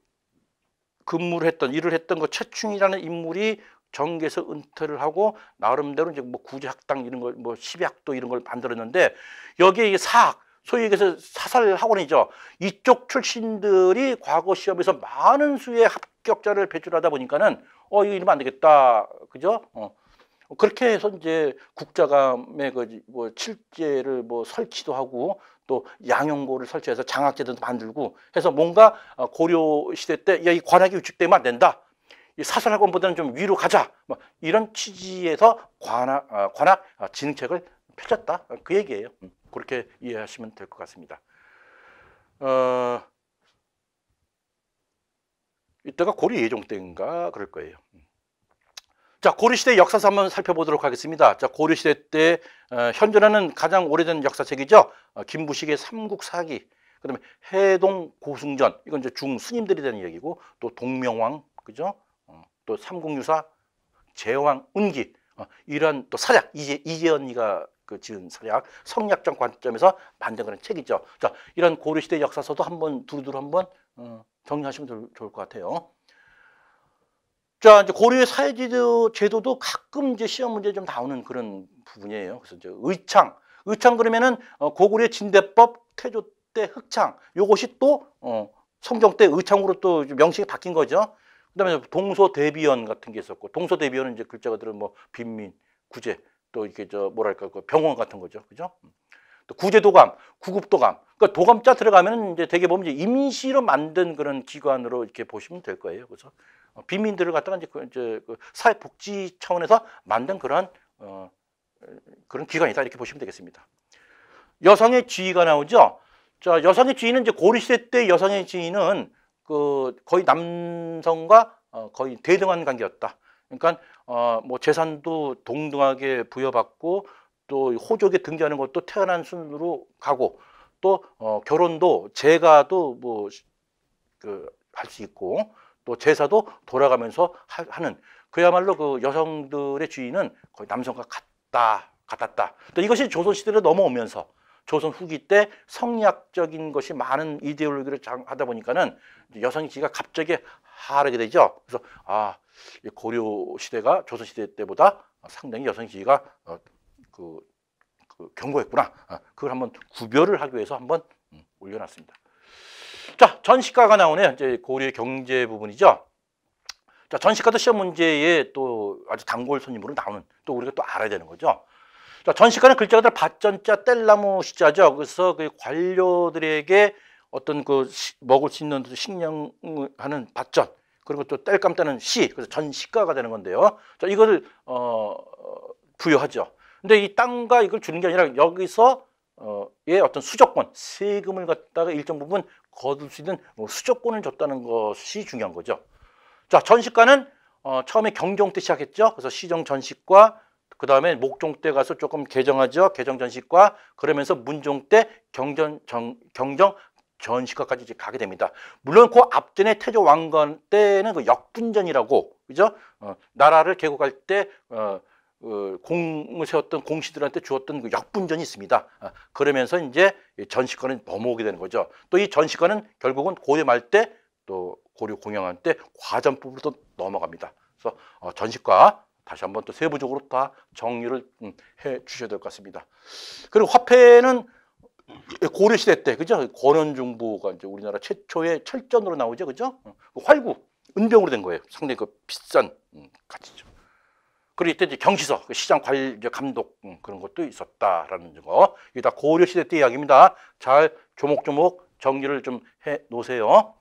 Speaker 1: 근무를 했던 일을 했던 그 최충이라는 인물이 정계에서 은퇴를 하고 나름대로 이제 뭐 구제학당 이런 걸뭐 십약도 이런 걸 만들었는데 여기에 사학 소위 얘기해서 사살 학원이죠. 이쪽 출신들이 과거 시험에서 많은 수의 합격자를 배출하다 보니까는 어 이거 이러면 안 되겠다. 그죠? 어. 그렇게 해서 이제 국자감의 그뭐 칠제를 뭐 설치도 하고 또양형고를 설치해서 장학제도 만들고 해서 뭔가 어, 고려 시대 때야이관악이 위축되면 안 된다. 사설학원보다는 좀 위로 가자. 뭐 이런 취지에서 어, 관악, 어, 관악 진책을 펼쳤다. 그 얘기예요. 음, 그렇게 이해하시면 될 것 같습니다. 어, 이때가 고리 예종 때인가 그럴 거예요. 음. 자, 고려시대 역사서 한번 살펴보도록 하겠습니다. 자, 고려시대 때 어, 현존하는 가장 오래된 역사책이죠. 어, 김부식의 삼국사기, 그 다음에 해동 고승전, 이건 이제 중스님들이 되는 얘기고, 또 동명왕, 그죠? 또 삼국유사, 제왕, 운기 어, 이런 또 사략 이재, 이재언니가 그 지은 사략 성략적 관점에서 만든 그런 책이죠. 자 이런 고려시대 역사서도 한번 두루두루 한번 어, 정리하시면 좋을 좋을 것 같아요. 자 이제 고려의 사회제도 제도도 가끔 이제 시험 문제 좀 나오는 그런 부분이에요. 그래서 이제 의창 의창 그러면은 어, 고구려 진대법 태조 때 흑창 요것이 또 어, 성경때 의창으로 또 명칭이 바뀐 거죠. 그다음에 동서 대비원 같은 게 있었고 동서 대비원은 이제 글자가 들은 뭐 빈민, 구제 또 이렇게 저 뭐랄까 그 병원 같은 거죠, 그죠? 음. 또 구제도감, 구급도감. 그러니까 도감자 들어가면 이제 되게 보면 이제 임시로 만든 그런 기관으로 이렇게 보시면 될 거예요. 그래서 어, 빈민들을 갖다가 이제 그 이제 그 사회복지 차원에서 만든 그런 어 그런 기관이다 이렇게 보시면 되겠습니다. 여성의 지위가 나오죠. 자, 여성의 지위는 이제 고려 시대 때 여성의 지위는 그 거의 남성과 어, 거의 대등한 관계였다. 그러니까 어, 뭐 재산도 동등하게 부여받고 또 호족에 등재하는 것도 태어난 순으로 가고 또 어, 결혼도 제가도뭐그할 수 있고 또 제사도 돌아가면서 하, 하는 그야말로 그 여성들의 주인은 거의 남성과 같다 같았다. 또 이것이 조선시대로 넘어오면서 조선 후기 때 성리학적인 것이 많은 이데올로기를 하다 보니까는 여성 의 지위가 갑자기 하락이 되죠. 그래서 아 고려 시대가 조선 시대 때보다 상당히 여성 의 지위가 어, 그, 그 경고했구나. 아, 그걸 한번 구별을 하기 위해서 한번 음, 올려놨습니다. 자 전시가가 나오네요. 이제 고려의 경제 부분이죠. 자 전시가도 시험 문제에 또 아주 단골 손님으로 나오는 또 우리가 또 알아야 되는 거죠. 자, 전시가는 글자가 다 밭전자 뗄나무 시자죠. 그래서 그 관료들에게 어떤 그 시, 먹을 수 있는 식량하는 밭전 그리고 또 뗄감 따는 시 그래서 전시가가 되는 건데요. 자, 이거를 어, 부여하죠. 근데 이 땅과 이걸 주는 게 아니라 여기서 어의 어떤 수조권 세금을 갖다가 일정 부분 거둘 수 있는 뭐 수조권을 줬다는 것이 중요한 거죠. 자 전시가는 어, 처음에 경종 때 시작했죠. 그래서 시정 전시과 그 다음에 목종 때 가서 조금 개정하죠. 개정 전시과 그러면서 문종 때 경전 정, 경정 전시과까지 가게 됩니다. 물론 그 앞전에 태조 왕건 때는 그 역분전이라고 그죠? 어, 나라를 개국할 때 어, 어, 공을 세웠던 공시들한테 주었던 그 역분전이 있습니다. 아, 그러면서 이제 전시과는 넘어오게 되는 거죠. 또 이전시과는 결국은 고려말 때 또 고려 공양한 때 과전법으로 넘어갑니다. 그래서 어, 전시과 다시 한번 또 세부적으로 다 정리를 음, 해 주셔야 될 것 같습니다. 그리고 화폐는 고려시대 때, 그죠? 권원중부가 이제 우리나라 최초의 철전으로 나오죠, 그죠? 어, 그 활구, 은병으로 된 거예요. 상당히 그 비싼 음, 가치죠. 그리고 이때 이제 경시서, 그 시장 관리 감독 음, 그런 것도 있었다라는 거. 이게 다 고려시대 때 이야기입니다. 잘 조목조목 정리를 좀 해 놓으세요.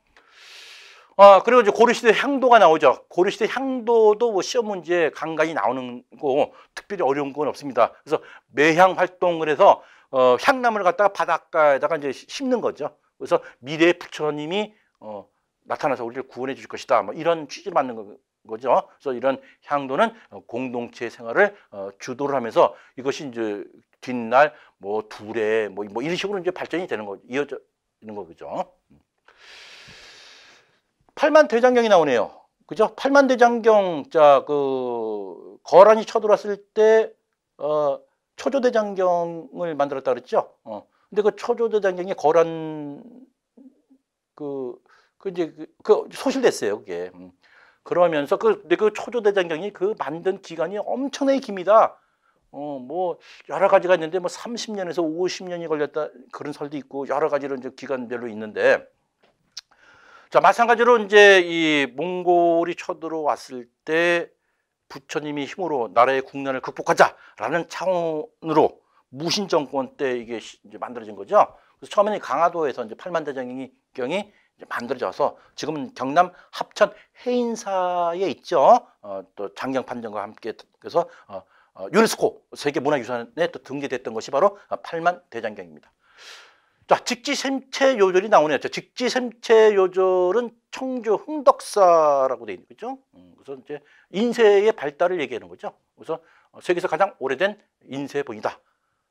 Speaker 1: 어, 그리고 이제 고려시대 향도가 나오죠. 고려시대 향도도 뭐 시험 문제 에 간간히 나오는 거 특별히 어려운 건 없습니다. 그래서 매향 활동을 해서 어, 향나무를 갖다가 바닷가에다가 이제 심는 거죠. 그래서 미래의 부처님이 어, 나타나서 우리를 구원해 주실 것이다. 뭐 이런 취지를 맞는 거, 거죠. 그래서 이런 향도는 공동체 생활을 어, 주도를 하면서 이것이 이제 뒷날 뭐 둘에 뭐, 뭐 이런 식으로 이제 발전이 되는 거 이어져 있는 거죠. 팔만 대장경이 나오네요. 그죠? 팔만 대장경, 자, 그, 거란이 쳐들어왔을 때, 어, 초조대장경을 만들었다 그랬죠? 어. 근데 그 초조대장경이 거란, 그, 그 이제, 그, 그 소실됐어요, 그게. 음. 그러면서 그, 근그 초조대장경이 그 만든 기간이 엄청나게 깁니다. 어, 뭐, 여러 가지가 있는데 뭐 30년에서 50년이 걸렸다 그런 설도 있고 여러 가지로 이제 기간별로 있는데 자, 마찬가지로 이제 이 몽골이 쳐들어왔을 때 부처님이 힘으로 나라의 국난을 극복하자라는 차원으로 무신 정권 때 이게 이제 만들어진 거죠. 그래서 처음에는 강화도에서 이제 팔만대장경이 만들어져서 지금은 경남 합천 해인사에 있죠. 어, 또 장경 판정과 함께 그래서 어, 어, 유네스코 세계문화유산에 또 등재됐던 것이 바로 어, 팔만 대장경입니다. 자, 직지샘체 요절이 나오네요. 직지샘체 요절은 청주 흥덕사라고 되어 있 거죠. 음, 그래서 이제 인쇄의 발달을 얘기하는 거죠. 그래서 어, 세계에서 가장 오래된 인쇄본이다.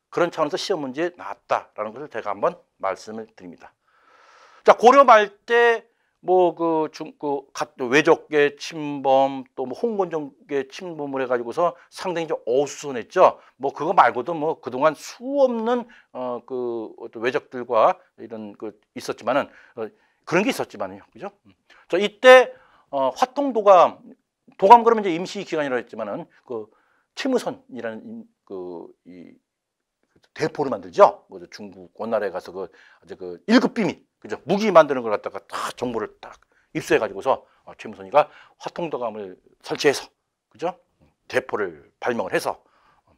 Speaker 1: 그런 차원에서 시험 문제에 나왔다라는 것을 제가 한번 말씀을 드립니다. 자, 고려 말때 뭐그중그 그, 그 외적계 침범 또뭐 홍건종계 침범을 해가지고서 상당히 좀 어수선했죠. 뭐 그거 말고도 뭐 그동안 수없는 어그 어떤 외적들과 이런 그 있었지만은 어, 그런 게 있었지만요, 그죠? 저 이때 어, 화통 도감 도감 그러면 이제 임시 기간이라고 했지만은 그 채무선이라는 그이 그 대포를 만들죠. 뭐 중국 원나라에 가서 그 아주 그 일급 비밀 그죠? 무기 만드는 걸 갖다가 딱 정보를 딱 입수해 가지고서 어, 최무선이가 화통도감을 설치해서 그죠? 대포를 발명을 해서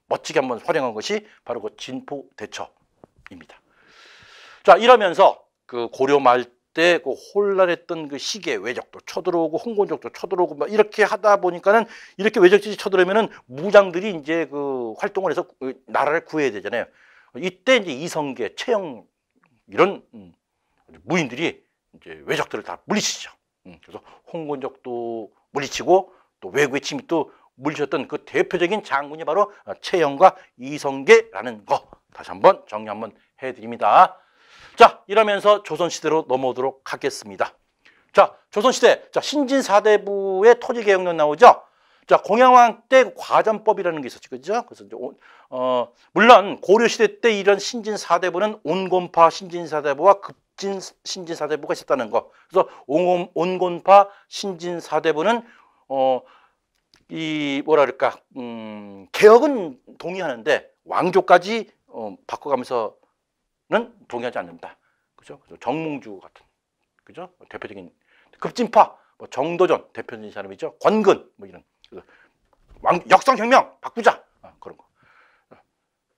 Speaker 1: 멋지게 한번 활용한 것이 바로 그 진포 대첩입니다. 자, 이러면서 그 고려 말 때 그 혼란했던 그 시계 외적도 쳐들어오고 홍건적도 쳐들어오고 막 이렇게 하다 보니까는 이렇게 외적지이 쳐들어오면은 무장들이 이제 그 활동을 해서 그 나라를 구해야 되잖아요. 이때 이제 이성계, 최영 이런 음, 무인들이 이제 외적들을 다 물리치죠. 음, 그래서 홍건적도 물리치고 또 외국의 침입도 물리쳤던 그 대표적인 장군이 바로 어, 최영과 이성계라는 거 다시 한번 정리 한번 해드립니다. 자 이러면서 조선시대로 넘어오도록 하겠습니다. 자 조선시대 자 신진사대부의 토지개혁론 나오죠. 자, 공양왕 때 과전법이라는 게 있었죠. 그죠? 그래서 이제 오, 어, 물론 고려 시대 때 이런 신진 사대부는 온곤파 신진 사대부와 급진 신진 사대부가 있었다는 거. 그래서 온, 온곤파 신진 사대부는 어, 이 뭐라 그럴까? 음, 개혁은 동의하는데 왕조까지 어, 바꿔가면서는 동의하지 않는다. 그죠? 정몽주 같은 그죠? 대표적인 급진파 뭐 정도전 대표적인 사람이죠. 권근 뭐 이런 그 왕, 역성혁명 바꾸자 아, 어, 그런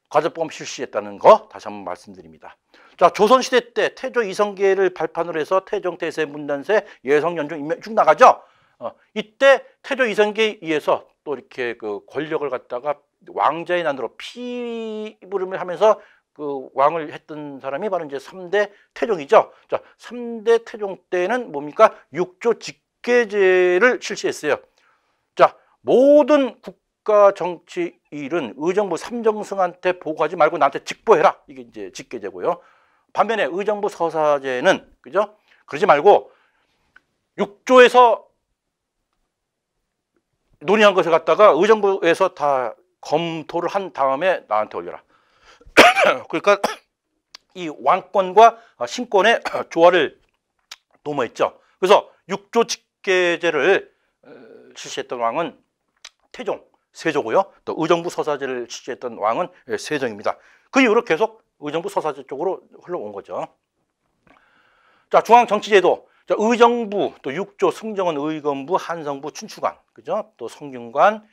Speaker 1: 거과제험 실시했다는 거 다시 한번 말씀드립니다. 자 조선시대 때 태조 이성계를 발판으로 해서 태종태세 문단세 예성연종 인명 쭉 나가죠. 어, 이때 태조 이성계에 의해서 또 이렇게 그 권력을 갖다가 왕자의 난으로 피부름을 하면서 그 왕을 했던 사람이 바로 이제 삼대 태종이죠. 자, 삼대 태종 때는 뭡니까? 육조 직계제를 실시했어요. 자, 모든 국가 정치 일은 의정부 삼정승한테 보고하지 말고 나한테 직보해라. 이게 이제 직계제고요. 반면에 의정부 서사제는 그죠? 그러지 말고 6조에서 논의한 것을 갖다가 의정부에서 다 검토를 한 다음에 나한테 올려라. <coughs> 그러니까 이 왕권과 신권의 <coughs> 조화를 도모했죠. 그래서 6조 직계제를 취시했던 왕은 태종, 세조고요. 또 의정부 서사제를 취시했던 왕은 예, 세종입니다. 그 이후로 계속 의정부 서사제 쪽으로 흘러온 거죠. 자, 중앙 정치제도. 자, 의정부, 또 육조, 승정원, 의검부, 한성부, 춘추관. 그죠? 또 성균관.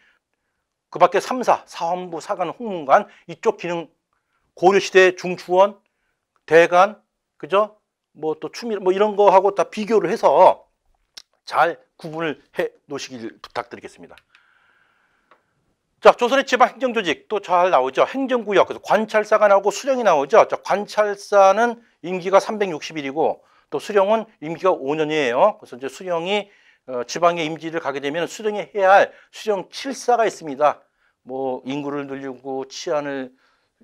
Speaker 1: 그 밖에 삼사, 사헌부, 사관, 홍문관. 이쪽 기능 고려시대 중추원, 대관. 그죠? 뭐또 추미, 뭐 이런 거하고 다 비교를 해서 잘 구분을 해 놓으시길 부탁드리겠습니다. 자, 조선의 지방 행정조직 또 잘 나오죠. 행정구역, 그래서 관찰사가 나오고 수령이 나오죠. 자, 관찰사는 임기가 360일이고 또 수령은 임기가 5년이에요. 그래서 이제 수령이 어, 지방에 임기를 가게 되면 수령이 해야 할 수령 7사가 있습니다. 뭐 인구를 늘리고 치안을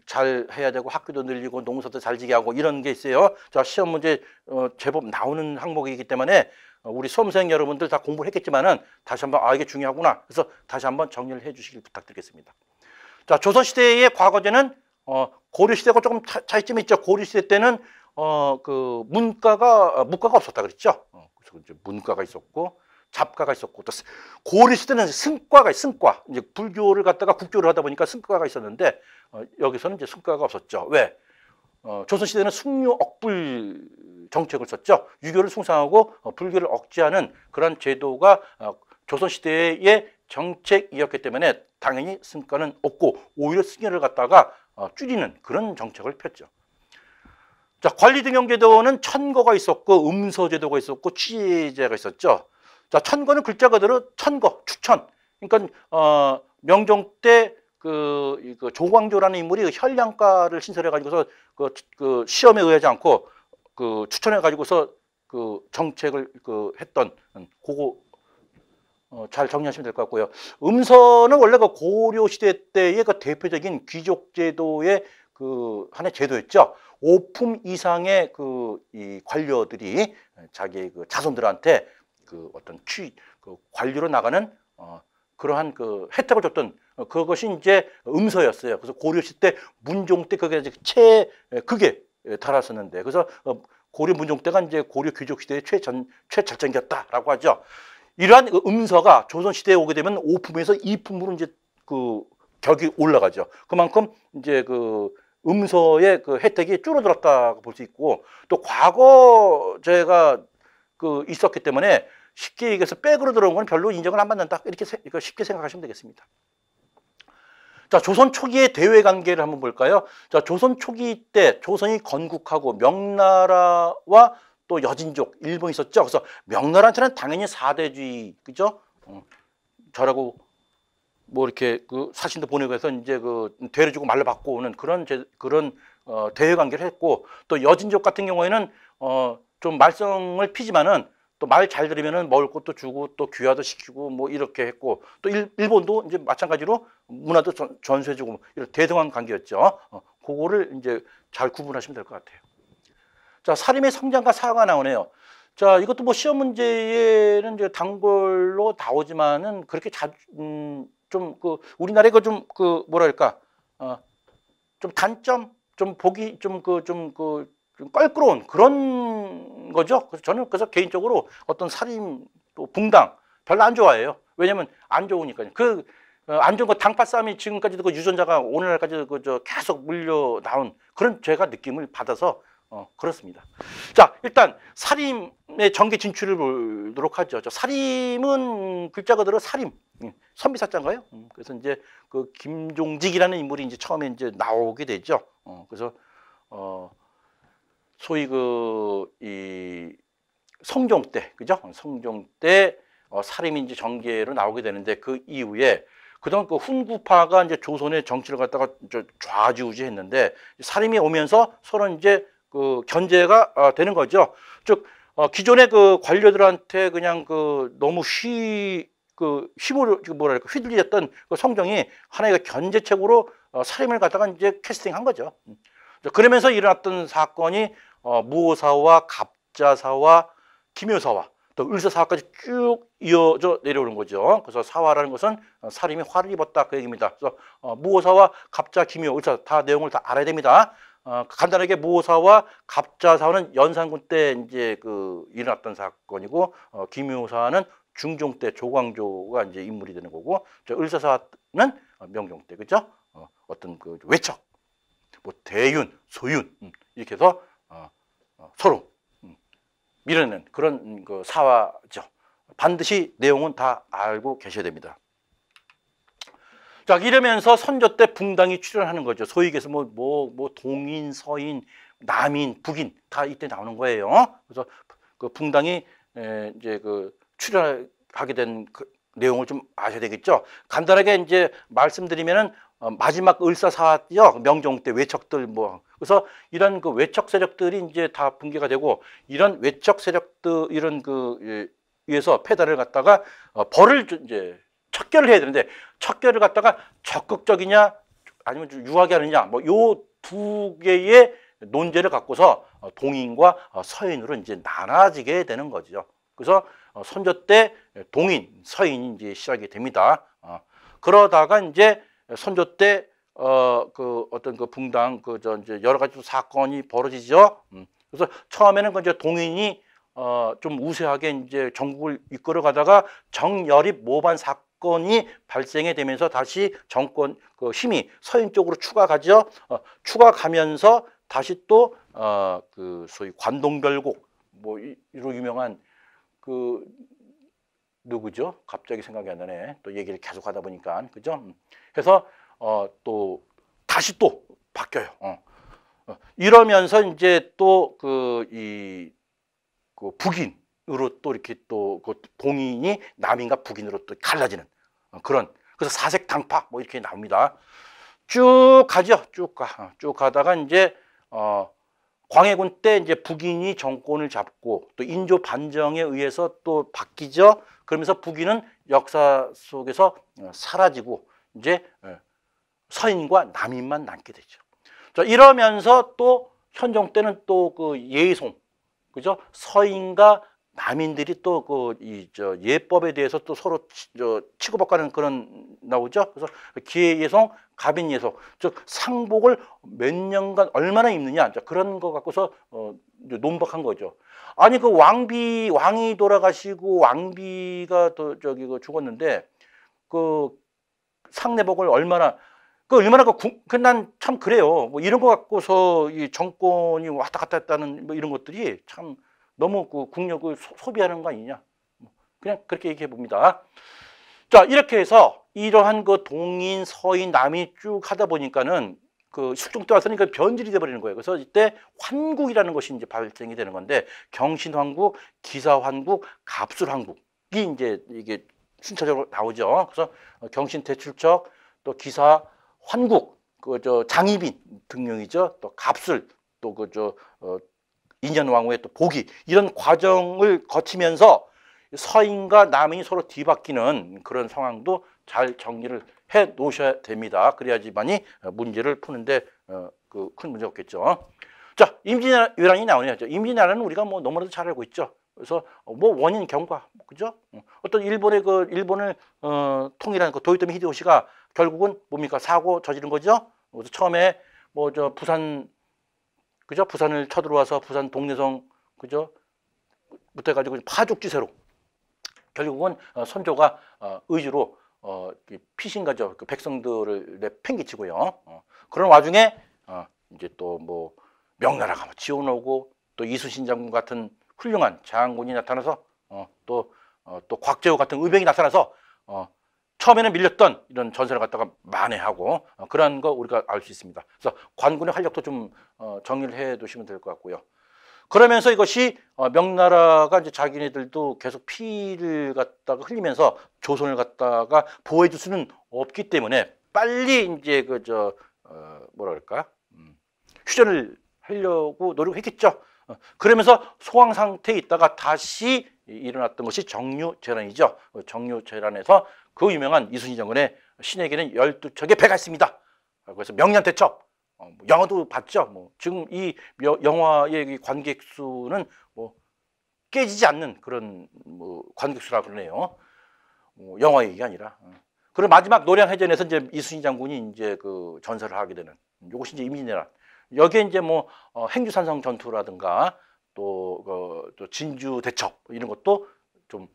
Speaker 1: 잘 해야 되고 학교도 늘리고 농사도 잘 지게 하고 이런 게 있어요. 자 시험 문제 어, 제법 나오는 항목이기 때문에 어, 우리 수험생 여러분들 다 공부를 했겠지만은 다시 한번 아 이게 중요하구나. 그래서 다시 한번 정리를 해주시길 부탁드리겠습니다. 자 조선시대의 과거제는 어, 고려시대하고 조금 차, 이점이 있죠. 고려시대 때는 어, 그 문과가 어, 문과가 없었다 그랬죠. 어, 그래서 이제 문과가 있었고 잡과가 있었고 또 고려시대는 승과가 승과 이제 불교를 갖다가 국교를 하다 보니까 승과가 있었는데 어, 여기서는 이제 승과가 없었죠. 왜? 어, 조선시대는 숭료 억불 정책을 썼죠. 유교를 숭상하고 어, 불교를 억제하는 그런 제도가 어, 조선시대의 정책이었기 때문에 당연히 승가는 없고 오히려 승려를 갖다가 어, 줄이는 그런 정책을 폈죠. 자, 관리등용제도는 천거가 있었고 음서제도가 있었고 취재가 있었죠. 자, 천거는 글자 그대로 천거, 추천. 그러니까 어, 명종 때 그, 그 조광조라는 인물이 그 혈량가를 신설해가지고서 그, 그 시험에 의하지 않고 그 추천해가지고서 그 정책을 그 했던 음, 그거 어, 잘 정리하시면 될 것 같고요. 음서는 원래 그 고려 시대 때의 그 대표적인 귀족 제도의 그 하나의 제도였죠. 오품 이상의 그이 관료들이 자기 그 자손들한테 그 어떤 취, 그 관료로 나가는 어, 그러한 그 혜택을 줬던 어, 그것이 이제 음서였어요. 그래서 고려시 대 문종 때 그게 최 그게 달았었는데 그래서 어, 고려 문종 때가 이제 고려 귀족 시대의 최전 최절정이었다라고 하죠. 이러한 그 음서가 조선 시대에 오게 되면 오품에서이품으로 이제 그 격이 올라가죠. 그만큼 이제 그 음서의 그 혜택이 줄어들었다고 볼 수 있고 또 과거 제가 그 있었기 때문에 쉽게 얘기해서 백으로 들어온 건 별로 인정을 안 받는다. 이렇게 쉽게 생각하시면 되겠습니다. 자, 조선 초기의 대외 관계를 한번 볼까요? 자, 조선 초기 때 조선이 건국하고 명나라와 또 여진족, 일본 있었죠. 그래서 명나라한테는 당연히 사대주의, 그죠? 어, 저라고 뭐 이렇게 그 사신도 보내고 해서 이제 그대를 주고 말로 받고 오는 그런 제, 그런 어, 대외 관계를 했고 또 여진족 같은 경우에는 어, 좀 말썽을 피지만은 또말잘 들으면은 먹을 것도 주고 또 귀화도 시키고 뭐 이렇게 했고 또 일, 일 본도 이제 마찬가지로 문화도 전, 전수해주고 이런 대등한 관계였죠. 어, 그거를 이제 잘 구분하시면 될 것 같아요. 자, 사림의 성장과 사가 화 나오네요. 자, 이것도 뭐 시험 문제에는 이제 단골로 나오지만은 그렇게 자 음, 좀 그, 우리나라의 그좀 그 뭐랄까, 어, 좀 단점, 좀 보기, 좀 그, 좀 그, 좀 껄끄러운 그런 거죠. 그래서 저는 그래서 개인적으로 어떤 살인 또 붕당 별로 안 좋아해요. 왜냐면 안 좋으니까요. 그안 어, 좋은 거 당파 싸움이 지금까지도 그 유전자가 오늘날까지 그저 계속 물려 나온 그런 제가 느낌을 받아서 어, 그렇습니다. 자, 일단 사림의 전개 진출을 보도록 하죠. 저 사림은 글자 그대로 사림, 예, 선비사자인가요? 음, 그래서 이제 그 김종직이라는 인물이 이제 처음에 이제 나오게 되죠. 어, 그래서 어, 소위 그 이 성종 때 그죠? 성종 때 어, 사림인지 정계로 나오게 되는데 그 이후에 그동안 그 훈구파가 이제 조선의 정치를 갖다가 좌지우지했는데 사림이 오면서 서로 이제 그 견제가 어, 되는 거죠. 즉 어, 기존의 그 관료들한테 그냥 그 너무 쉬, 그 휘몰, 뭐랄까, 휘둘렸던 그, 그 성정이 하나의 그 견제책으로 어, 사림을 갖다가 이제 캐스팅한 거죠. 음. 그러면서 일어났던 사건이 어, 무호사와 갑자사와 기묘사와 또 을사사화까지 쭉 이어져 내려오는 거죠. 그래서 사화라는 것은 어, 사림이 화를 입었다 그 얘기입니다. 그래서 어, 무호사와 갑자, 기묘, 을사 다 내용을 다 알아야 됩니다. 어, 간단하게 무호사와 갑자사화는 연산군 때 이제 그 일어났던 사건이고 어, 기묘사는 중종 때 조광조가 이제 인물이 되는 거고 저 을사사화는 명종 때 그죠? 어, 어떤 그 외척, 뭐 대윤, 소윤 음, 이렇게 해서 어, 어, 서로 음, 밀어내는 그런 그 사화죠. 반드시 내용은 다 알고 계셔야 됩니다. 자, 이러면서 선조 때 붕당이 출연하는 거죠. 소위에서 뭐, 뭐, 뭐, 동인, 서인, 남인, 북인 다 이때 나오는 거예요. 그래서 그 붕당이 이제 그 출연하게 된그 내용을 좀 아셔야 되겠죠. 간단하게 이제 말씀드리면은 어, 마지막 을사사역 명종 때 외척들 뭐 그래서 이런 그 외척 세력들이 이제 다 붕괴가 되고 이런 외척 세력들 이런 그 예, 위에서 페달을 갖다가 어, 벌을 이제 척결을 해야 되는데 척결을 갖다가 적극적이냐 아니면 좀 유하게 하느냐 뭐 요 두 개의 논제를 갖고서 어, 동인과 서인으로 이제 나눠지게 되는 거죠. 그래서 선조 때 동인, 서인이 이제 시작이 됩니다. 그러다가 이제 선조 때 어 그 어떤 그 붕당 그저 이제 여러 가지 사건이 벌어지죠. 음. 그래서 처음에는 그 이제 동인이 어 좀 우세하게 이제 전국을 이끌어 가다가 정열입 모반 사건이 발생이 되면서 다시 정권 그 힘이 서인 쪽으로 추가가죠. 어, 추가가면서 다시 또 어 그 소위 관동별곡 뭐 이로 유명한 그 누구죠? 갑자기 생각이 안 나네. 또 얘기를 계속 하다 보니까 그죠? 음. 그래서 어, 또 다시 또 바뀌어요. 어. 어. 이러면서 이제 또 그이그 그 북인으로 또 이렇게 또그 동인이 남인과 북인으로 또 갈라지는 어, 그런 그래서 사색 당파 뭐 이렇게 나옵니다. 쭉 가죠. 쭉 가. 쭉 가다가 이제 어 광해군 때 이제 북인이 정권을 잡고 또 인조 반정에 의해서 또 바뀌죠. 그러면서 북인은 역사 속에서 어, 사라지고 이제 어, 서인과 남인만 남게 되죠. 자, 이러면서 또 현종 때는 또 그 예송, 그죠? 서인과 남인들이 또 그 이 저 예법에 대해서 또 서로 치, 저 치고받가는 그런 나오죠. 그래서 기예예성, 가빈예성, 즉 상복을 몇 년간 얼마나 입느냐 그런 거 갖고서 어, 논박한 거죠. 아니 그 왕비 왕이 돌아가시고 왕비가 또 저기 그 죽었는데 그 상례복을 얼마나 그 얼마나 그난 그 참 그래요. 뭐 이런 거 갖고서 이 정권이 왔다 갔다 했다는 뭐 이런 것들이 참. 너무 그 국력을 소, 비하는거 아니냐. 뭐 그냥 그렇게 얘기해 봅니다. 자, 이렇게 해서 이러한 그 동인, 서인, 남이 쭉 하다 보니까는 그 숙종때 와서는 그 변질이 돼버리는 거예요. 그래서 이때 환국이라는 것이 이제 발생이 되는 건데 경신환국, 기사환국, 갑술환국이 이제 이게 순차적으로 나오죠. 그래서 경신 대출척, 또 기사 환국, 그 저 장희빈 등용이죠. 또 갑술, 또 그 저 어, 인연 왕후의 또 복이 이런 과정을 거치면서 서인과 남인이 서로 뒤바뀌는 그런 상황도 잘 정리를 해 놓으셔야 됩니다. 그래야지만이 어, 문제를 푸는데 어, 그 큰 문제 없겠죠. 자, 임진왜란이 나오네요. 임진왜란은 우리가 뭐 너무나도 잘 알고 있죠. 그래서 뭐 원인 경과 그죠? 어, 어떤 일본의 그 일본을 어, 통일한 그 도요토미 히데요시가 결국은 뭡니까 사고 저지른 거죠. 그래서 처음에 뭐 저 부산 그죠? 부산을 쳐들어와서 부산 동네성 그죠? 부터 가지고 파죽지세로 결국은 어, 선조가 어, 의지로 어, 피신가죠 그 백성들을 내팽개치고요. 어, 그런 와중에 어, 이제 또 뭐 명나라가 뭐지원하고또 이순신 장군 같은 훌륭한 장군이 나타나서 어, 또또 곽재호 같은 의병이 나타나서 어, 처음에는 밀렸던 이런 전선을 갖다가 만회하고 어, 그런 거 우리가 알 수 있습니다. 그래서 관군의 활력도 좀 어, 정리를 해 두시면 될 것 같고요. 그러면서 이것이 어, 명나라가 이제 자기네들도 계속 피를 갖다가 흘리면서 조선을 갖다가 보호해 줄 수는 없기 때문에 빨리 이제 그저 어, 뭐라그럴까 음, 휴전을 하려고 노력했겠죠. 어, 그러면서 소황 상태에 있다가 다시 일어났던 것이 정유 재란이죠. 그 정유 재란에서 그 유명한 이순신 장군의 신에게는 열두 척의 배가 있습니다. 그래서 명량대첩 어, 뭐 영화도 봤죠. 뭐 지금 이 여, 영화의 관객 수는 뭐 깨지지 않는 그런 뭐 관객 수라 그러네요. 뭐 영화 얘기가 아니라. 어. 그리고 마지막 노량해전에서 이제 이순신 장군이 이제 그 전설을 하게 되는 요것이 이제 임진왜란. 여기에 이제 뭐 어, 행주산성 전투라든가 또, 어, 또 진주 대첩 이런 것도 좀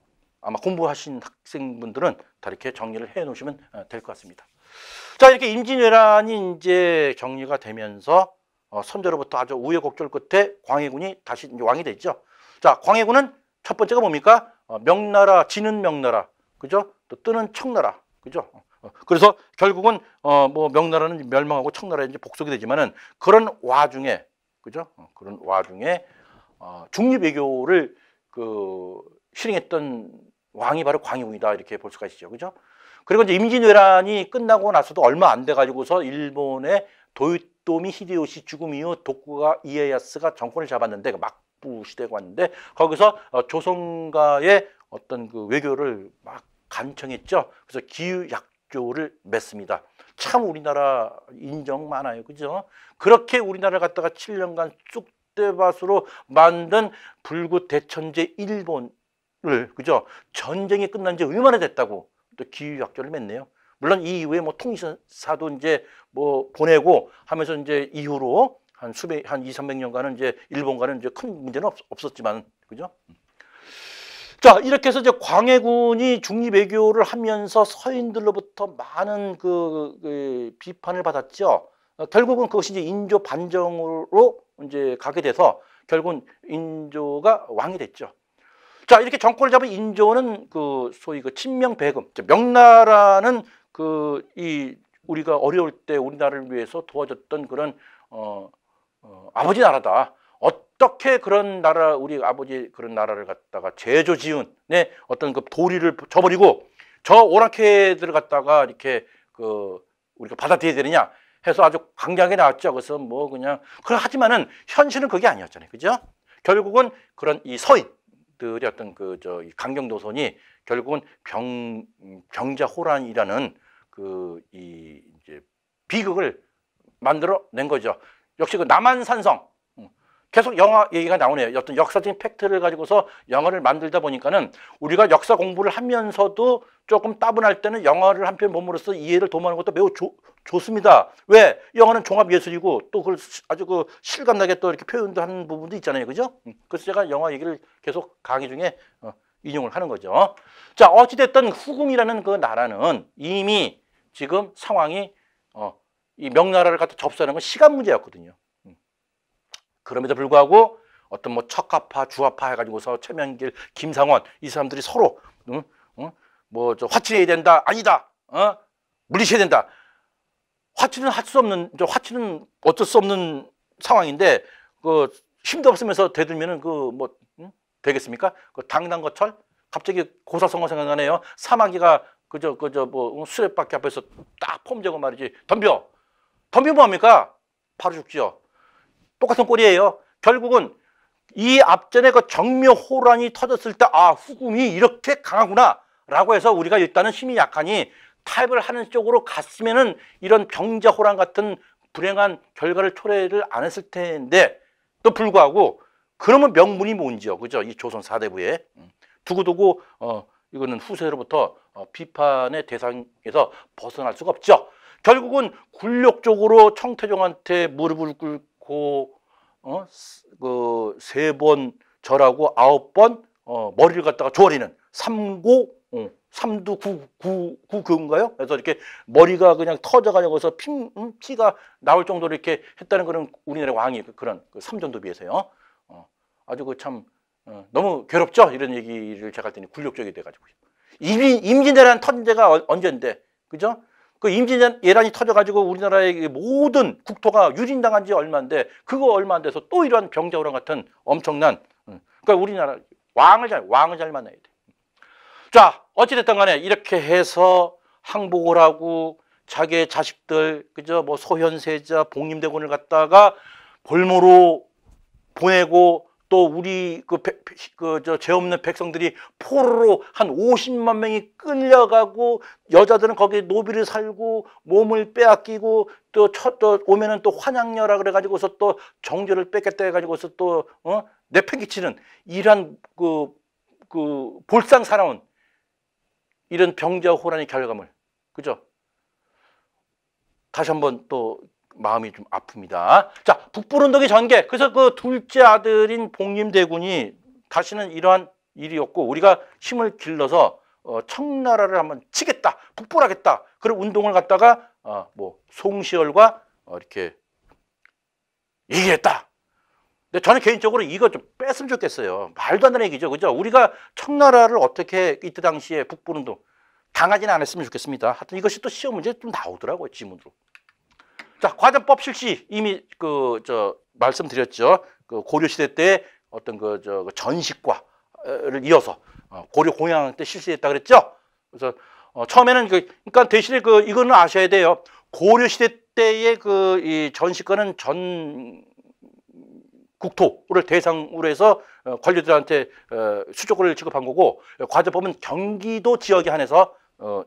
Speaker 1: 아마 공부하신 학생분들은 다 이렇게 정리를 해 놓으시면 어, 될것 같습니다. 자, 이렇게 임진왜란이 이제 정리가 되면서 어, 선조로부터 아주 우여곡절 끝에 광해군이 다시 이제 왕이 됐죠. 자, 광해군은 첫 번째가 뭡니까? 어, 명나라, 지는 명나라, 그죠? 또 뜨는 청나라, 그죠? 어, 어. 그래서 결국은 어, 뭐 명나라는 멸망하고 청나라는 이제 복속이 되지만은 그런 와중에, 그죠? 어, 그런 와중에 어, 중립 외교를 그 실행했던 왕이 바로 광용이다 이렇게 볼 수가 있죠. 그죠? 그리고 이제 임진왜란이 끝나고 나서도 얼마 안 돼 가지고서 일본의 도요토미 히데요시 죽음 이후 도쿠가 이에야스가 정권을 잡았는데 그 막부 시대가 왔는데 거기서 어, 조선가의 어떤 그 외교를 막 간청했죠. 그래서 기후약조를 맺습니다. 참 우리나라 인정 많아요. 그죠? 그렇게 우리나라 를 갖다가 7년간 쑥대밭으로 만든 불구 대천제 일본 를 네, 그죠? 전쟁이 끝난 지 얼마나 됐다고 또 기후약조를 맺네요. 물론 이 이후에 뭐통신사도 이제 뭐 보내고 하면서 이제 이후로 한 수백 한 2, 300년간은 이제 일본과는 이제 큰 문제는 없, 었지만 그죠? 자, 이렇게 해서 이제 광해군이 중립외교를 하면서 서인들로부터 많은 그, 그 비판을 받았죠. 어, 결국은 그것이 이제 인조 반정으로 이제 가게 돼서 결국은 인조가 왕이 됐죠. 자 이렇게 정권을 잡은 인조는 그 소위 그 친명배금 명나라는 그 이 우리가 어려울 때 우리나라를 위해서 도와줬던 그런 어, 어 아버지 나라다. 어떻게 그런 나라 우리 아버지 그런 나라를 갖다가 제조 지은의 어떤 그 도리를 저버리고 저 오락회들을 갖다가 이렇게 그 우리가 받아들여야 되느냐 해서 아주 강경하게 나왔죠. 그래서 뭐 그냥 그 하지만은 현실은 그게 아니었잖아요. 그죠? 결국은 그런 이 서인 들의 어떤 그저 강경 노선이 결국은 병 병자 호란이라는 그이 이제 비극을 만들어 낸 거죠. 역시 그 남한 산성 계속 영화 얘기가 나오네요. 어떤 역사적인 팩트를 가지고서 영화를 만들다 보니까는 우리가 역사 공부를 하면서도 조금 따분할 때는 영화를 한편몸으로써 이해를 도모하는 것도 매우 조, 좋습니다. 왜? 영화는 종합예술이고 또 그걸 아주 그 실감나게 또 이렇게 표현도 하는 부분도 있잖아요. 그죠? 음, 그래서 제가 영화 얘기를 계속 강의 중에 어, 인용을 하는 거죠. 자, 어찌됐든 후궁이라는 그 나라는 이미 지금 상황이 어, 이 명나라를 갖다 접수하는 건 시간 문제였거든요. 그럼에도 불구하고 어떤 뭐 척화파, 주화파 해가지고서 최명길, 김상원 이 사람들이 서로 응? 응? 뭐저 화친해야 된다, 아니다, 어? 물리셔야 된다. 화친은 할 수 없는, 저 화친은 어쩔 수 없는 상황인데 그 힘도 없으면서 대들면은 그뭐 응? 되겠습니까? 그 당당거철 갑자기 고사선거 생각나네요. 사마귀가 그저 그저 뭐 수레바퀴 앞에서 딱폼 재고 말이지 덤벼 덤벼 뭐합니까? 바로 죽지요. 똑같은 꼴이에요. 결국은 이 앞전에 그 정묘호란이 터졌을 때 아 후궁이 이렇게 강하구나 라고 해서 우리가 일단은 힘이 약하니 타협을 하는 쪽으로 갔으면은 이런 병자호란 같은 불행한 결과를 초래를 안 했을 텐데 또 불구하고 그러면 명분이 뭔지요 그죠 이 조선 사대부에 음. 두고두고 어 이거는 후세로부터 어, 비판의 대상에서 벗어날 수가 없죠 결국은 군력적으로 청태종한테 무릎을 꿇고 고그세번 어? 그 절하고 아홉 번 어, 머리를 갖다가 조아리는 삼고 어, 삼두 구구구그인가요? 그래서 이렇게 머리가 그냥 터져가지고서 피, 음, 피가 나올 정도로 이렇게 했다는 그런 우리나라 왕이 그, 그런 그 삼전도 비해서요. 어, 아주 그참 어, 너무 괴롭죠? 이런 얘기를 제가 할 때는 굴욕적이 돼가지고. 임진, 임진왜란 터진 데가 언젠데, 그죠? 그 임진왜란 예란이 터져가지고 우리나라의 모든 국토가 유린당한 지 얼마인데 그거 얼마 안 돼서 또 이러한 병자호란 같은 엄청난 음, 그러니까 우리나라 왕을 잘 왕을 잘 만나야 돼. 자 어찌됐든 간에 이렇게 해서 항복을 하고 자기의 자식들 그저 뭐 소현세자 봉림대군을 갖다가 볼모로 보내고 또 우리 그그저죄 없는 백성들이 포로로 한 50만 명이 끌려가고 여자들은 거기에 노비를 살고 몸을 빼앗기고 또, 첫, 또 오면은 또 환양녀라 그래가지고서 또정절을 뺏겠다 해가지고서 또 어? 내팽개치는 이런한 그, 그 볼상 살아온 이런 병자 호란의 결과물 그죠? 다시 한번 또 마음이 좀 아픕니다. 자, 북부른덕의 전개. 그래서 그 둘째 아들인 봉림대군이 다시는 이러한 일이 었고 우리가 힘을 길러서 어, 청나라를 한번 치겠다, 북불하겠다. 그런 운동을 갖다가 어, 뭐 송시열과 어, 이렇게 얘기했다. 근데 저는 개인적으로 이거 좀 뺐으면 좋겠어요. 말도 안 되는 얘기죠, 그죠? 우리가 청나라를 어떻게 이때 당시에 북부운동 당하지는 않았으면 좋겠습니다. 하여튼 이것이 또 시험 문제 좀 나오더라고요, 지문으로. 자, 과전법 실시 이미 그 저 말씀드렸죠. 그 고려 시대 때 어떤 그저 그 전식과를 어, 이어서 어, 고려 공양 때 실시했다 그랬죠. 그래서 어, 처음에는 그 그러니까 대신에 그 이거는 아셔야 돼요. 고려 시대 때의 그이 전식과는 전 국토를 대상으로 해서 어, 관료들한테 수족을 지급한 거고 과제법은 경기도 지역에 한해서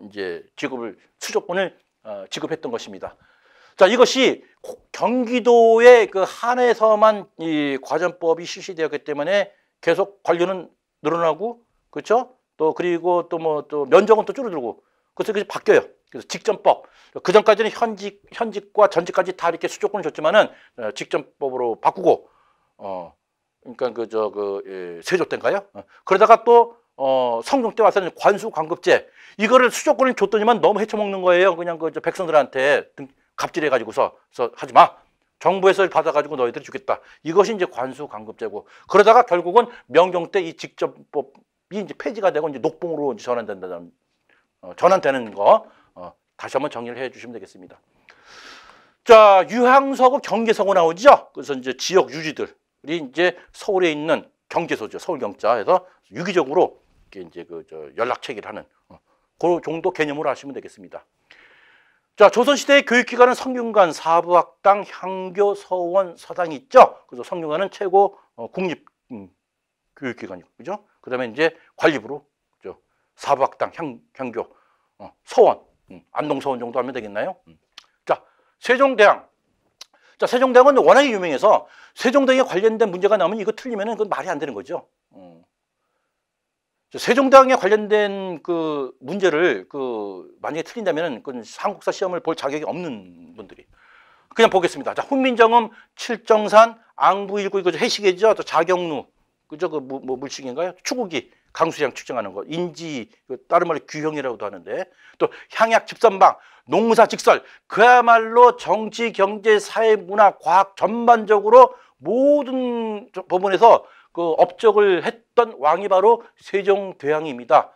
Speaker 1: 이제 지급을 수족권을 지급했던 것입니다. 자, 이것이 경기도의 그 한에서만 이 과전법이 실시되었기 때문에 계속 관료는 늘어나고 그렇죠? 또 그리고 또 뭐또 뭐 면적은 또 줄어들고 그래서 그게 바뀌어요. 그래서 직전법 그 전까지는 현직 현직과 전직까지 다 이렇게 수조권을 줬지만은 어, 직전법으로 바꾸고 어 그러니까 그 저그 그, 예, 세조 때인가요? 어, 그러다가 또 어, 성종 때 와서는 관수 관급제 이거를 수조권을 줬더니만 너무 헤쳐먹는 거예요. 그냥 그저 백성들한테 등, 갑질해가지고서 하지 마. 정부에서 받아가지고 너희들이 주겠다. 이것이 이제 관수 강급제고 그러다가 결국은 명경 때이 직접법이 이제 폐지가 되고 이제 녹봉으로 전환된다는 어, 전환되는 거 어, 다시 한번 정리를 해 주시면 되겠습니다. 자 유항서구 경계서구 나오죠. 그래서 이제 지역 유지들이 이제 서울에 있는 경제소죠. 서울경자에서 유기적으로 이제 그 연락 체계를 하는 어, 그 정도 개념으로 하시면 되겠습니다. 자, 조선시대의 교육기관은 성균관, 사부학당, 향교, 서원, 서당이 있죠. 그래서 성균관은 최고 어, 국립 음, 교육기관이고, 그죠? 그 다음에 이제 관립으로, 그죠? 사부학당, 향, 향교, 어, 서원, 음, 안동서원 정도 하면 되겠나요? 음. 자, 세종대왕. 자, 세종대왕은 워낙에 유명해서 세종대왕에 관련된 문제가 나오면 이거 틀리면은 그건 말이 안 되는 거죠. 세종대왕에 관련된 그 문제를 그 만약에 틀린다면은 그건 한국사 시험을 볼 자격이 없는 분들이 그냥 보겠습니다. 자, 훈민정음, 칠정산, 앙부일구 이거 해시계죠. 또 자경루 그죠? 그 뭐, 뭐 물식인가요? 추구기 강수량 측정하는 거, 인지 그 다른 말로 규형이라고도 하는데 또 향약 집선방, 농사 직설 그야말로 정치, 경제, 사회, 문화, 과학 전반적으로 모든 부분에서 그 업적을 했던 왕이 바로 세종대왕입니다.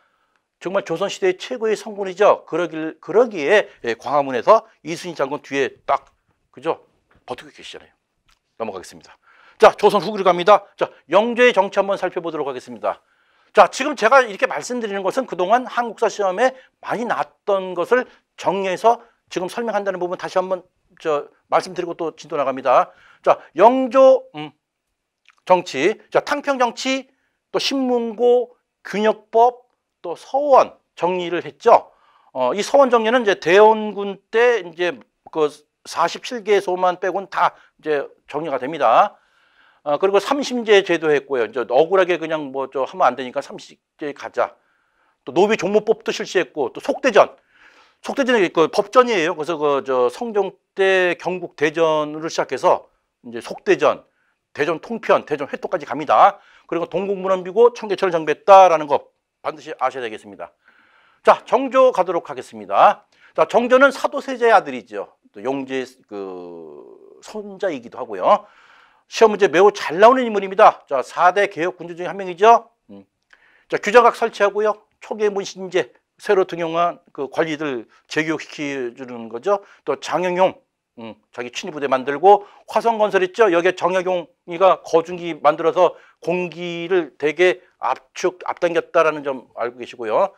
Speaker 1: 정말 조선시대 최고의 성군이죠. 그러길, 그러기에 예, 광화문에서 이순신 장군 뒤에 딱, 그죠? 버티고 계시잖아요. 넘어가겠습니다. 자, 조선 후기로 갑니다. 자, 영조의 정치 한번 살펴보도록 하겠습니다. 자, 지금 제가 이렇게 말씀드리는 것은 그동안 한국사 시험에 많이 나왔던 것을 정리해서 지금 설명한다는 부분 다시 한번 저 말씀드리고 또 진도 나갑니다. 자, 영조, 음, 정치, 자, 탕평 정치, 또 신문고, 균역법, 또 서원 정리를 했죠. 어, 이 서원 정리는 이제 대원군 때 이제 그 47개소만 빼곤 다 이제 정리가 됩니다. 어, 그리고 삼심제 제도 했고요. 이제 억울하게 그냥 뭐 저 하면 안 되니까 삼심제 가자. 또 노비 종모법도 실시했고 또 속대전. 속대전이 그 법전이에요. 그래서 그 저 성종 때 경국 대전으로 시작해서 이제 속대전 대전 통편, 대전 회토까지 갑니다. 그리고 동국문헌비고 청계천을 정비했다라는 것 반드시 아셔야 되겠습니다. 자, 정조 가도록 하겠습니다. 자, 정조는 사도세자의 아들이죠. 또 용제 지그 손자이기도 하고요. 시험 문제 매우 잘 나오는 인물입니다. 자, 4대 개혁 군주 중에 한 명이죠. 음. 자, 규정각 설치하고요. 초계문 신제 새로 등용한 그 관리들 재교육시켜주는 거죠. 또 장영용 음, 자기 친위부대 만들고 화성건설 있죠? 여기에 정약용이가 거중기 만들어서 공기를 되게 압축, 앞당겼다라는 점 알고 계시고요.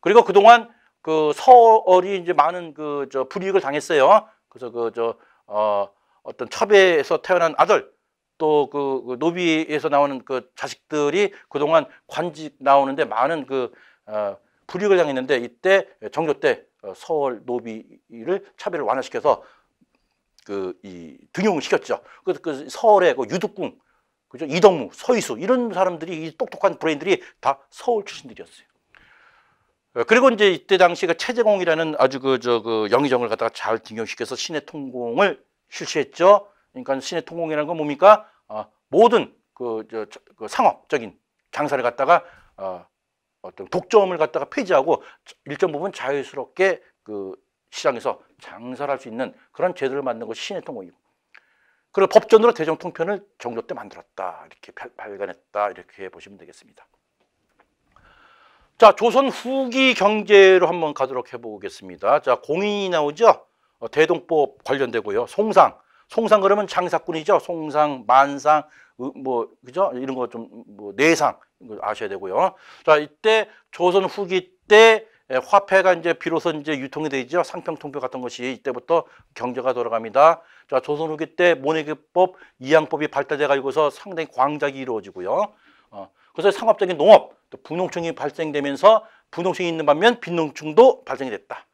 Speaker 1: 그리고 그동안 그서얼이 이제 많은 그 저 불이익을 당했어요. 그래서 그 저 어, 어떤 첩에서 태어난 아들 또그 그 노비에서 나오는 그 자식들이 그동안 관직 나오는데 많은 그 어, 불이익을 당했는데 이때 정조 때서얼 어, 노비를 차별을 완화시켜서 그이 등용을 시켰죠. 그, 그 서울의 그유득궁 그죠? 이덕무, 서희수 이런 사람들이 이 똑똑한 브레인들이 다 서울 출신들이었어요. 어, 그리고 이제 이때 당시 그체제공이라는 아주 그저그 그 영의정을 갖다가 잘 등용시켜서 시내 통공을 실시했죠. 그러니까 시내 통공이라는 건 뭡니까? 어, 모든 그, 저, 그 상업적인 장사를 갖다가 어, 어떤 독점을 갖다가 폐지하고 일정 부분 자유스럽게 그 시장에서 장사를 할 수 있는 그런 제도를 만든 것이 신의 통공이고 그리고 법전으로 대정통편을 정조 때 만들었다 이렇게 발간했다 이렇게 보시면 되겠습니다. 자 조선 후기 경제로 한번 가도록 해보겠습니다. 자 공인이 나오죠. 어, 대동법 관련되고요. 송상 송상 그러면 장사꾼이죠. 송상 만상 뭐 그죠 이런 거 좀 뭐 내상 아셔야 되고요. 자 이때 조선 후기 때 예, 화폐가 이제 비로소 이제 유통이 되죠. 상평통폐 같은 것이 이때부터 경제가 돌아갑니다. 자, 조선 후기 때 모내기법, 이양법이 발달돼 가지고서 상당히 광작이 이루어지고요. 어, 그래서 상업적인 농업, 또분농층이 발생되면서 분농층이 있는 반면 빈농층도 발생이 됐다.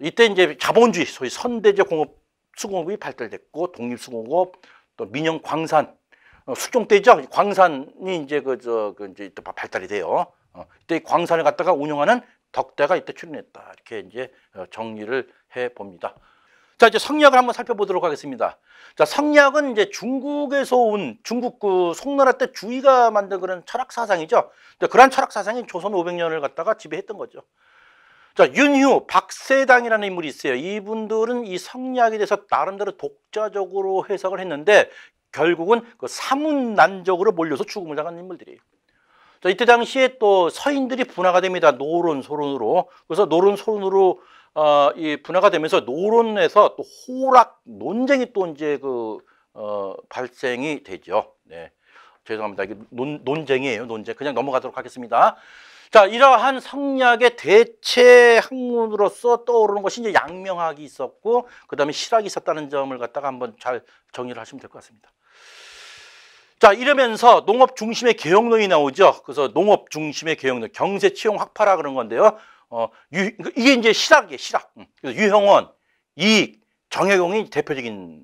Speaker 1: 이때 이제 자본주의, 소위 선대제 공업 수공업이 발달됐고 독립 수공업, 또 민영 광산, 어, 수종 때죠. 광산이 이제 그저그 그 이제 또 발달이 돼요. 어, 이때 광산을 갖다가 운영하는 덕대가 이때 출연했다. 이렇게 이제 어, 정리를 해 봅니다. 자, 이제 성략을 한번 살펴보도록 하겠습니다. 자, 성략은 이제 중국에서 온 중국 그 송나라 때 주의가 만든 그런 철학 사상이죠. 그러한 철학 사상이 조선 500년을 갖다가 지배했던 거죠. 자, 윤휴, 박세당이라는 인물이 있어요. 이분들은 이 성략에 대해서 나름대로 독자적으로 해석을 했는데 결국은 그 사문난적으로 몰려서 죽음을 당한 인물들이에요. 자, 이때 당시에 또 서인들이 분화가 됩니다. 노론, 소론으로. 그래서 노론, 소론으로 어, 이 분화가 되면서 노론에서 또 호락, 논쟁이 또 이제 그 어, 발생이 되죠. 네. 죄송합니다. 이게 논, 논쟁이에요. 논쟁. 그냥 넘어가도록 하겠습니다. 자, 이러한 성리학의 대체 학문으로서 떠오르는 것이 이제 양명학이 있었고, 그 다음에 실학이 있었다는 점을 갖다가 한번 잘 정리를 하시면 될 것 같습니다. 자 이러면서 농업 중심의 개혁론이 나오죠. 그래서 농업 중심의 개혁론, 경제 채용 확파라 그런 건데요. 어, 유, 그 이게 이제 시락이에요, 시락. 음. 그래서 유형원, 이익, 정혜용이 대표적인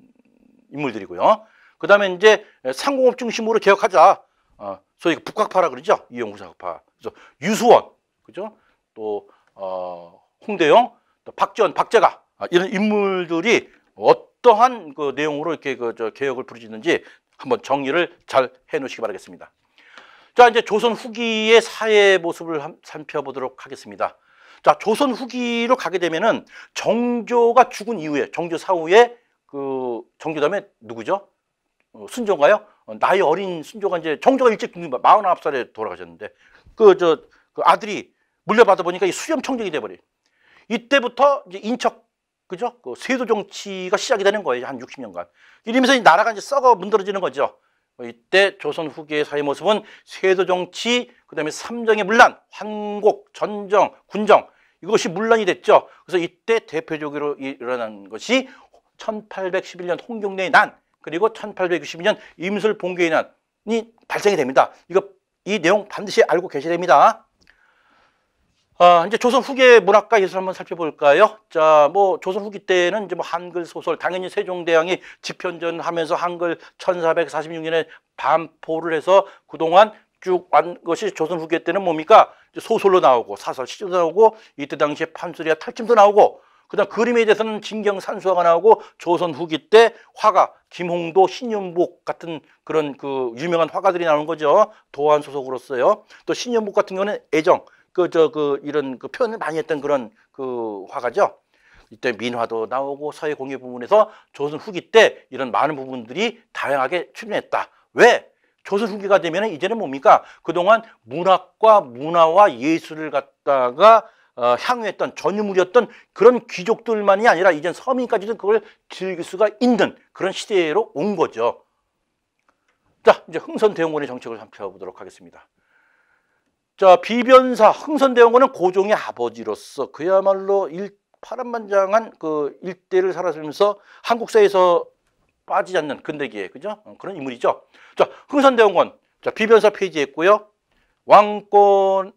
Speaker 1: 인물들이고요. 그 다음에 이제 상공업 중심으로 개혁하자. 어, 소위 그 북학파라 그러죠. 이용구사학파 그래서 유수원, 그죠? 또, 어, 홍대영, 또 박지원, 박재가. 아, 이런 인물들이 어떠한 그 내용으로 이렇게 그 저 개혁을 부르짖는지 한번 정리를 잘 해놓으시기 바라겠습니다. 자, 이제 조선 후기의 사회 모습을 함, 살펴보도록 하겠습니다. 자, 조선 후기로 가게 되면은 정조가 죽은 이후에 정조 사후에 그 정조 다음에 누구죠? 어, 순종가요? 어, 나이 어린 순종가 이제 정조가 일찍 죽는 49살에 돌아가셨는데 그저그 그 아들이 물려받아 보니까 이 수렴 청정이 돼버린 이때부터 이제 인척 그죠? 그 세도 정치가 시작이 되는 거예요. 한 60년간. 이러면서 이 나라가 이제 썩어 문드러지는 거죠. 뭐 이때 조선 후기의 사회 모습은 세도 정치, 그 다음에 삼정의 문란, 환곡, 전정, 군정, 이것이 문란이 됐죠. 그래서 이때 대표적으로 일어난 것이 1811년 홍경래의 난, 그리고 1862년 임술 봉계의 난이 발생이 됩니다. 이거, 이 내용 반드시 알고 계셔야 됩니다. 아, 이제 조선 후기의 문학과 예술 한번 살펴볼까요? 자, 뭐 조선 후기 때는 에 이제 뭐 한글 소설 당연히 세종대왕이 집현전 하면서 한글 1446년에 반포를 해서 그동안 쭉완 것이 조선 후기 때는 뭡니까? 소설로 나오고 사설 시도 조 나오고 이때 당시에 판소리와 탈침도 나오고 그다음 그림에 대해서는 진경산수화가 나오고 조선 후기 때 화가 김홍도, 신윤복 같은 그런 그 유명한 화가들이 나오는 거죠. 도안 소속으로서요. 또 신윤복 같은 경우는 애정 그 저그 그 이런 그 표현을 많이 했던 그런 그 화가죠. 이때 민화도 나오고 서예 공예 부분에서 조선 후기 때 이런 많은 부분들이 다양하게 출연했다. 왜? 조선 후기가 되면 이제는 뭡니까? 그동안 문학과 문화와 예술을 갖다가 어, 향유했던 전유물이었던 그런 귀족들만이 아니라 이젠 서민까지도 그걸 즐길 수가 있는 그런 시대로 온 거죠. 자, 이제 흥선대원군의 정책을 살펴보도록 하겠습니다. 자 비변사 흥선대원군은 고종의 아버지로서 그야말로 일, 파란만장한 그 일대를 살아가면서 한국사에서 빠지지 않는 근대기에 그죠 어, 그런 인물이죠. 자 흥선대원군 자 비변사 폐지했고요 왕권의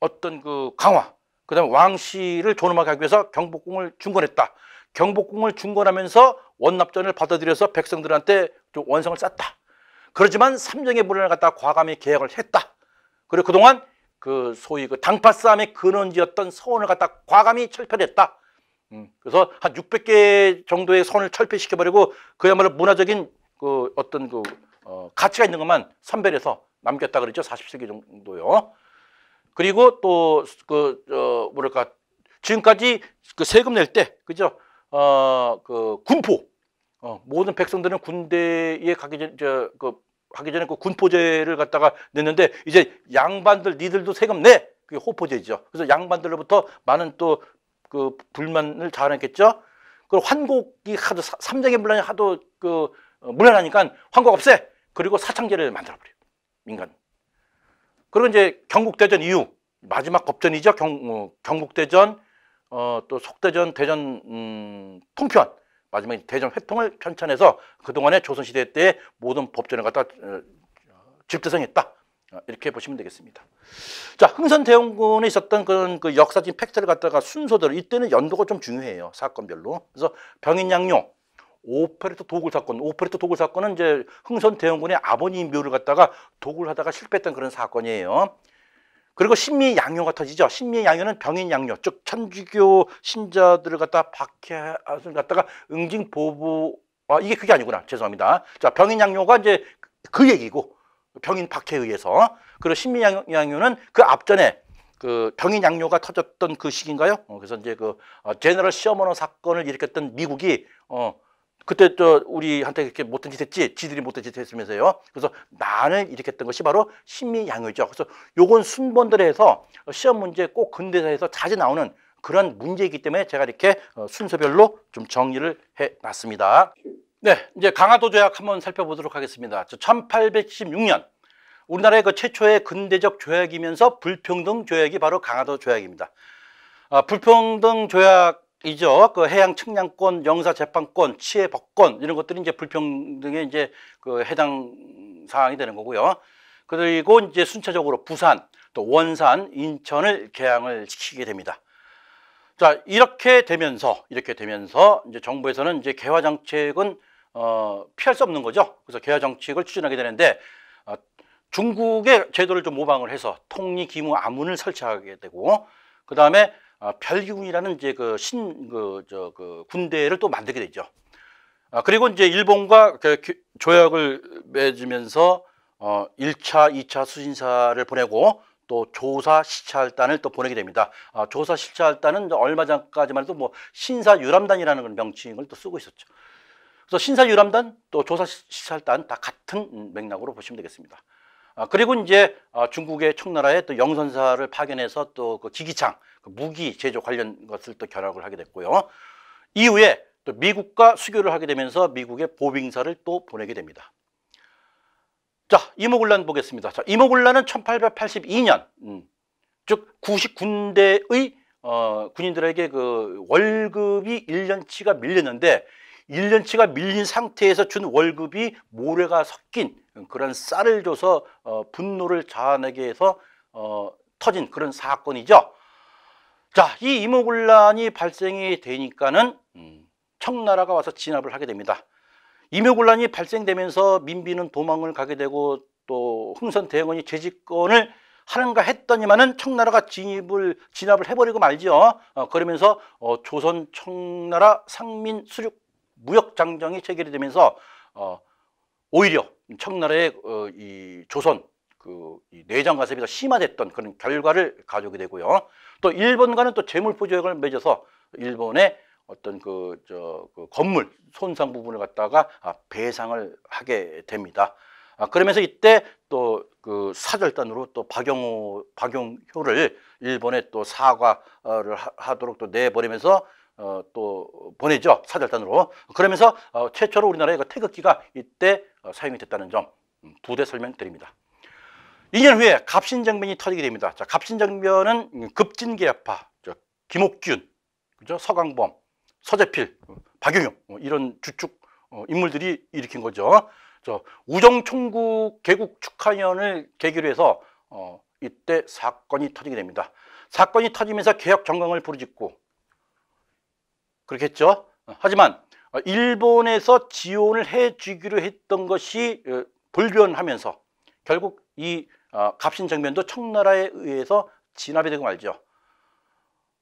Speaker 1: 어떤 그 강화 그다음에 왕실을 존엄하게 하기 위해서 경복궁을 중건했다. 경복궁을 중건하면서 원납전을 받아들여서 백성들한테 좀 원성을 쌓다. 그러지만 삼정의 문란을 갖다 과감히 계약을 했다. 그리고 그동안 그 소위 그 당파 싸움의 근원지였던 서원을 갖다 과감히 철폐했다. 음, 그래서 한 600개 정도의 선을 철폐시켜버리고 그야말로 문화적인 그 어떤 그 어, 가치가 있는 것만 선별해서 남겼다 그랬죠. 40세기 정도요. 그리고 또그 어, 뭐랄까 지금까지 그 세금 낼 때 그죠? 어 그 군포 어, 모든 백성들은 군대에 가기 전그 하기 전에 그 군포제를 갖다가 냈는데 이제 양반들 니들도 세금 내 그게 호포제죠. 그래서 양반들로부터 많은 또 그 불만을 자아냈겠죠. 그리고 환곡이 하도 삼장의 문란이 하도 그물란하니까 어, 환곡 없애 그리고 사창제를 만들어버려요 민간. 그리고 이제 경국대전 이후 마지막 법전이죠 경, 어, 경국대전 어, 또 속대전 대전 음, 통편 마지막에 대전 회통을 편찬해서 그동안의 조선시대 때의 모든 법전을 갖다 어, 집대성했다. 어, 이렇게 보시면 되겠습니다. 자, 흥선 대원군에 있었던 그런 그 역사적인 팩트를 갖다가 순서대로 이때는 연도가 좀 중요해요. 사건별로. 그래서 병인양요 오페레토 도굴 사건. 오페레토 도굴 사건은 이제 흥선 대원군의 아버님 묘를 갖다가 도굴하다가 실패했던 그런 사건이에요. 그리고 신미 양요가 터지죠. 신미 양요는 병인 양요, 즉 천주교 신자들을 갖다 박해하 아, 갖다가 응징 보부 아 이게 그게 아니구나. 죄송합니다. 자, 병인 양요가 이제 그, 그 얘기고 병인 박해에 의해서 그리고 신미 양요는 그 앞전에 그 병인 양요가 터졌던 그 시기인가요? 어, 그래서 이제 그 어, 제너럴 시어머너 사건을 일으켰던 미국이 어 그때 저 우리한테 이렇게 못된 짓 했지 지들이 못된 짓 했으면서요. 그래서 나는 이렇게 했던 것이 바로 심리양의죠. 그래서 요건 순번들에서 시험 문제 꼭 근대사에서 자주 나오는 그런 문제이기 때문에 제가 이렇게 어, 순서별로 좀 정리를 해놨습니다. 네, 이제 강화도 조약 한번 살펴보도록 하겠습니다. 저 1816년 우리나라의 그 최초의 근대적 조약이면서 불평등 조약이 바로 강화도 조약입니다. 아, 불평등 조약 이죠. 그 해양 측량권, 영사 재판권, 치해 법권 이런 것들이 이제 불평등에 이제 그 해당 사항이 되는 거고요. 그리고 이제 순차적으로 부산, 또 원산, 인천을 개항을 시키게 됩니다. 자, 이렇게 되면서 이렇게 되면서 이제 정부에서는 이제 개화 정책은 어, 피할 수 없는 거죠. 그래서 개화 정책을 추진하게 되는데 어, 중국의 제도를 좀 모방을 해서 통리 기무 암문을 설치하게 되고 그다음에 아, 별기군이라는 이제 그 신 그 저 그 군대를 또 만들게 되죠. 아, 그리고 이제 일본과 그 조약을 맺으면서 어, 1차, 2차 수신사를 보내고 또 조사 시찰단을 또 보내게 됩니다. 아, 조사 시찰단은 얼마 전까지만 해도 뭐 신사 유람단이라는 그런 명칭을 또 쓰고 있었죠. 그래서 신사 유람단 또 조사 시찰단 다 같은 맥락으로 보시면 되겠습니다. 아, 그리고 이제 아, 중국의 청나라에 또 영선사를 파견해서 또그 기기창, 그 무기 제조 관련 것을 또 결합을 하게 됐고요. 이후에 또 미국과 수교를 하게 되면서 미국의 보빙사를 또 보내게 됩니다. 자, 이모굴란 보겠습니다. 자, 이모굴란은 1882년, 음, 즉 90군대의 어, 군인들에게 그 월급이 1년치가 밀렸는데 1년치가 밀린 상태에서 준 월급이 모래가 섞인 그런 쌀을 줘서 어, 분노를 자아내게 해서 어, 터진 그런 사건이죠. 자, 이 임오군란이 발생이 되니까는 음, 청나라가 와서 진압을 하게 됩니다. 임오군란이 발생되면서 민비는 도망을 가게 되고 또 흥선 대원이 재집권을 하는가 했더니만은 청나라가 진입을 진압을 해버리고 말지요. 어, 그러면서 어, 조선 청나라 상민 수륙 무역 장정이 체결이 되면서 어, 오히려 청나라의 어, 이 조선 그 이 내장 가습비가 심화됐던 그런 결과를 가져오게 되고요. 또 일본과는 또 재물포 조약을 맺어서 일본의 어떤 그, 저, 그 건물 손상 부분을 갖다가 아, 배상을 하게 됩니다. 아, 그러면서 이때 또 그 사절단으로 또 박영호, 박용효를 일본에 또 사과를 하, 도록또 내버리면서 어, 또 보내죠 사절단으로 그러면서 어, 최초로 우리나라에 그 태극기가 이때 어, 사용이 됐다는 점두대 음, 설명드립니다 2년 후에 갑신정변이 터지게 됩니다 자, 갑신정변은 급진개파 김옥균 그죠? 서강범, 서재필, 어, 박용용 어, 이런 주축 어, 인물들이 일으킨 거죠 저 우정총구 개국 축하위을 계기로 해서 어, 이때 사건이 터지게 됩니다 사건이 터지면서 개혁 정강을 부르짖고 그렇겠죠? 어, 하지만 어, 일본에서 지원을 해주기로 했던 것이 돌변하면서 어, 결국 이 갑신정변도 청나라에 의해서 진압이 되고 말죠.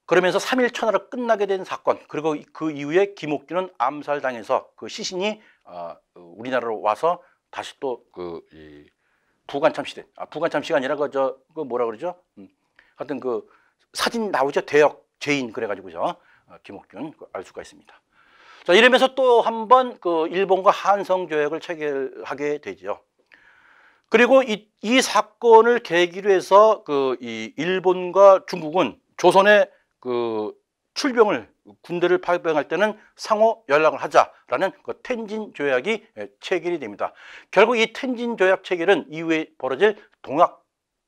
Speaker 1: 그러면서 삼일 천하로 끝나게 된 사건 그리고 그 이후에 김옥균은 암살당해서 그 시신이 우리나라로 와서 다시 또그 부관참 시대 아 부관참 시가 아니라 그저 그 뭐라 그러죠? 음, 하여튼 그 사진 나오죠 대역 죄인 그래가지고요. 어, 김옥균 알 수가 있습니다. 자 이러면서 또 한 번 그 일본과 한성 조약을 체결하게 되죠. 그리고 이, 이 사건을 계기로 해서 그 이 일본과 중국은 조선의 그 출병을 군대를 파병할 때는 상호 연락을 하자라는 그 텐진 조약이 예, 체결이 됩니다. 결국 이 텐진 조약 체결은 이후에 벌어질 동학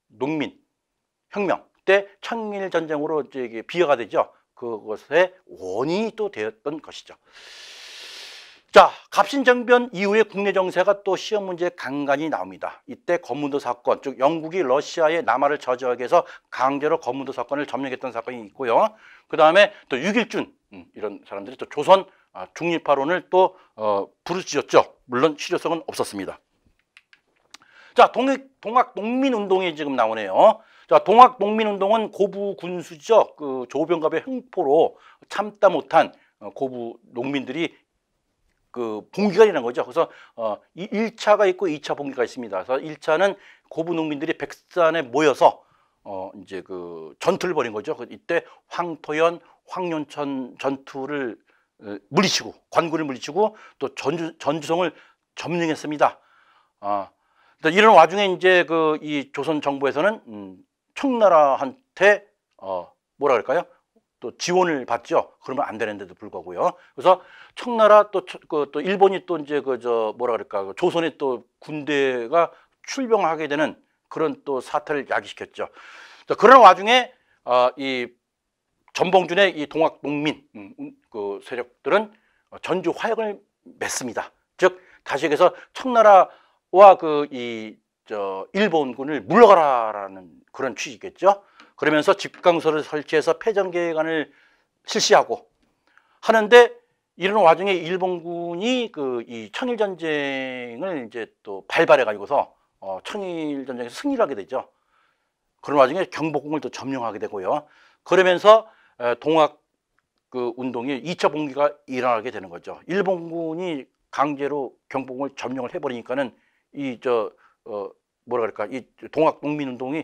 Speaker 1: 농민 혁명 때 청일 전쟁으로 비화가 되죠. 그것의 원인이 또 되었던 것이죠. 자, 갑신정변 이후에 국내 정세가 또 시험 문제에 간간히 나옵니다. 이때 검문도 사건, 즉 영국이 러시아의 남하를 저지하게 해서 강제로 검문도 사건을 점령했던 사건이 있고요. 그 다음에 또 6.1준 음, 이런 사람들이 또 조선 아, 중립화론을 또 어, 부르짖었죠. 물론 실효성은 없었습니다. 자, 동학, 동학 농민운동이 지금 나오네요. 자, 동학 농민운동은 고부 군수적 그 조병갑의 횡포로 참다 못한 어, 고부 농민들이 그 봉기가 되는 거죠. 그래서 어 1차가 있고 2차 봉기가 있습니다. 그래서 1차는 고부 농민들이 백산에 모여서 어 이제 그 전투를 벌인 거죠. 그 이때 황토현, 황연천 전투를 어, 물리치고 관군을 물리치고 또 전주 전주성을 점령했습니다. 아 이런 와중에 이제 그 이 조선 정부에서는 음, 청나라한테 어, 뭐라 그럴까요? 또 지원을 받죠. 그러면 안 되는데도 불구하고요. 그래서 청나라 또, 그, 또 일본이 또 이제 그 저 뭐라 그럴까 그 조선의 또 군대가 출병하게 되는 그런 또 사태를 야기시켰죠. 자, 그런 와중에 어, 이 전봉준의 이 동학 농민 음, 그 세력들은 어, 전주 화약을 맺습니다. 즉 다시 얘기해서 청나라와 그 이 저 일본군을 물러가라라는 그런 취지겠죠. 그러면서 집강소를 설치해서 패전 계획안을 실시하고 하는데 이런 와중에 일본군이 그 이 천일 전쟁을 이제 또 발발해 가지고서 어 천일 전쟁에서 승리를 하게 되죠. 그런 와중에 경복궁을 또 점령하게 되고요. 그러면서 동학 그 운동이 2차 봉기가 일어나게 되는 거죠. 일본군이 강제로 경복궁을 점령을 해버리니까는 이 저 어 뭐라 그럴까 이 동학 농민 운동이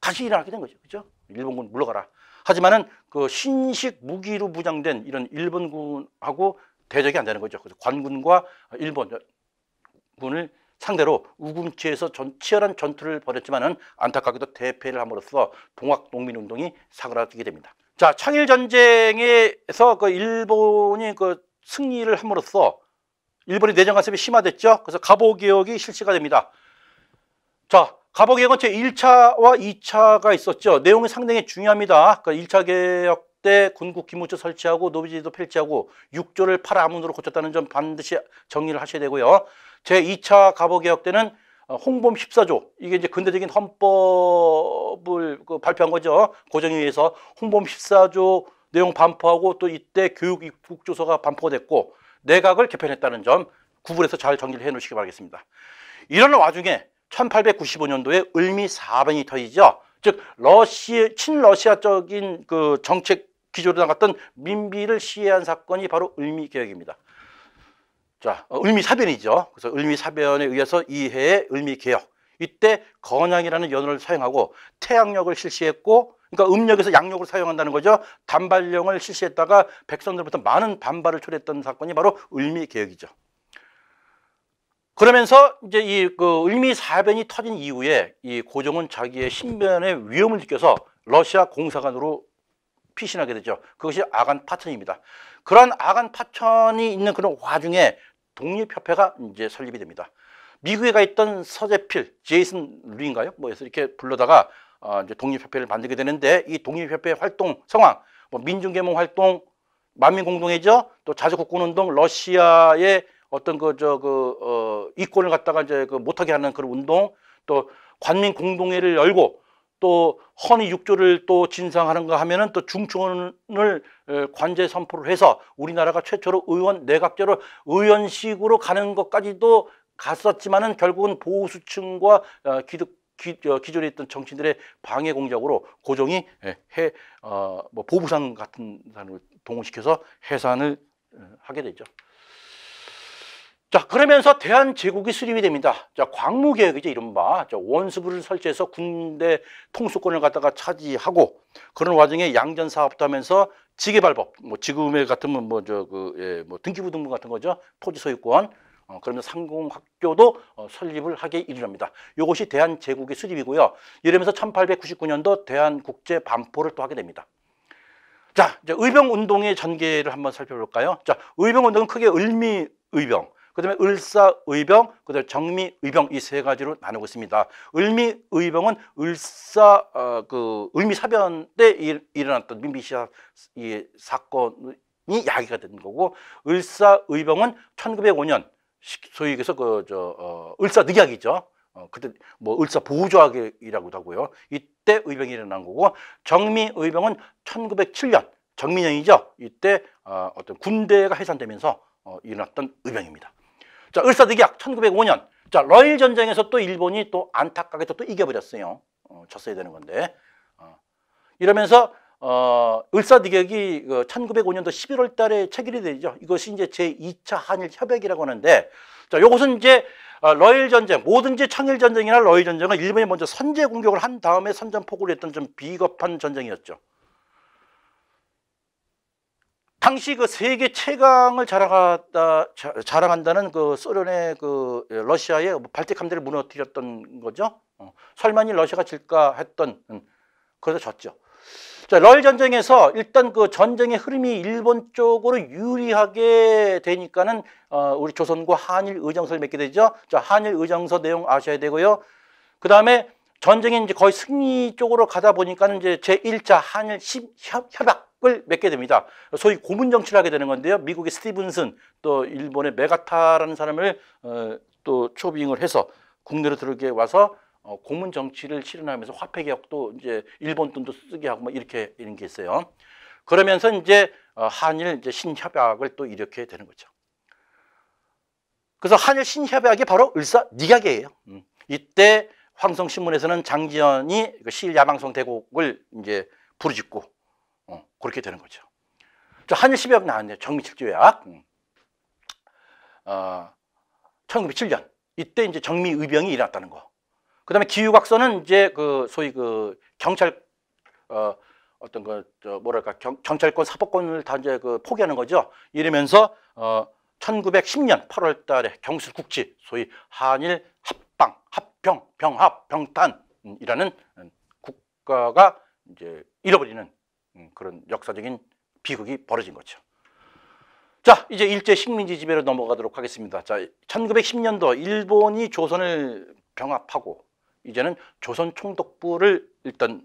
Speaker 1: 간신 일어났게 된 거죠. 그죠? 일본군 물러가라. 하지만은 그 신식 무기로 무장된 이런 일본군하고 대적이 안 되는 거죠. 그래서 관군과 일본군을 상대로 우금치에서 전, 치열한 전투를 벌였지만은 안타깝게도 대패를 함으로써 동학 농민 운동이 사그라지게 됩니다. 자, 창일 전쟁에서 그 일본이 그 승리를 함으로써 일본의 내정 간섭이 심화됐죠. 그래서 갑오 개혁이 실시가 됩니다. 자, 가보 개혁은제 1차와 2차가 있었죠. 내용이 상당히 중요합니다. 그러니까 1차 개혁 때 군국 기무처 설치하고 노비제도 폐지하고 6조를 파라문으로 고쳤다는 점 반드시 정리를 하셔야 되고요. 제 2차 가보 개혁 때는 어, 홍범 14조 이게 이제 근대적인 헌법을 그 발표한 거죠. 고정에 의해서 홍범 14조 내용 반포하고 또 이때 교육 입국 조서가 반포됐고 내각을 개편했다는 점 구분해서 잘 정리를 해 놓으시기 바라겠습니다. 이런 와중에 1895년도에 을미 사변이 터지죠. 즉러시 친러시아적인 그 정책 기조로 나갔던 민비를 시해한 사건이 바로 을미 개혁입니다. 자, 어, 을미 사변이죠. 그래서 을미 사변에 의해서 이해의 을미 개혁. 이때 건양이라는 연호를 사용하고 태양력을 실시했고 그러니까 음력에서 양력을 사용한다는 거죠. 단발령을 실시했다가 백성들부터 많은 반발을 초래했던 사건이 바로 을미 개혁이죠. 그러면서 이제 이그 을미사변이 터진 이후에 이 고종은 자기의 신변의 위험을 느껴서 러시아 공사관으로 피신하게 되죠. 그것이 아간 파천입니다. 그런 아간 파천이 있는 그런 와중에 독립협회가 이제 설립이 됩니다. 미국에 가 있던 서재필, 제이슨 루인가요? 뭐 해서 이렇게 불러다가 어, 이제 독립협회를 만들게 되는데 이 독립협회 활동 상황, 뭐 민중개몽 활동, 만민공동회죠. 또 자주국군운동, 러시아의 어떤 그 저 그 어, 이권을 갖다가 이제 그 못하게 하는 그런 운동 또 관민 공동회를 열고 또 헌의 육조를 또 진상하는 거 하면은 또 중촌을 관제 선포를 해서 우리나라가 최초로 의원 내각제로 의원식으로 가는 것까지도 갔었지만은 결국은 보수층과 어, 기득 기, 어, 기존에 있던 정치인들의 방해 공작으로 고종이 예, 해, 어, 뭐 보부상 같은 사람을 동원시켜서 해산을 어, 하게 되죠. 자 그러면서 대한제국이 수립이 됩니다. 자 광무개혁이죠 이른바 자, 원수부를 설치해서 군대 통수권을 갖다가 차지하고 그런 와중에 양전 사업도 하면서 지개발법 뭐 지금의 같으면 뭐, 뭐 저 그 예, 뭐 등기부 등본 같은 거죠 토지 소유권 어, 그러면서 상공학교도 어, 설립을 하게 이르랍니다. 이것이 대한제국의 수립이고요. 이러면서 1899년도 대한국제 반포를 또 하게 됩니다. 자, 의병운동의 전개를 한번 살펴볼까요? 자, 의병운동은 크게 을미 의병, 그다음에 을사의병, 그다음에 정미의병 이 세 가지로 나누고 있습니다. 을미의병은 을사 어, 그 을미사변 때 일, 일 어났던 민비시아 이 사건이 야기가 된 거고 을사의병은 1905년 소위 그래서 그 저 어, 을사늑약이죠. 어, 그때 뭐 을사 보호조약이라고도 하고요. 이때 의병이 일어난 거고 정미의병은 1907년 정민영이죠. 이때 어, 어떤 군대가 해산되면서 어, 일어났던 의병입니다. 자, 을사득약 1905년. 자, 러일 전쟁에서 또 일본이 또 안타깝게도 또 이겨버렸어요. 어, 졌어야 되는 건데. 어. 이러면서 어, 을사득약이 그 1905년도 11월 달에 체결이 되죠. 이것이 이제 제2차 한일 협약이라고 하는데 자, 요것은 이제 어, 러일 전쟁, 뭐든지 청일 전쟁이나 러일 전쟁은 일본이 먼저 선제 공격을 한 다음에 선전포고를 했던 좀 비겁한 전쟁이었죠. 당시 그 세계 최강을 자랑하다, 자, 자랑한다는 그 소련의 그 예, 러시아의 뭐 발틱 함대를 무너뜨렸던 거죠. 어, 설마이 러시아가 질까 했던 음, 그래서 졌죠. 자, 러일 전쟁에서 일단 그 전쟁의 흐름이 일본 쪽으로 유리하게 되니까는 어, 우리 조선과 한일 의정서를 맺게 되죠. 자, 한일 의정서 내용 아셔야 되고요. 그 다음에 전쟁이 이제 거의 승리 쪽으로 가다 보니까는 이제 제1차 한일 협약 을 맺게 됩니다. 소위 고문 정치를 하게 되는 건데요. 미국의 스티븐슨 또 일본의 메가타라는 사람을 어, 또 초빙을 해서 국내로 들어오게 와서 어, 고문 정치를 실현하면서 화폐 개혁도 이제 일본 돈도 쓰게 하고 막 뭐 이렇게 이런 게 있어요. 그러면서 이제 어, 한일 이제 신협약을 또 이렇게 되는 거죠. 그래서 한일 신협약이 바로 을사니각이에요. 음. 이때 황성신문에서는 장지연이 그 야망성 대곡을 이제 부르짖고 어, 그렇게 되는 거죠. 저 한일십약 나왔네요. 정미칠조약. 음. 어, 1907년. 이때 이제 정미의병이 일어났다는 거. 그 다음에 기후각서는 이제 그 소위 그 경찰, 어, 어떤 그, 저 뭐랄까, 경, 경찰권, 사법권을 다 이제 그 포기하는 거죠. 이러면서, 어, 1910년 8월 달에 경술국지, 소위 한일 합방, 합병, 병합, 병탄이라는 음, 국가가 이제 잃어버리는 음, 그런 역사적인 비극이 벌어진 거죠. 자, 이제 일제 식민지 지배로 넘어가도록 하겠습니다. 자, 1910년도 일본이 조선을 병합하고 이제는 조선 총독부를 일단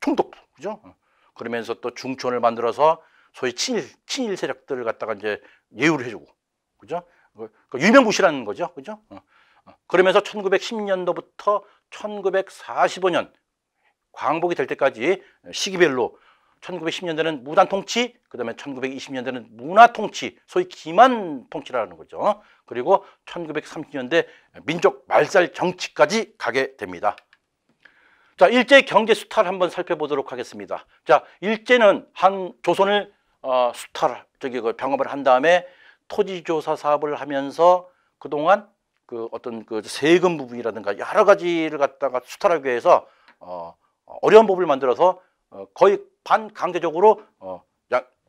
Speaker 1: 총독부 그죠? 어, 그러면서 또 중촌을 만들어서 소위 친일 친일 세력들을 갖다가 이제 예우를 해주고 그죠? 그러니까 유명무실한 거죠, 그죠? 어, 그러면서 1910년도부터 1945년 광복이 될 때까지 시기별로 1910년대는 무단 통치, 그다음에 1920년대는 문화 통치, 소위 기만 통치라는 거죠. 그리고 1930년대 민족 말살 정치까지 가게 됩니다. 자, 일제 경제 수탈 한번 살펴보도록 하겠습니다. 자, 일제는 한 조선을 어, 수탈 저기 그 병합을 한 다음에 토지 조사 사업을 하면서 그동안 그 어떤 그 세금 부분이라든가 여러 가지를 갖다가 수탈하기 위해서 어, 어려운 법을 만들어서 어, 거의 반강제적으로 어,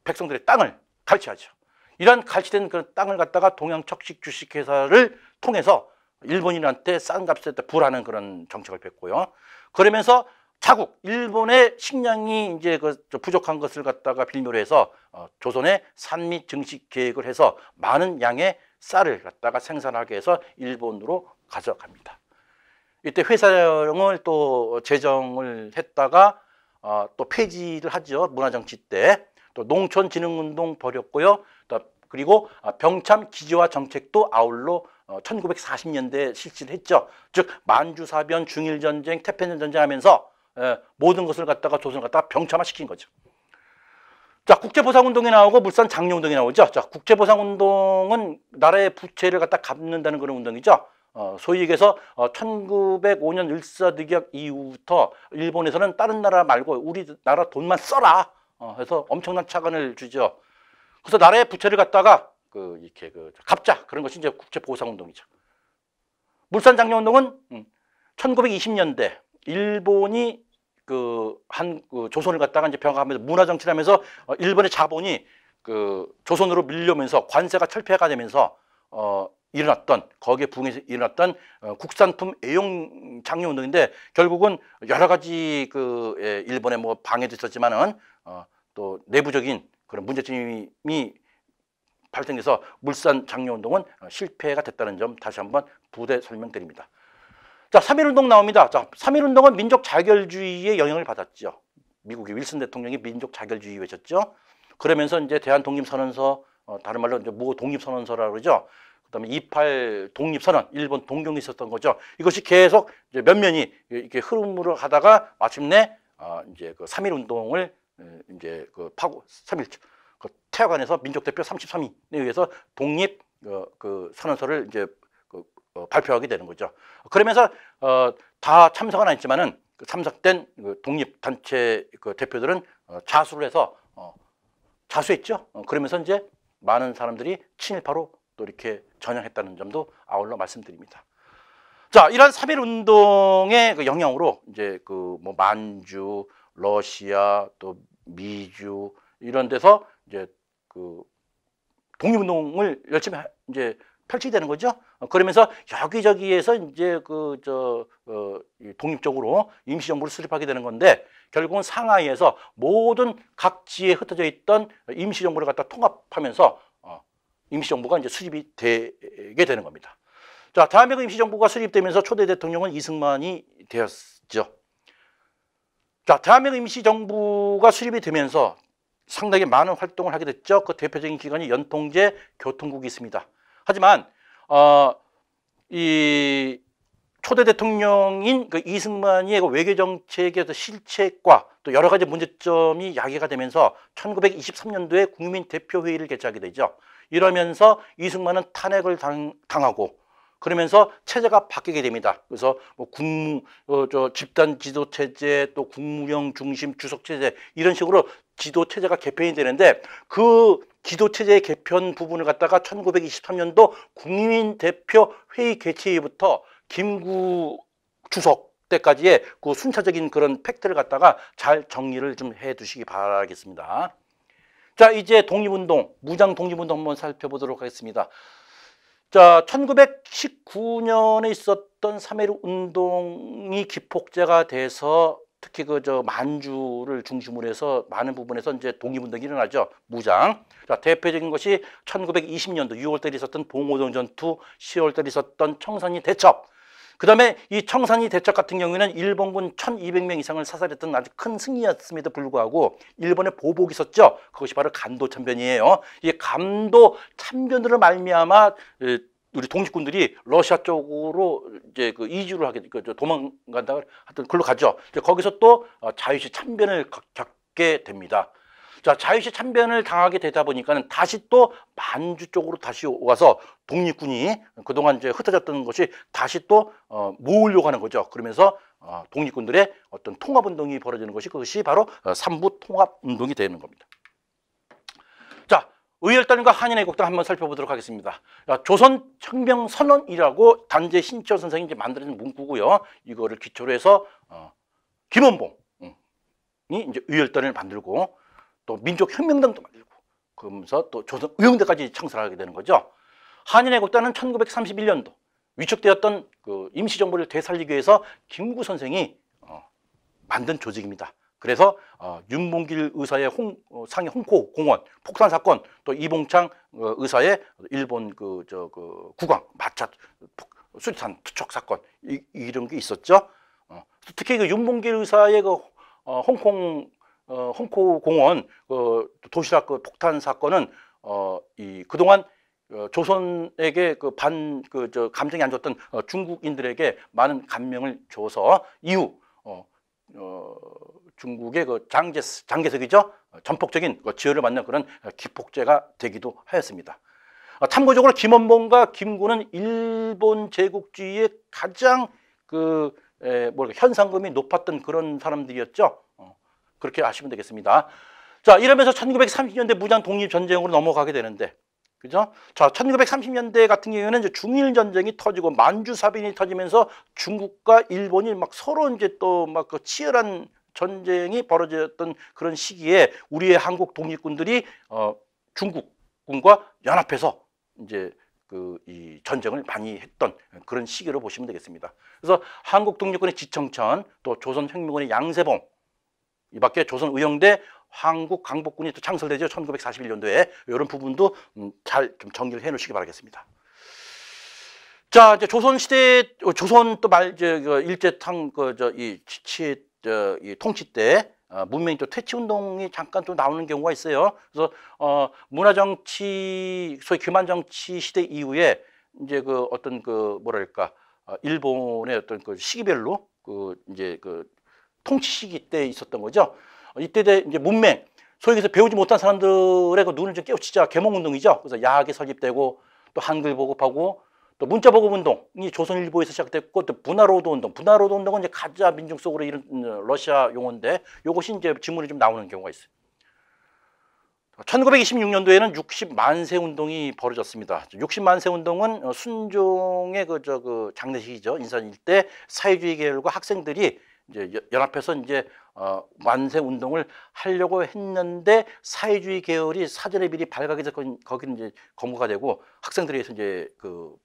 Speaker 1: 백성들의 땅을 갈취하죠. 이러 갈취된 그런 땅을 갖다가 동양 척식 주식회사를 통해서 일본인한테 싼 값에 불하는 그런 정책을 폈고요. 그러면서 자국 일본의 식량이 이제 그 부족한 것을 갖다가 빌미로 해서 어, 조선의 산미 증식 계획을 해서 많은 양의 쌀을 갖다가 생산하게 해서 일본으로 가져갑니다. 이때 회사령을 또 제정을 했다가 어, 또 폐지를 하죠. 문화정치 때. 또 농촌진흥운동 벌였고요. 또 그리고 아, 병참 기지화 정책도 아울러 1940년대에 어, 실시를 했죠. 즉 만주사변, 중일전쟁, 태평양 전쟁하면서 예, 모든 것을 갖다가 조선을 갖다가 병참화시킨 거죠. 자, 국제보상운동이 나오고 물산 장려운동이 나오죠. 자, 국제보상운동은 나라의 부채를 갖다 갚는다는 그런 운동이죠. 어, 소위 얘기해서 1905년 어, 일사대기약 이후부터 일본에서는 다른 나라 말고 우리나라 돈만 써라 어, 해서 엄청난 차관을 주죠. 그래서 나라의 부채를 갖다가 그 이렇게 그 갑자 그런 것이 이제 국제 보상 운동이죠. 물산 장려 운동은 1920년대 음, 일본이 그한 그 조선을 갖다가 이제 병합하면서 문화 정치를 하면서 어, 일본의 자본이 그 조선으로 밀려면서 관세가 철폐가 되면서 어 일어났던 거기에 부응해서 일어났던 어, 국산품 애용 장려 운동인데 결국은 여러 가지 그 예, 일본에뭐 방해도 있었지만은 어, 또 내부적인 그런 문제점이 발생해서 물산 장려 운동은 어, 실패가 됐다는 점 다시 한번 부대 설명드립니다. 자, 삼일 운동 나옵니다. 자, 삼일 운동은 민족 자결주의의 영향을 받았죠. 미국의 윌슨 대통령이 민족 자결주의 외쳤죠. 그러면서 이제 대한 독립 선언서 어, 다른 말로 이제 무 독립 선언서라고 그러죠. 그다음에 28 독립선언, 일본 동경이 있었던 거죠. 이것이 계속 몇 면이 이렇게 흐름으로 가다가 마침내 아, 이제 그 3일 운동을 이제 그 파고 3일 그 태화관에서 민족대표 33인에 의해서 독립 어, 그 선언서를 이제 그, 어, 발표하게 되는 거죠. 그러면서 어, 다 참석은 안 했지만은 그 참석된 그 독립단체 그 대표들은 어, 자수를 해서 어, 자수했죠. 어, 그러면서 이제 많은 사람들이 친일파로 또 이렇게 전향했다는 점도 아울러 말씀드립니다. 자, 이러한 일 운동의 그 영향으로 이제 그뭐 만주, 러시아, 또 미주 이런 데서 이제 그 독립운동을 열심히 이제 펼치게 되는 거죠. 어, 그러면서 여기저기에서 이제 그저 어, 독립적으로 임시정부를 수립하게 되는 건데 결국은 상하이에서 모든 각지에 흩어져 있던 임시정부를 갖다 통합하면서 임시정부가 이제 수립이 되게 되는 겁니다. 자, 대한민국 임시정부가 수립되면서 초대 대통령은 이승만이 되었죠. 자, 대한민국 임시정부가 수립이 되면서 상당히 많은 활동을 하게 됐죠. 그 대표적인 기관이 연통제 교통국이 있습니다. 하지만 어, 이 초대 대통령인 그 이승만의 그 외교 정책의 실책과 또 여러 가지 문제점이 야기가 되면서 1923년도에 국민 대표회의를 개최하게 되죠. 이러면서 이승만은 탄핵을 당, 하고 그러면서 체제가 바뀌게 됩니다. 그래서 뭐국 어, 저 집단 지도 체제 또국무령 중심 주석 체제 이런 식으로 지도 체제가 개편이 되는데 그 지도 체제의 개편 부분을 갖다가 1923년도 국민 대표 회의 개최부터 김구 주석 때까지의 그 순차적인 그런 팩트를 갖다가 잘 정리를 좀 해 두시기 바라겠습니다. 자, 이제 독립운동, 무장 독립운동 한번 살펴보도록 하겠습니다. 자, 1919년에 있었던 삼일 운동이 기폭제가 돼서 특히 그 저 만주를 중심으로 해서 많은 부분에서 이제 독립운동이 일어나죠. 무장. 자, 대표적인 것이 1920년도 6월달에 있었던 봉오동 전투, 10월달에 있었던 청산리 대첩. 그 다음에 이 청산리 대첩 같은 경우에는 일본군 1200명 이상을 사살했던 아주 큰 승리였음에도 불구하고 일본의 보복이 있었죠. 그것이 바로 간도 참변이에요. 이 간도 참변으로 말미암아 우리 독립군들이 러시아 쪽으로 이제 그 이주를 하게 그 도망간다 하여튼 글로 가죠. 이제 거기서 또 어, 자유시 참변을 겪게 됩니다. 자, 자유시 참변을 당하게 되다 보니까는 다시 또 만주 쪽으로 다시 와서 독립군이 그동안 이제 흩어졌던 것이 다시 또 어, 모으려고 하는 거죠. 그러면서 어, 독립군들의 어떤 통합운동이 벌어지는 것이 그것이 바로 어, 삼부 통합운동이 되는 겁니다. 자, 의열단과 한인의 곡단 한번 살펴보도록 하겠습니다. 자, 조선 청명 선언이라고 단재 신철 선생이 이제 만들어진 문구고요. 이거를 기초로 해서 어, 김원봉이 음, 이제 의열단을 만들고 또 민족혁명당도 만들고 그러면서 또 조선 의용대까지 창설하게 되는 거죠. 한인애국단은 1931년도 위축되었던 그 임시정부를 되살리기 위해서 김구 선생이 어, 만든 조직입니다. 그래서 어, 윤봉길 의사의 홍, 어, 상해 홍코 공원 폭탄 사건 또 이봉창 어, 의사의 일본 그 저그 국왕 마차 폭, 수리탄 투척 사건 이, 이런 게 있었죠. 어, 특히 그 윤봉길 의사의 그 어, 홍콩 어, 홍코 공원 어, 도시락 그 폭탄 사건은 어, 이 그동안 어, 조선에게 그반그 저 감정이 안좋던 어, 중국인들에게 많은 감명을 줘서 이후 어, 어, 중국의 그 장제 장제석이죠 어, 전폭적인 그 지열을 받는 그런 기폭제가 되기도 하였습니다. 참고적으로 김원봉과 김구는 일본 제국주의의 가장 그 에, 뭐 현상금이 높았던 그런 사람들이었죠. 어, 그렇게 아시면 되겠습니다. 자 이러면서 1930년대 무장 독립 전쟁으로 넘어가게 되는데 그죠? 자, 1930년대 같은 경우에는 이제 중일 전쟁이 터지고 만주 사변이 터지면서 중국과 일본이 막 서로 이제 또 막 그 치열한 전쟁이 벌어졌던 그런 시기에 우리의 한국 독립군들이 어 중국군과 연합해서 이제 그 이 전쟁을 많이 했던 그런 시기로 보시면 되겠습니다. 그래서 한국 독립군의 지청천, 또 조선 혁명군의 양세봉, 이밖에 조선 의용대 한국 강복군이 또 창설되죠. 1941년도에 이런 부분도 음, 잘 좀 정리를 해놓으시기 바라겠습니다. 자 이제 조선 시대 어, 조선 또말이 그 일제 탕그저 이 지치 저 이 통치 때 어, 문명이 또 퇴치 운동이 잠깐 또 나오는 경우가 있어요. 그래서 어 문화 정치 소위 교만 정치 시대 이후에 이제 그 어떤 그 뭐랄까 어, 일본의 어떤 그 시기별로 그 이제 그 통치 시기 때 있었던 거죠. 이때 이제 문맹, 소위 에서 배우지 못한 사람들의 그 눈을 좀 깨우치자 계몽운동이죠. 그래서 야학이 설립되고 또 한글 보급하고 또 문자 보급 운동이 조선일보에서 시작됐고 또 분화로드 운동, 분화로드 운동은 이제 가짜 민중 속으로 이런 음, 러시아 용어인데 요것이 이제 지문이 좀 나오는 경우가 있어요. 1926년도에는 60만세 운동이 벌어졌습니다. 60만세 운동은 어, 순종의 그저그 그 장례식이죠. 인산 일대 사회주의 계열과 학생들이 이제 연합해서 이제 어, 만세 운동을 하려고 했는데 사회주의 계열이 사전에 미리 발각해서 거기는 이제 검거가 되고 학생들에 의해서 이제 그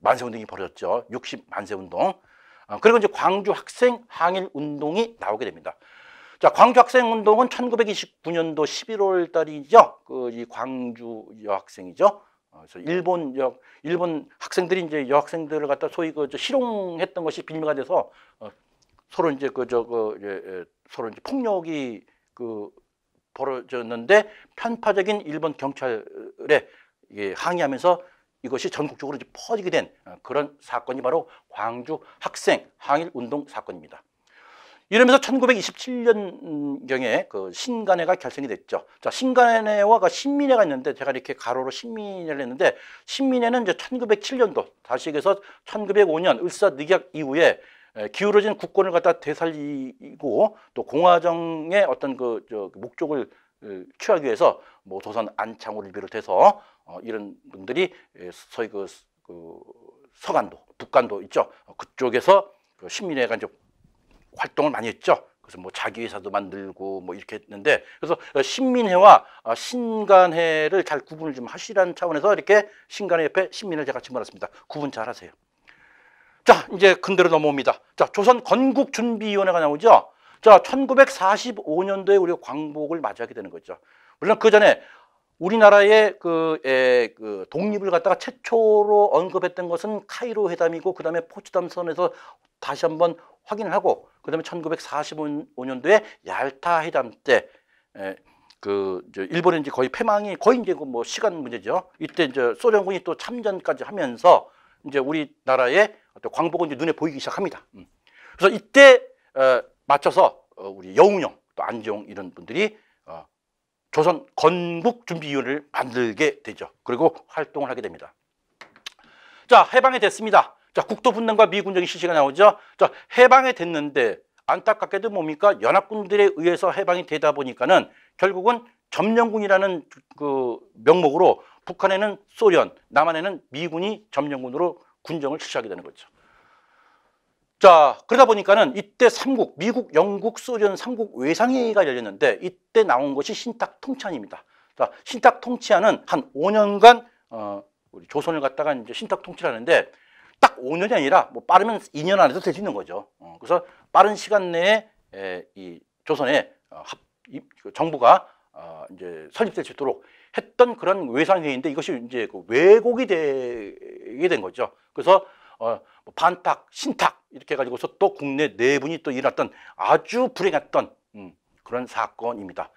Speaker 1: 만세 운동이 벌어졌죠. 60 만세 운동. 어, 그리고 이제 광주 학생 항일 운동이 나오게 됩니다. 자, 광주 학생 운동은 1929년도 11월 달이죠. 그 이 광주 여학생이죠. 어, 그래서 일본 여, 일본 학생들이 이제 여학생들을 갖다 소위 그 실용했던 것이 빌미가 돼서 어, 서로 이제 그저그 그이 예, 서로 이제 폭력이 그 벌어졌는데 편파적인 일본 경찰에 항의하면서 이것이 전국적으로 이제 퍼지게 된 어, 그런 사건이 바로 광주 학생 항일 운동 사건입니다. 이러면서 1927년경에 그 신간회가 결성이 됐죠. 자, 신간회와 그 신민회가 있는데 제가 이렇게 가로로 신민회를 했는데 신민회는 이제 1907년도 다시 얘기해서 1905년 을사늑약 이후에 예, 기울어진 국권을 갖다 되살리고 또 공화정의 어떤 그 저 목적을 어, 취하기 위해서 뭐 조선 안창호를 비롯해서 어 이런 분들이 예, 소위 그, 그 서간도 북간도 있죠 어, 그쪽에서 그 신민회가 이제 활동을 많이 했죠. 그래서 뭐 자기회사도 만들고 뭐 이렇게 했는데 그래서 어, 신민회와 신간회를 잘 구분을 좀 하시라는 차원에서 이렇게 신간회 옆에 신민회 제가 칭말했습니다. 구분 잘 하세요. 자, 이제 근대로 넘어옵니다. 자, 조선 건국준비위원회가 나오죠. 자, 1945년도에 우리가 광복을 맞이하게 되는 거죠. 물론 그 전에 우리나라의 그, 에, 그 독립을 갖다가 최초로 언급했던 것은 카이로 회담이고 그다음에 포츠담 선에서 다시 한번 확인을 하고 그다음에 1945년도에 얄타 회담 때 에, 그이 일본은 이제 거의 패망이 거의 이제 그 뭐 시간 문제죠. 이때 이제 소련군이 또 참전까지 하면서 이제 우리나라의 어 광복은 이제 눈에 보이기 시작합니다. 음. 그래서 이때 어, 맞춰서 어, 우리 여운형 또 안지용 이런 분들이 어, 조선 건국준비위원회를 만들게 되죠. 그리고 활동을 하게 됩니다. 자, 해방이 됐습니다. 자, 국토분단과 미군정의 실시가 나오죠. 자, 해방이 됐는데 안타깝게도 뭡니까? 연합군들에 의해서 해방이 되다 보니까는 결국은 점령군이라는 그 명목으로 북한에는 소련, 남한에는 미군이 점령군으로 군정을 실시하게 되는 거죠. 자, 그러다 보니까는 이때 삼국, 미국, 영국, 소련 삼국 외상회의가 열렸는데 이때 나온 것이 신탁 통치안입니다. 자, 신탁 통치안은 한 5년간 어, 우리 조선을 갖다가 이제 신탁 통치를 하는데 딱 5년이 아니라 뭐 빠르면 2년 안에도 될 수 있는 거죠. 어, 그래서 빠른 시간 내에 에, 이 조선의 어, 합, 이, 그 정부가 어, 이제 설립될 수 있도록 했던 그런 외상회의인데 이것이 이제 그 왜곡이 되게 된 거죠. 그래서 어, 뭐 반탁, 신탁 이렇게 해가지고서 또 국내 내분이 네 또 일어났던 아주 불행했던 음, 그런 사건입니다.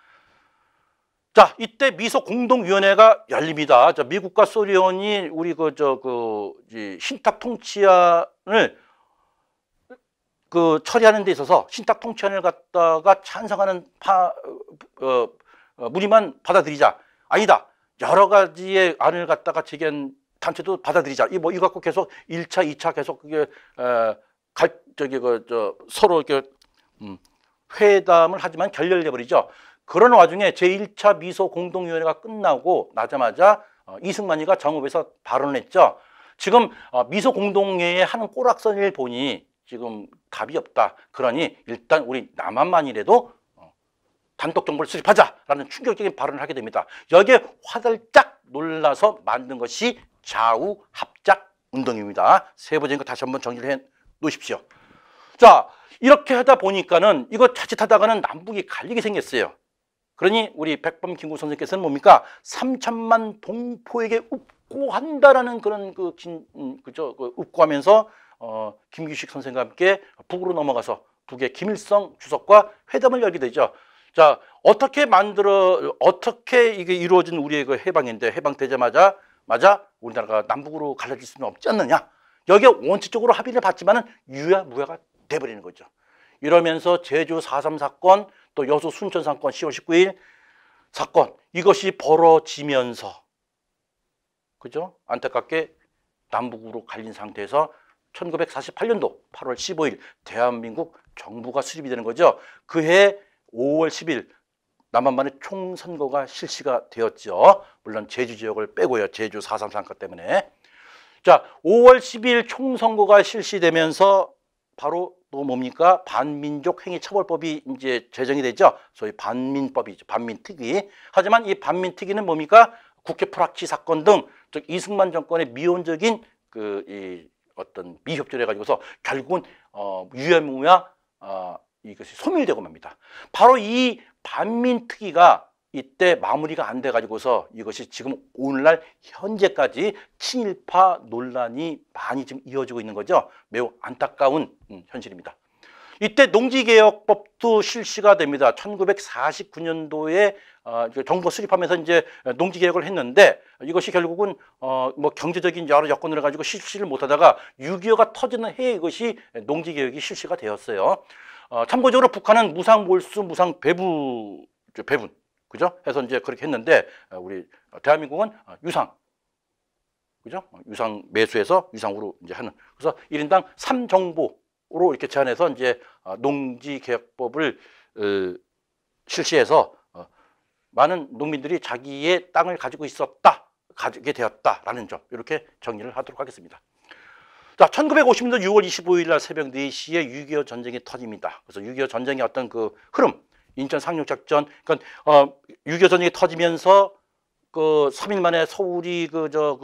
Speaker 1: 자, 이때 미소 공동위원회가 열립니다. 자, 미국과 소련이 우리 그 저그 그, 신탁 통치안을 그 처리하는 데 있어서 신탁 통치안을 갖다가 찬성하는 파 어, 어, 무리만 어, 받아들이자 아니다. 여러 가지의 안을 갖다가 재견 단체도 받아들이자. 이 뭐 이거 갖고 계속 1차2차 계속 그게 어 갈 저기 그 저 서로 이렇게 음 회담을 하지만 결렬돼 버리죠. 그런 와중에 제1차 미소 공동위원회가 끝나고 나자마자 어, 이승만이가 정읍에서 발언을 했죠. 지금 어, 미소 공동회의 하는 꼬락선을 보니 지금 답이 없다. 그러니 일단 우리 남한만이라도 단독 정부를수립하자라는 충격적인 발언을 하게 됩니다. 여기에 화들짝 놀라서 만든 것이 좌우 합작 운동입니다. 세부적인 거 다시 한번 정리를 해 놓으십시오. 자, 이렇게 하다 보니까는 이거 자칫하다가는 남북이 갈리게 생겼어요. 그러니 우리 백범 김구 선생께서는 뭡니까? 3천만 동포에게 읍고한다라는 그런 그 진, 음, 그죠? 그 읍고하면서 어, 김규식 선생과 함께 북으로 넘어가서 북의 김일성 주석과 회담을 열게 되죠. 자, 어떻게 만들어 어떻게 이게 이루어진 우리의 그 해방인데 해방되자마자 맞아 우리나라가 남북으로 갈라질 수는 없지 않느냐. 여기에 원칙적으로 합의를 받지만은 유야무야가 돼 버리는 거죠. 이러면서 제주 4.3 사건 또 여수 순천 사건 10월 19일 사건 이것이 벌어지면서 그죠? 안타깝게 남북으로 갈린 상태에서 1948년도 8월 15일 대한민국 정부가 수립이 되는 거죠. 그해 5월 10일 남한반의 총선거가 실시가 되었죠. 물론 제주 지역을 빼고요. 제주 4.3 상가 때문에. 자, 5월 10일 총선거가 실시되면서 바로 또 뭡니까? 반민족 행위 처벌법이 이제 제정이 되죠. 소위 반민법이죠. 반민특위. 하지만 이 반민특위는 뭡니까? 국회 프락치 사건 등 즉 이승만 정권의 미온적인 그 이 어떤 미협조를 해 가지고서 결국은 어 유야무야 어 이것이 소멸되고 맙니다. 바로 이 반민특위가 이때 마무리가 안 돼가지고서 이것이 지금 오늘날 현재까지 친일파 논란이 많이 지금 이어지고 있는 거죠. 매우 안타까운 음, 현실입니다. 이때 농지개혁법도 실시가 됩니다. 1949년도에 어, 정부 수립하면서 이제 농지개혁을 했는데 이것이 결국은 어, 뭐 경제적인 여러 여건을 가지고 실시를 못하다가 6.25가 터지는 해에 이것이 농지개혁이 실시가 되었어요. 어, 참고적으로 북한은 무상 몰수, 무상 배부, 배분. 그죠? 해서 이제 그렇게 했는데, 어, 우리 대한민국은 어, 유상. 그죠? 어, 유상 매수해서 유상으로 이제 하는. 그래서 1인당3정보로 이렇게 제안해서 이제 농지 개혁법을 실시해서 많은 농민들이 자기의 땅을 가지고 있었다. 가지게 되었다라는 점. 이렇게 정리를 하도록 하겠습니다. 자, 1950년도 6월 25일 날 새벽 4시에 6.25 전쟁이 터집니다. 그래서 6.25 전쟁의 어떤 그 흐름, 인천 상륙작전, 그러니까 어, 6.25 전쟁이 터지면서 그 3일 만에 서울이 그 저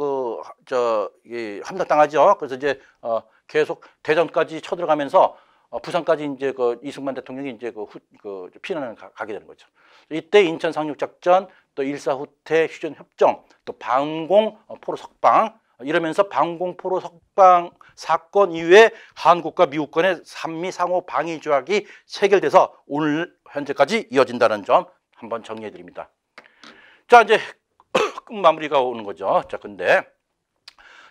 Speaker 1: 그저이 함락당하죠. 그래서 이제 어 계속 대전까지 쳐들어가면서 어 부산까지 이제 그 이승만 대통령이 이제 그, 후, 그 피난을 가, 게 되는 거죠. 이때 인천 상륙 작전, 또 일사후퇴 휴전 협정, 또방공 어, 포로 석방 이러면서 방공포로 석방 사건 이후에 한국과 미국 간의 삼미 상호 방위 조약이 체결돼서 오늘 현재까지 이어진다는 점 한번 정리해 드립니다. 자 이제 <clears throat> 끝마무리가 오는 거죠. 자 근데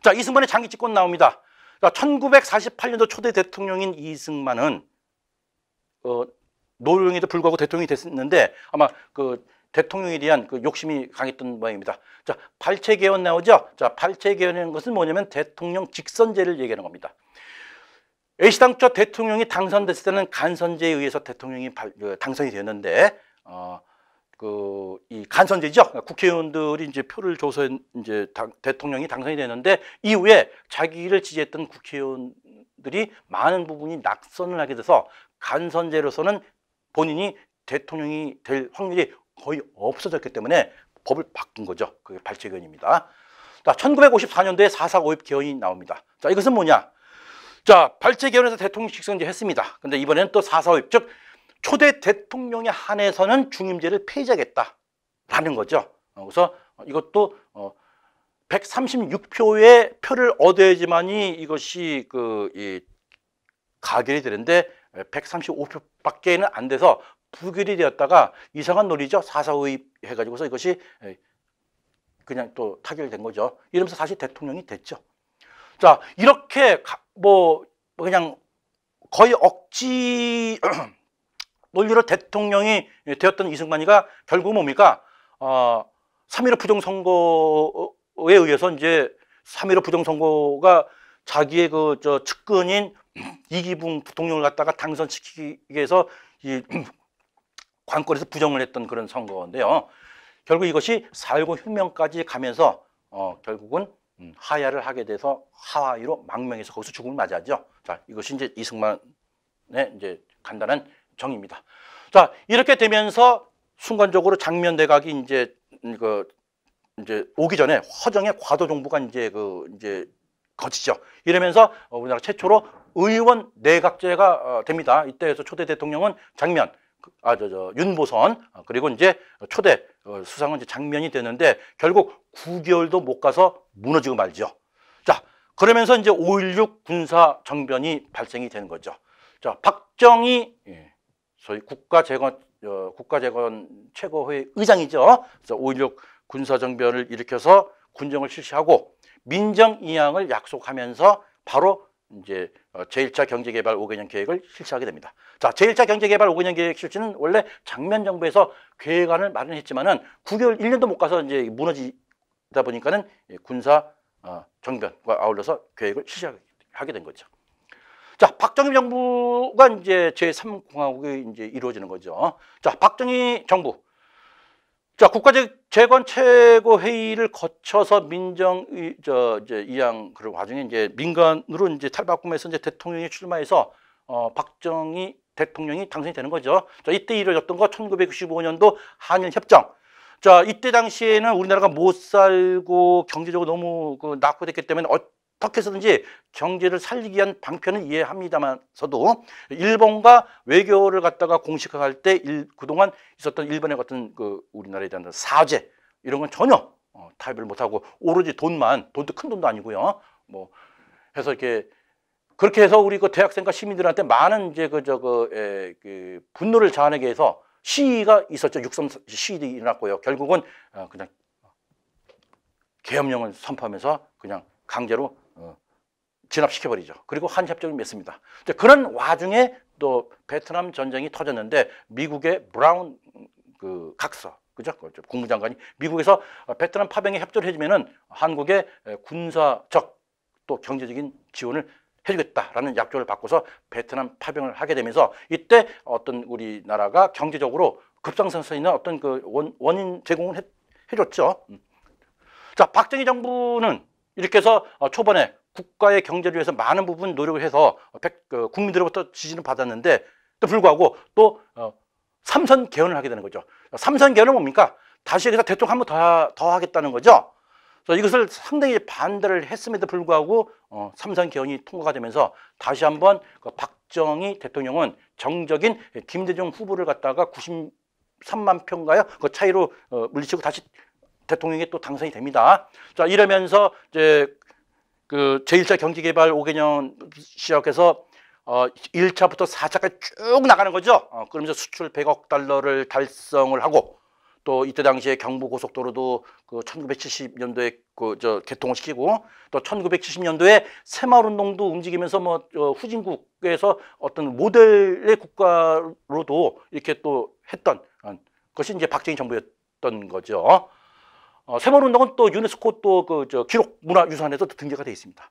Speaker 1: 자 이승만의 장기 집권 나옵니다. 자 1948년도 초대 대통령인 이승만은 어, 노령에도 불구하고 대통령이 됐는데 아마 그 대통령에 대한 그 욕심이 강했던 모양입니다. 자, 발췌개헌 나오죠? 자, 발췌개헌이라는 것은 뭐냐면 대통령 직선제를 얘기하는 겁니다. A시당초 대통령이 당선됐을 때는 간선제에 의해서 대통령이 발, 그, 당선이 되었는데, 어, 그, 이 간선제죠? 국회의원들이 이제 표를 줘서 이제 당, 대통령이 당선이 되는데, 이후에 자기를 지지했던 국회의원들이 많은 부분이 낙선을 하게 돼서 간선제로서는 본인이 대통령이 될 확률이 거의 없어졌기 때문에 법을 바꾼 거죠. 그게 발제견입니다. 자, 1954년도에 4.4 고입 개헌이 나옵니다. 자, 이것은 뭐냐? 자, 발제 개헌에서 대통령 직선제 했습니다. 근데 이번에는 또4.4 고입, 즉 초대 대통령에 한해서는 중임제를 폐지하겠다라는 거죠. 어, 그래서 이것도 어, 136표의 표를 얻어야지만이 이것이 그, 이, 가결이 되는데 135표밖에는 안 돼서 부결이 되었다가 이상한 논리죠. 사사의 해가지고서 이것이 그냥 또 타결된 거죠. 이러면서 다시 대통령이 됐죠. 자, 이렇게 뭐 그냥 거의 억지 <clears throat> 논리로 대통령이 되었던 이승만이가 결국 뭡니까? 어, 3.15 부정선거에 의해서 이제 3.15 부정선거가 자기의 그 저 측근인 <clears throat> 이기붕 부통령을 갖다가 당선시키기 위해서 이 <clears throat> 관건에서 부정을 했던 그런 선거인데요. 결국 이것이 살고 혁명까지 가면서 어, 결국은 음, 하야를 하게 돼서 하와이로 망명해서 거기서 죽음을 맞이하죠. 자, 이것이 이제 이승만의 이제 간단한 정의입니다. 자, 이렇게 되면서 순간적으로 장면 대각이 이제 음, 그 이제 오기 전에 허정의 과도 정부가 이제 그 이제 거치죠. 이러면서 어, 우리나라 최초로 의원 내각제가 어, 됩니다. 이때에서 초대 대통령은 장면 아, 저, 저, 윤보선, 아, 그리고 이제 초대 어, 수상은 이제 장면이 되는데 결국 9개월도 못 가서 무너지고 말죠. 자, 그러면서 이제 5.16 군사 정변이 발생이 되는 거죠. 자, 박정희, 예, 소위 국가재건, 어, 국가재건 최고회 의장이죠. 그래서 5.16 군사 정변을 일으켜서 군정을 실시하고 민정 이양을 약속하면서 바로 이제 어, 제1차 경제개발 5개년 계획을 실시하게 됩니다. 자, 제1차 경제개발 5개년 계획 실시는 원래 장면 정부에서 계획안을 마련했지만은 9개월 1년도 못 가서 이제 무너지다 보니까는 군사 어, 정변과 아울러서 계획을 실시하게 된 거죠. 자, 박정희 정부가 이제 제3공화국이 이제 이루어지는 거죠. 자, 박정희 정부 자, 국가적재건 최고회의를 거쳐서 민정, 저, 이제 이양, 그리고 와중에 이제 민간으로 이제 탈바꿈해서 이제 대통령이 출마해서, 어, 박정희 대통령이 당선이 되는 거죠. 자, 이때 이루어졌던 거 1965년도 한일협정. 자, 이때 당시에는 우리나라가 못 살고 경제적으로 너무 그 낙후됐기 때문에 어, 어떻게 해서든지 경제를 살리기 위한 방편은 이해합니다만서도 일본과 외교를 갖다가 공식화할 때 일, 그동안 있었던 일본의 같은 그 우리나라에 대한 사죄 이런 건 전혀 어, 타협을 못하고 오로지 돈만 돈도 큰 돈도 아니고요 뭐 해서 이렇게 그렇게 해서 우리 그 대학생과 시민들한테 많은 이제 그 저거 그, 그 분노를 자아내게해서 시위가 있었죠 육성 시위도 일어났고요 결국은 어, 그냥 계엄령을 선포하면서 그냥 강제로 진압시켜버리죠. 그리고 한협정을 맺습니다. 그런 와중에 또 베트남 전쟁이 터졌는데 미국의 브라운 그 각서 그죠? 국무장관이 미국에서 베트남 파병에 협조를 해주면은 한국의 군사적 또 경제적인 지원을 해주겠다라는 약조를 바꿔서 베트남 파병을 하게 되면서 이때 어떤 우리나라가 경제적으로 급상승세 있는 어떤 그 원, 원인 제공을 해, 해줬죠. 음. 자 박정희 정부는 이렇게 해서 어, 초반에 국가의 경제를 위해서 많은 부분 노력을 해서 백, 어, 국민들로부터 지지를 받았는데 또 불구하고 또 어, 삼선 개헌을 하게 되는 거죠. 삼선 개헌은 뭡니까? 다시 여기서 대통령 한 번더 더 하겠다는 거죠. 그래서 이것을 상당히 반대를 했음에도 불구하고 어, 삼선 개헌이 통과가 되면서 다시 한번 그 박정희 대통령은 정적인 김대중 후보를 갖다가 93만 표인가요? 그 차이로 어, 물리치고 다시 대통령이 또 당선이 됩니다. 자 이러면서 이제 그 제1차 경제개발 5개년 시작해서 어 1차부터 4차까지 쭉 나가는 거죠. 어 그러면서 수출 100억 달러를 달성을 하고 또 이때 당시에 경부고속도로도 그 1970년도에 그저 개통을 시키고 또 1970년도에 새마을운동도 움직이면서 뭐어 후진국에서 어떤 모델의 국가로도 이렇게 또 했던 어, 것이 이제 박정희 정부였던 거죠. 어, 세월 운동은 또 유네스코 또 그 저 기록 문화유산에도 등재가 되어 있습니다.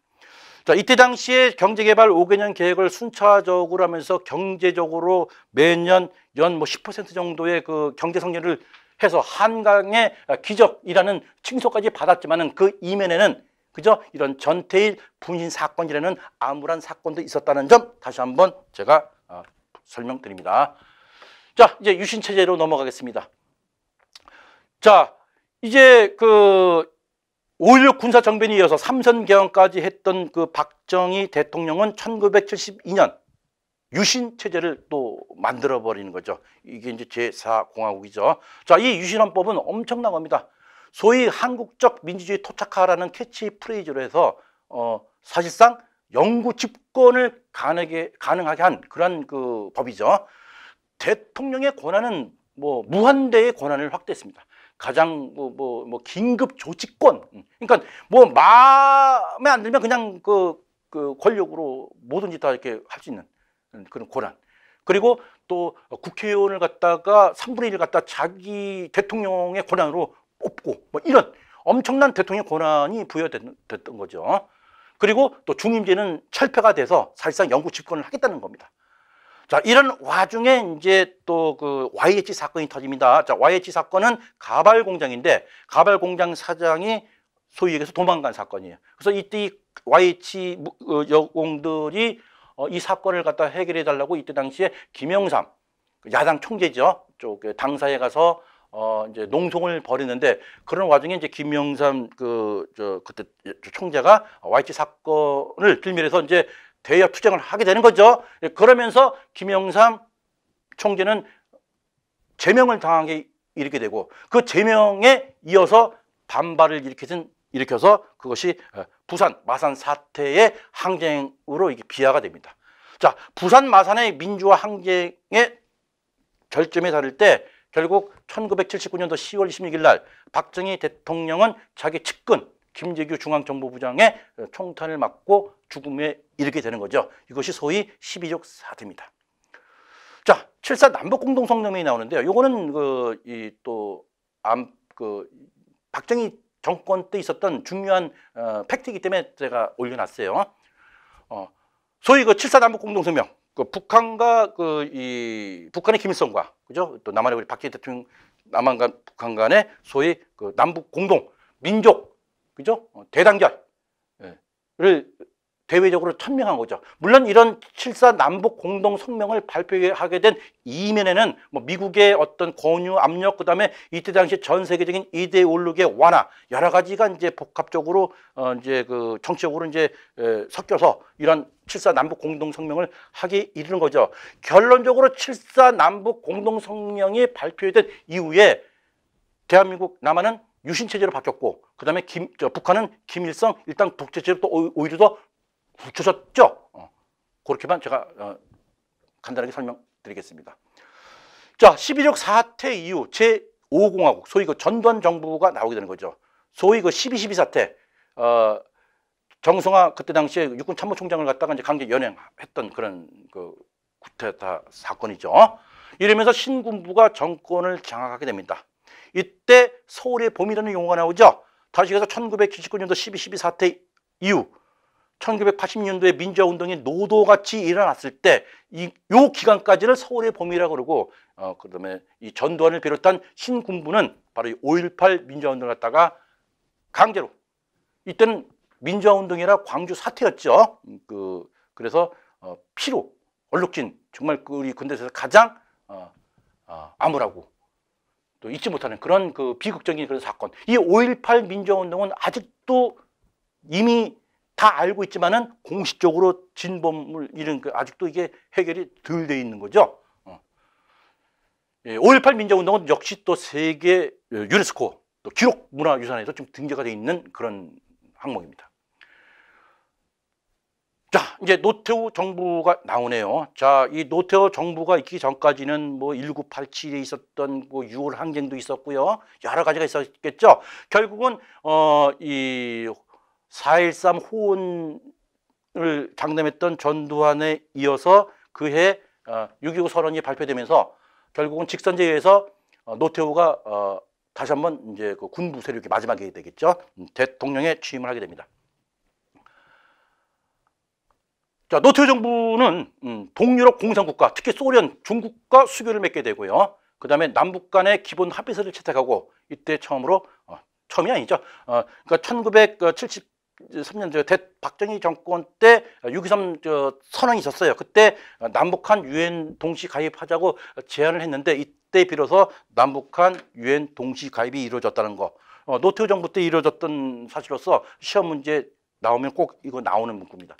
Speaker 1: 자, 이때 당시에 경제개발 5개년 계획을 순차적으로 하면서 경제적으로 매년 연 뭐 10% 정도의 그 경제 성장을 해서 한강의 기적이라는 칭소까지 받았지만은 그 이면에는 그저 이런 전태일 분신 사건이라는 암울한 사건도 있었다는 점 다시 한번 제가 어, 설명드립니다. 자, 이제 유신 체제로 넘어가겠습니다. 자, 이제 그5.16 군사정변이 이어서 삼선개헌까지 했던 그 박정희 대통령은 1972년 유신 체제를 또 만들어 버리는 거죠. 이게 이제 제4 공화국이죠. 자, 이 유신 헌법은 엄청난 겁니다. 소위 한국적 민주주의 토착화라는 캐치프레이즈로 해서 어 사실상 영구 집권을 가능하게 가능하게 한 그런 그 법이죠. 대통령의 권한은 뭐 무한대의 권한을 확대했습니다. 가장 뭐, 뭐, 뭐 긴급 조치권. 음. 그러니까 뭐 마음에 안 들면 그냥 그, 그 권력으로 뭐든지 다 이렇게 할 수 있는 음, 그런 권한. 그리고 또 국회의원을 갖다가 3분의 1을 갖다 자기 대통령의 권한으로 뽑고 뭐 이런 엄청난 대통령 권한이 부여됐던 거죠. 그리고 또 중임제는 철폐가 돼서 사실상 영구 집권을 하겠다는 겁니다. 자, 이런 와중에 이제 또 그 YH 사건이 터집니다. 자, YH 사건은 가발 공장인데 가발 공장 사장이 소위 얘기해서 도망간 사건이에요. 그래서 이때 이 YH 어, 여공들이 어, 이 사건을 갖다 해결해 달라고 이때 당시에 김영삼 그 야당 총재죠. 쪽 당사에 가서 어 이제 농성을 벌이는데 그런 와중에 이제 김영삼 그 저 그때 총재가 YH 사건을 들밀해서 이제 대여 투쟁을 하게 되는 거죠. 예, 그러면서 김영삼 총재는 제명을 당하게 이으게 되고 그 제명에 이어서 반발을 일으키든 일으켜서 그것이 어, 부산 마산 사태의 항쟁으로 이게 비하가 됩니다. 자, 부산 마산의 민주화 항쟁의 절점에 다를 때 결국 1979년도 10월 26일 날 박정희 대통령은 자기 측근 김재규 중앙정보부장의 총탄을 맞고 죽음에 이르게 되는 거죠. 이것이 소위 12족 사대입니다 자, 7사 남북공동성명이 나오는데요. 요거는 그, 이, 또, 암, 그, 박정희 정권 때 있었던 중요한 어, 팩트이기 때문에 제가 올려놨어요. 어, 소위 그 7사 남북공동성명, 그 북한과 그, 이, 북한의 김일성과, 그죠? 또 남한의 우리 박정희 대통령 남한과 북한 간의 소위 그 남북 공동, 민족, 그죠? 어, 대단결을 예. 대외적으로 천명한 거죠. 물론 이런 7사 남북 공동 성명을 발표하게 된 이면에는 뭐 미국의 어떤 권유 압력 그다음에 이때 당시 전 세계적인 이데올로기의 완화 여러 가지가 이제 복합적으로 어 이제 그 정치적으로 이제 섞여서 이런 7사 남북 공동 성명을 하기 이르는 거죠. 결론적으로 7사 남북 공동 성명이 발표된 이후에 대한민국 남한은 유신 체제로 바뀌었고 그다음에 김, 저, 북한은 김일성 일단 독재 체제로 또 오히려 더붙여졌죠 어, 그렇게만 제가 어, 간단하게 설명드리겠습니다. 자, 12적 사태 이후 제5공화국 소위 그 전두환 정부가 나오게 되는 거죠. 소위 그 12.12 사태 어, 정성화 그때 당시에 그 육군 참모총장을 갖다가 이제 강제 연행했던 그런 그 구태타 사건이죠. 이러면서 신군부가 정권을 장악하게 됩니다. 이때 서울의 봄이라는 용어가 나오죠. 다시 해서 1979년도 12.12 사태 이후 1980년도에 민주화운동이 노도같이 일어났을 때 이 요 기간까지를 서울의 봄이라고 그러고 어, 그다음에 이 전두환을 비롯한 신군부는 바로 이5.18 민주화운동을 갖다가 강제로 이때는 민주화운동이라 광주 사태였죠. 음, 그 그래서 어, 피로 얼룩진 정말 그 우리 군대에서 가장 어, 어, 암울하고 또 잊지 못하는 그런 그 비극적인 그런 사건. 이 5.18 민주화운동은 아직도 이미 다 알고 있지만은 공식적으로 진범을 잃은 그 아직도 이게 해결이 덜 돼 있는 거죠. 어. 예, 5.18 민주화운동은 역시 또 세계 어, 유네스코 또 기록문화유산에서 좀 등재가 돼 있는 그런 항목입니다. 자, 이제 노태우 정부가 나오네요. 자, 이 노태우 정부가 있기 전까지는 뭐 1987에 있었던 뭐 그 6월 항쟁도 있었고요. 여러 가지가 있었겠죠. 결국은 어이 4.13 호원을 장담했던 전두환에 이어서 그해 어, 6.25 선언이 발표되면서 결국은 직선제에 의해서 어, 노태우가 어, 다시 한번 이제 그 군부 세력이 마지막이 되겠죠. 음, 대통령에 취임을 하게 됩니다. 자, 노태우 정부는 음, 동유럽 공산국가, 특히 소련, 중국과 수교를 맺게 되고요. 그 다음에 남북 간의 기본 합의서를 채택하고 이때 처음으로 어, 처음이 아니죠. 어, 그러니까 1973년 저 대, 박정희 정권 때6.23 선언이 있었어요. 그때 남북한 유엔 동시 가입하자고 제안을 했는데 이때 비로소 남북한 유엔 동시 가입이 이루어졌다는 거. 어, 노태우 정부 때 이루어졌던 사실로서 시험 문제 나오면 꼭 이거 나오는 문구입니다.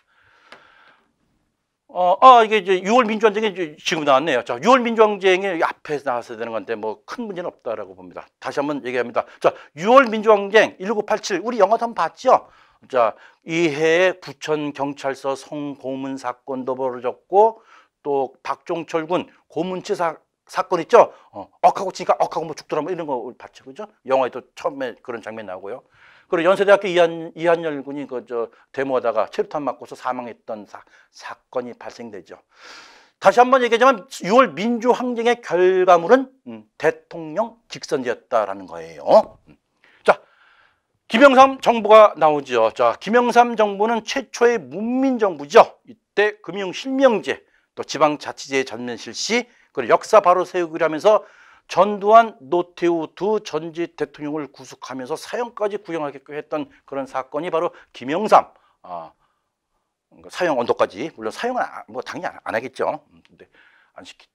Speaker 1: 어, 아, 이게 이제 6월 민주항쟁이 지금 나왔네요. 자, 6월 민주항쟁이 앞에 나와서 되는 건데 뭐 큰 문제는 없다라고 봅니다. 다시 한번 얘기합니다. 자, 6월 민주항쟁 1987 우리 영화도 한번 봤죠? 자, 이 해에 부천 경찰서 성고문 사건도 벌어졌고 또 박종철 군 고문치 사, 사건 있죠? 어, 억하고 치니까 억하고 뭐 죽더라 뭐 이런 거 봤죠. 그죠? 영화에도 처음에 그런 장면 나오고요. 그리고 연세대학교 이한, 이한열 군이 그저 데모하다가 체류탄 맞고서 사망했던 사, 사건이 발생되죠. 다시 한 번 얘기하지만 6월 민주항쟁의 결과물은 음, 대통령 직선제였다라는 거예요. 음. 자, 김영삼 정부가 나오죠. 자, 김영삼 정부는 최초의 문민정부죠. 이때 금융실명제, 또 지방자치제의 전면 실시, 그리고 역사 바로 세우기를 하면서 전두환, 노태우 두 전직 대통령을 구속하면서 사형까지 구형하게 했던 그런 사건이 바로 김영삼 아, 그러니까 사형 언도까지 물론 사형은 아, 뭐 당연히 안, 하겠죠. 음, 근데 안 시키.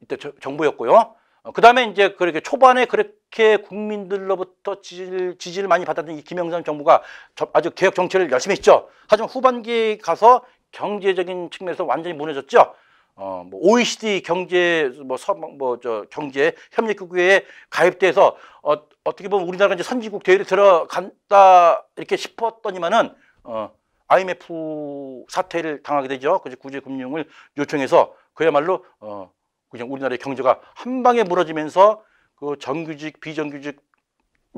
Speaker 1: 이때 저, 정부였고요. 어, 그다음에 이제 그렇게 초반에 그렇게 국민들로부터 지지를, 지지를 많이 받았던 이 김영삼 정부가 저, 아주 개혁 정책을 열심히 했죠. 하지만 후반기 가서 경제적인 측면에서 완전히 무너졌죠. 어, 뭐 OECD 경제 뭐뭐저 서방 경제 협력국구에 가입돼서 어, 어떻게 보면 우리나라가 이제 선진국 대회를 들어간다 이렇게 싶었더니만은 어, IMF 사태를 당하게 되죠. 그래서 구제금융을 요청해서 그야말로 어, 그냥 우리나라의 경제가 한 방에 무너지면서 그 정규직 비정규직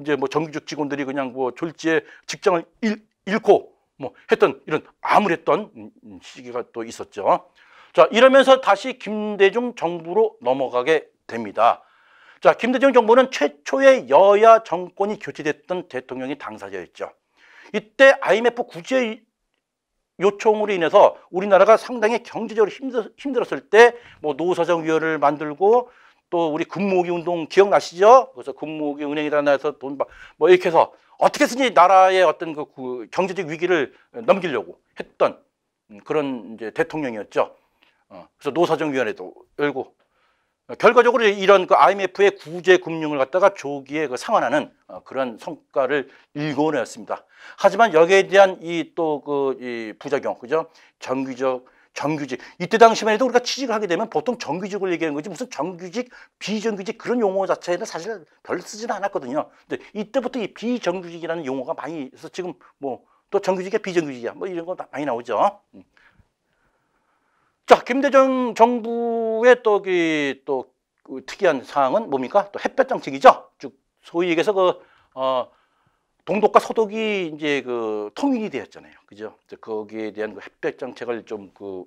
Speaker 1: 이제 뭐 정규직 직원들이 그냥 뭐 졸지에 직장을 잃, 잃고 뭐 했던 이런 암울했던 음, 음, 시기가 또 있었죠. 자, 이러면서 다시 김대중 정부로 넘어가게 됩니다. 자, 김대중 정부는 최초의 여야 정권이 교체됐던 대통령이 당사자였죠. 이때 IMF 구제 요청으로 인해서 우리나라가 상당히 경제적으로 힘들, 었을 때 뭐 노사정위원회를 만들고 또 우리 금모기 운동 기억나시죠? 그래서 금모기 은행이라는 데서 돈 뭐 이렇게 해서 어떻게 쓰니 나라의 어떤 그, 그 경제적 위기를 넘기려고 했던 음, 그런 이제 대통령이었죠. 어, 그래서 노사정위원회도 열고 결과적으로 이런 그 IMF의 구제 금융을 갖다가 조기에 그 상환하는 어, 그런 성과를 일궈내었습니다. 하지만 여기에 대한 이 또 그이 그 부작용, 그죠? 정규적 정규직. 이때 당시만 해도 우리가 취직을 하게 되면 보통 정규직을 얘기하는 거지 무슨 정규직, 비정규직 그런 용어 자체는 에 사실 별 쓰지는 않았거든요. 근데 이때부터 이 비정규직이라는 용어가 많이 있어서 지금 뭐 또 정규직이야 비정규직이야 뭐 이런 거 많이 나오죠. 음. 자, 김대중 정부의 또이또 그, 그 특이한 사항은 뭡니까? 또 햇볕 정책이죠. 즉 소위 얘기해서 그 어, 동독과 서독이 이제 그 통일이 되었잖아요. 그죠? 거기에 대한 그 햇볕 정책을 좀 그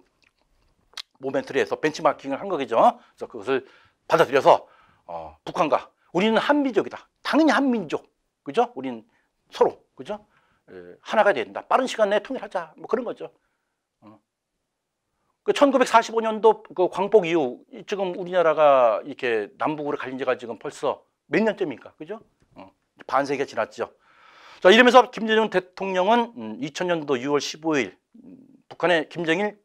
Speaker 1: 모멘트를 해서 벤치마킹을 한 거겠죠. 그래서 그것을 받아들여서 어, 북한과 우리는 한민족이다. 당연히 한민족. 그죠? 우린 서로. 그죠? 에, 하나가 된다. 빠른 시간 내에 통일하자. 뭐 그런 거죠. 그 1945년도 그 광복 이후 지금 우리나라가 이렇게 남북으로 갈린 지가 지금 벌써 몇 년째입니까? 그죠? 어, 반세기가 지났죠. 자, 이러면서 김대중 대통령은 음, 2000년도 6월 15일 음, 북한의 김정일과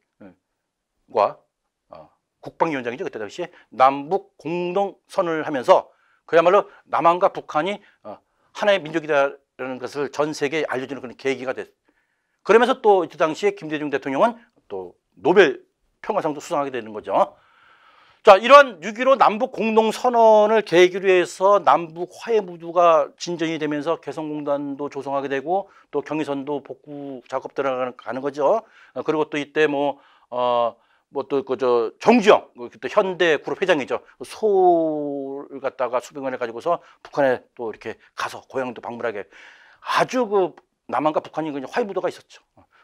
Speaker 1: 어, 국방위원장이죠. 그때 당시에 남북 공동선을 하면서 그야말로 남한과 북한이 어, 하나의 민족이라는 다 것을 전 세계에 알려주는 그런 계기가 됐. 그러면서 또 이때 그 당시에 김대중 대통령은 또 노벨 평화상도 수상하게 되는 거죠. 자, 이런한6.15 남북 공동선언을 계기로 해서 남북 화해 무드가 진전이 되면서 개성공단도 조성하게 되고 또 경의선도 복구 작업 들어가는 거죠. 어, 그리고 또 이때 뭐, 어, 뭐또 그 저 정지영 그 그때 현대 그룹 회장이죠. 소를갖다가 수백만을 가지고서 북한에 또 이렇게 가서 고향도 방문하게 아주 그 남한과 북한이 그냥 화해 무드가 있었죠.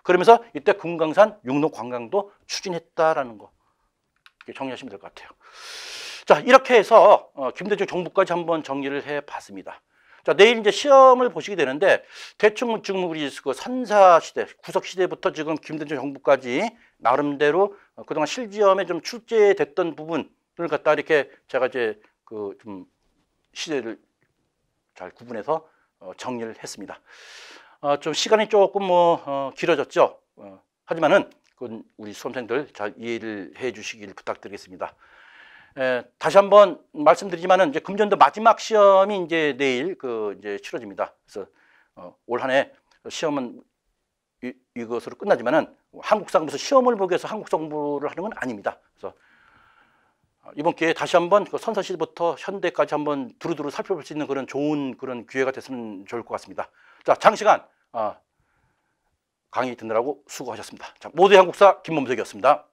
Speaker 1: 그러면서 이때 금강산 육로 관광도 추진했다라는 거 정리하시면 될 것 같아요. 자 이렇게 해서 어, 김대중 정부까지 한번 정리를 해봤습니다. 자 내일 이제 시험을 보시게 되는데 대충 지금 우리 그선사 시대 구석 시대부터 지금 김대중 정부까지 나름대로 어, 그동안 실지엄에 좀 출제됐던 부분을 갖다 이렇게 제가 이제 그 좀 시대를 잘 구분해서 어, 정리를 했습니다. 어, 좀 시간이 조금 뭐 어, 길어졌죠. 어, 하지만은 그건 우리 수험생들 잘 이해를 해 주시길 부탁드리겠습니다. 에, 다시 한번 말씀드리지만은 이제 금전도 마지막 시험이 이제 내일 그 이제 치러집니다. 그래서 어, 올 한 해 시험은 이, 이것으로 끝나지만은 한국사 공부에서 시험을 보기 위해서 한국정부를 하는 건 아닙니다. 그래서 이번 기회에 다시 한번 그 선사시대부터 현대까지 한번 두루두루 살펴볼 수 있는 그런 좋은 그런 기회가 됐으면 좋을 것 같습니다. 자, 장시간 어, 아, 강의 듣느라고 수고하셨습니다. 자, 모두의 한국사 김범석이었습니다.